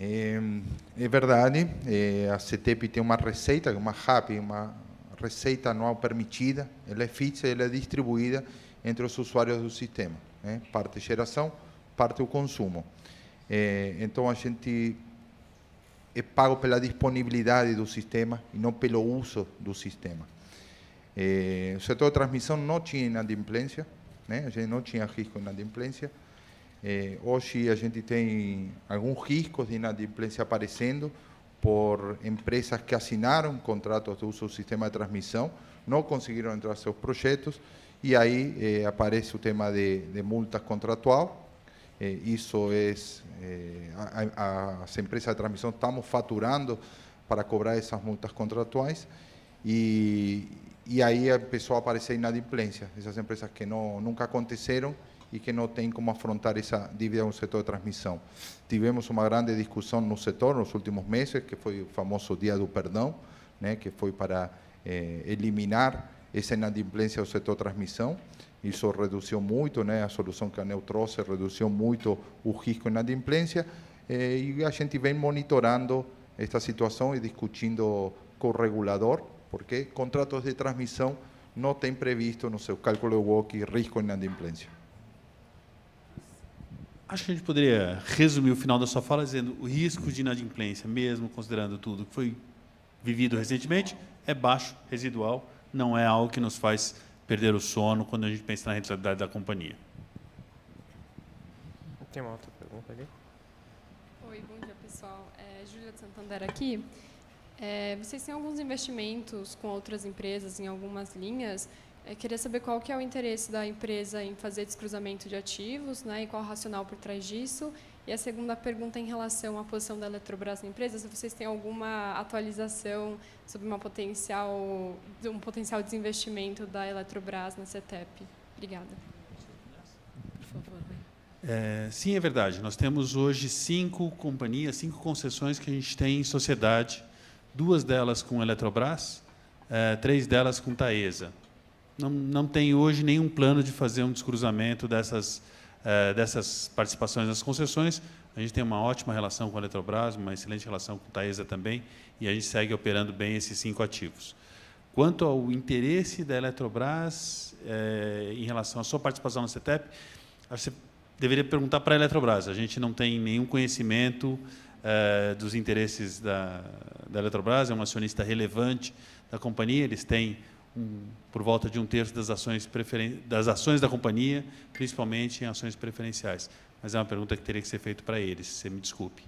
S8: É, verdade, é, a CETEP tem uma receita, uma RAP, uma receita anual permitida, ela é fixa, ela é distribuída entre os usuários do sistema. Né? Parte geração, parte o consumo. É, então a gente é pago pela disponibilidade do sistema e não pelo uso do sistema. É, o setor de transmissão não tinha inadimplência, né? a gente não tinha risco de inadimplência. É, hoje a gente tem alguns riscos de inadimplência aparecendo, por empresas que assinaram contratos de uso do sistema de transmissão, não conseguiram entrar seus projetos, e aí eh, aparece o tema de, de multas contratual. Eh, isso é. Eh, a, a, as empresas de transmissão estamos faturando para cobrar essas multas contratuais, e, e aí começou a aparecer inadimplência, essas empresas que não, nunca aconteceram e que não tem como afrontar essa dívida no setor de transmissão. Tivemos uma grande discussão no setor nos últimos meses, que foi o famoso Dia do Perdão, né, ¿eh? que foi para eh, eliminar essa inadimplência do setor de transmissão. Isso reduziu muito, né, a solução que a ANEL trouxe reduziu muito o risco de inadimplência eh, e a gente vem monitorando esta situação e discutindo com o regulador, porque contratos de transmissão não têm previsto no seu cálculo de WOC risco de inadimplência.
S4: Acho que a gente poderia resumir o final da sua fala dizendo o risco de inadimplência, mesmo considerando tudo que foi vivido recentemente, é baixo, residual, não é algo que nos faz perder o sono quando a gente pensa na rentabilidade da companhia.
S2: Tem uma outra
S11: pergunta ali?
S1: Oi, bom dia, pessoal. É, Júlia de Santander aqui. É, vocês têm alguns investimentos com outras empresas em algumas linhas queria saber qual que é o interesse da empresa em fazer descruzamento de ativos, né, e qual o racional por trás disso. E a segunda pergunta em relação à posição da Eletrobras na empresa, se vocês têm alguma atualização sobre uma potencial, um potencial desinvestimento da Eletrobras na CETEP. Obrigada. Por favor.
S4: É, sim, é verdade. Nós temos hoje cinco companhias, cinco concessões que a gente tem em sociedade, duas delas com Eletrobras, é, três delas com Taesa não, não tem hoje nenhum plano de fazer um descruzamento dessas, eh, dessas participações nas concessões. A gente tem uma ótima relação com a Eletrobras, uma excelente relação com a Taesa também, e a gente segue operando bem esses cinco ativos. Quanto ao interesse da Eletrobras eh, em relação à sua participação na CETEP, você deveria perguntar para a Eletrobras. A gente não tem nenhum conhecimento eh, dos interesses da, da Eletrobras, é um acionista relevante da companhia, eles têm por volta de um terço das ações, das ações da companhia, principalmente em ações preferenciais. Mas é uma pergunta que teria que ser feita para eles, você me desculpe.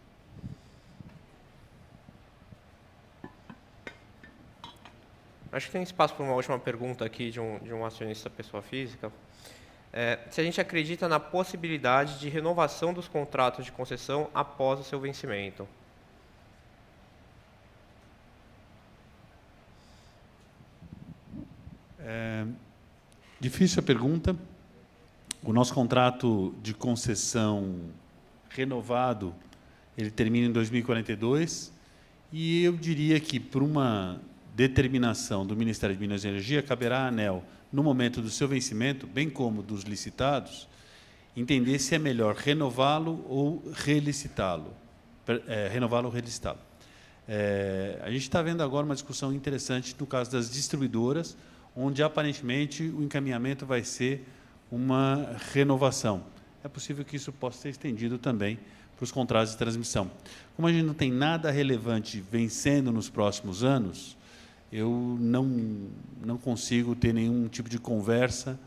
S4: Acho que tem
S2: espaço para uma última pergunta aqui de um, de um acionista pessoa física. É, se a gente acredita na possibilidade de renovação dos contratos de concessão após o seu vencimento.
S4: É, difícil a pergunta. O nosso contrato de concessão renovado, ele termina em 2042, e eu diria que, por uma determinação do Ministério de Minas e Energia, caberá à ANEL, no momento do seu vencimento, bem como dos licitados, entender se é melhor renová-lo ou relicitá-lo. É, renová-lo ou relicitá-lo. É, a gente está vendo agora uma discussão interessante no caso das distribuidoras, onde aparentemente o encaminhamento vai ser uma renovação. É possível que isso possa ser estendido também para os contratos de transmissão. Como a gente não tem nada relevante vencendo nos próximos anos, eu não, não consigo ter nenhum tipo de conversa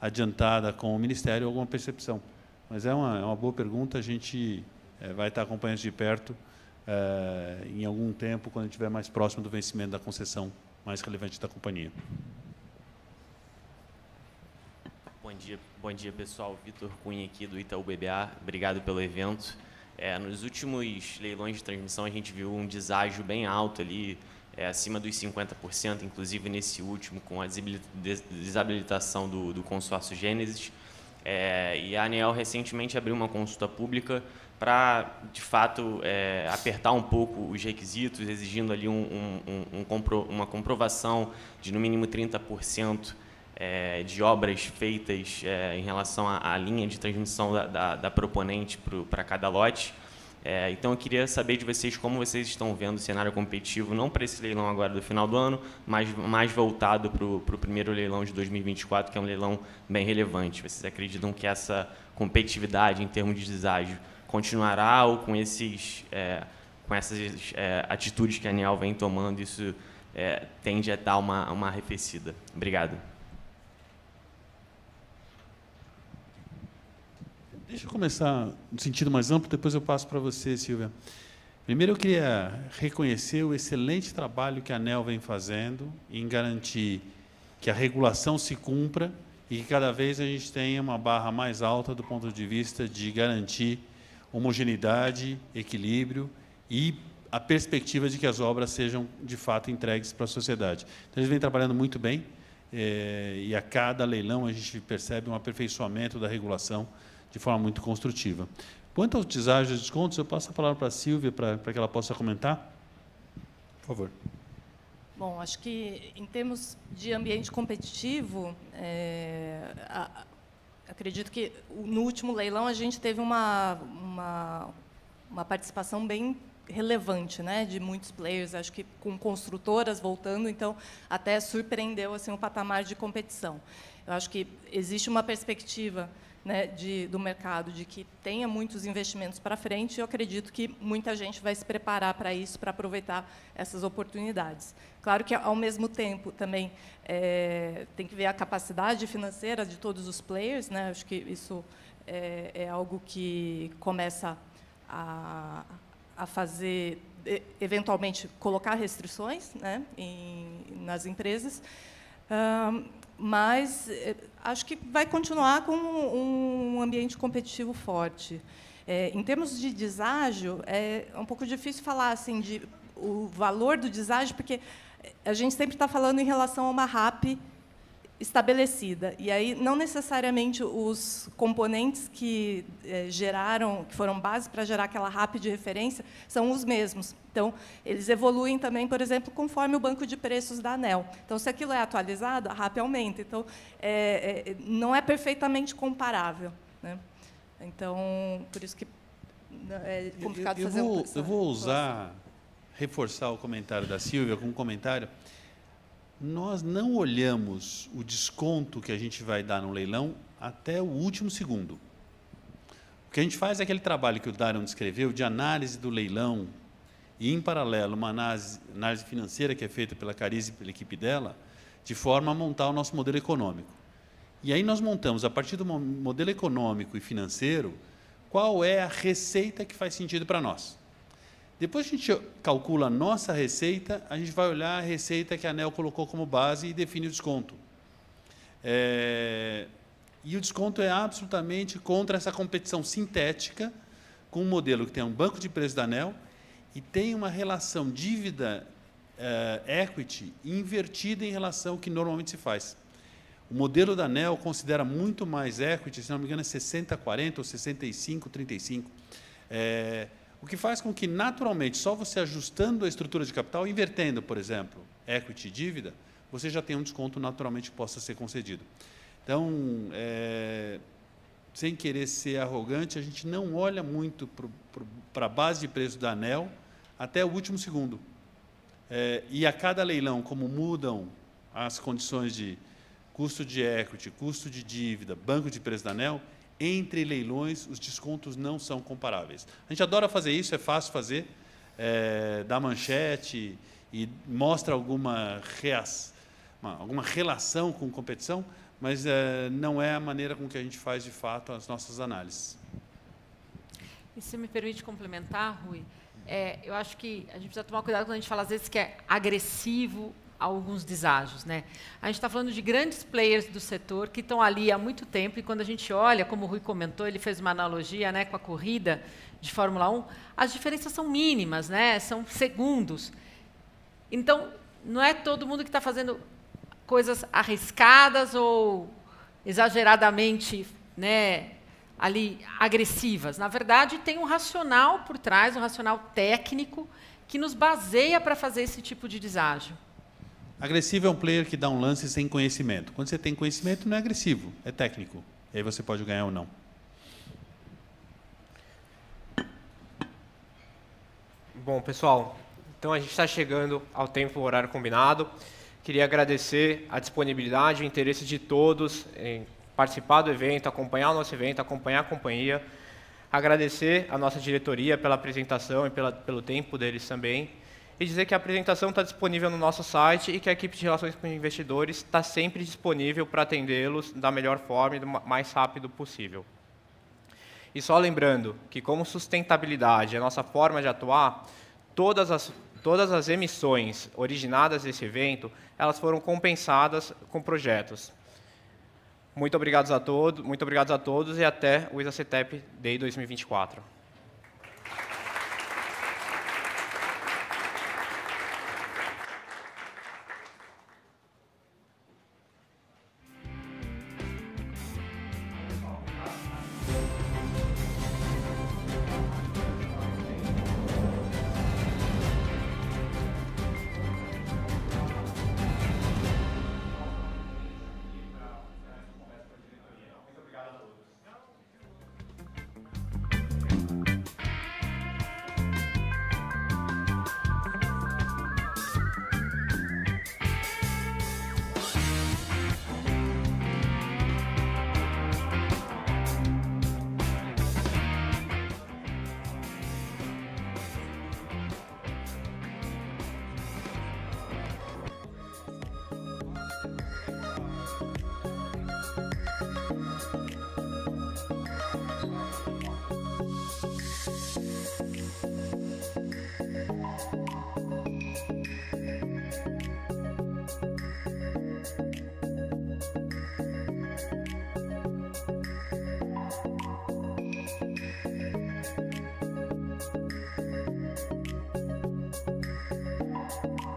S4: adiantada com o Ministério ou alguma percepção. Mas é uma, é uma boa pergunta, a gente é, vai estar acompanhando de perto é, em algum tempo, quando estiver mais próximo do vencimento da concessão mais relevante da companhia.
S11: Bom dia, bom dia pessoal. Vitor Cunha aqui do Itaú BBA. Obrigado pelo evento. É, nos últimos leilões de transmissão, a gente viu um deságio bem alto ali, é, acima dos 50%, inclusive nesse último, com a desabilitação do, do consórcio Gênesis. É, e a ANEL recentemente abriu uma consulta pública para, de fato, é, apertar um pouco os requisitos, exigindo ali um, um, um compro, uma comprovação de no mínimo 30% é, de obras feitas é, em relação à, à, linha de transmissão da, da, da proponente para cada lote. É, então, eu queria saber de vocês como vocês estão vendo o cenário competitivo, não para esse leilão agora do final do ano, mas mais voltado para o primeiro leilão de 2024, que é um leilão bem relevante. Vocês acreditam que essa competitividade em termos de deságio continuará ou com, esses, é, com essas é, atitudes que a ANEL vem tomando, isso é, tende a dar uma, uma arrefecida? Obrigado.
S4: Deixa eu começar no sentido mais amplo, depois eu passo para você, Silvia. Primeiro, eu queria reconhecer o excelente trabalho que a ANEL vem fazendo em garantir que a regulação se cumpra e que cada vez a gente tenha uma barra mais alta do ponto de vista de garantir homogeneidade, equilíbrio e a perspectiva de que as obras sejam de fato entregues para a sociedade. Então, eles vêm trabalhando muito bem é, e a cada leilão a gente percebe um aperfeiçoamento da regulação de forma muito construtiva. Quanto aos deságios e descontos, eu passo a palavra para a Silvia, para, que ela possa comentar. Por favor.
S5: Bom, acho que, em termos de ambiente competitivo, é, a, acredito que, no último leilão, a gente teve uma, uma, uma participação bem relevante, né, de muitos players, acho que com construtoras voltando, então até surpreendeu assim o patamar de competição. Eu acho que existe uma perspectiva né, de, do mercado, de que tenha muitos investimentos para frente, eu acredito que muita gente vai se preparar para isso, para aproveitar essas oportunidades. Claro que, ao mesmo tempo, também é, tem que ver a capacidade financeira de todos os players, né, acho que isso é, é algo que começa a, a fazer, eventualmente, colocar restrições né, em, nas empresas. Um, mas eh, acho que vai continuar com um ambiente competitivo forte. É, em termos de deságio, é um pouco difícil falar assim de o valor do deságio, porque a gente sempre está falando em relação a uma RAP estabelecida. E aí, não necessariamente os componentes que eh, geraram, que foram base para gerar aquela rápida referência, são os mesmos. Então, eles evoluem também, por exemplo, conforme o banco de preços da ANEL. Então, se aquilo é atualizado, a RAP aumenta. Então, é, é, não é perfeitamente comparável. Né? Então, por isso que né, é complicado eu, eu fazer vou, um Eu
S4: vou usar, reforçar o comentário da Silvia com um comentário nós não olhamos o desconto que a gente vai dar no leilão até o último segundo. O que a gente faz é aquele trabalho que o Darion descreveu de análise do leilão e, em paralelo, uma análise, análise financeira que é feita pela Cariz e pela equipe dela, de forma a montar o nosso modelo econômico. E aí nós montamos, a partir do modelo econômico e financeiro, qual é a receita que faz sentido para nós. Depois que a gente calcula a nossa receita, a gente vai olhar a receita que a ANEL colocou como base e define o desconto. É... E o desconto é absolutamente contra essa competição sintética com um modelo que tem um banco de preço da ANEL e tem uma relação dívida é, equity invertida em relação ao que normalmente se faz. O modelo da ANEL considera muito mais equity, se não me engano, é 60-40 ou 65-35. É, o que faz com que, naturalmente, só você ajustando a estrutura de capital, invertendo, por exemplo, equity e dívida, você já tem um desconto naturalmente que possa ser concedido. Então, é, sem querer ser arrogante, a gente não olha muito para a base de preço da ANEL até o último segundo. É, e a cada leilão, como mudam as condições de custo de equity, custo de dívida, banco de preço da ANEL, entre leilões, os descontos não são comparáveis. A gente adora fazer isso, é fácil fazer, é, dá manchete e mostra alguma, uma, alguma relação com competição, mas é, não é a maneira com que a gente faz de fato as nossas
S9: análises. E se me permite complementar, Rui, é, eu acho que a gente precisa tomar cuidado quando a gente fala às vezes que é agressivo alguns deságios. Né? A gente está falando de grandes players do setor que estão ali há muito tempo, e quando a gente olha, como o Rui comentou, ele fez uma analogia né, com a corrida de Fórmula 1, as diferenças são mínimas, né? são segundos. Então, não é todo mundo que está fazendo coisas arriscadas ou exageradamente né, ali agressivas. Na verdade, tem um racional por trás, um racional técnico, que nos baseia para fazer esse tipo de deságio.
S4: Agressivo é um player que dá um lance sem conhecimento. Quando você tem conhecimento, não é agressivo, é técnico. E aí você pode ganhar ou não.
S2: Bom, pessoal, então a gente está chegando ao tempo horário combinado. Queria agradecer a disponibilidade e o interesse de todos em participar do evento, acompanhar o nosso evento, acompanhar a companhia. Agradecer a nossa diretoria pela apresentação e pela, pelo tempo deles também e dizer que a apresentação está disponível no nosso site e que a equipe de relações com investidores está sempre disponível para atendê-los da melhor forma e do mais rápido possível. E só lembrando que, como sustentabilidade é a nossa forma de atuar, todas as, todas as emissões originadas desse evento elas foram compensadas com projetos. Muito obrigado a todos, muito obrigado a todos e até o ISACETEP Day 2024.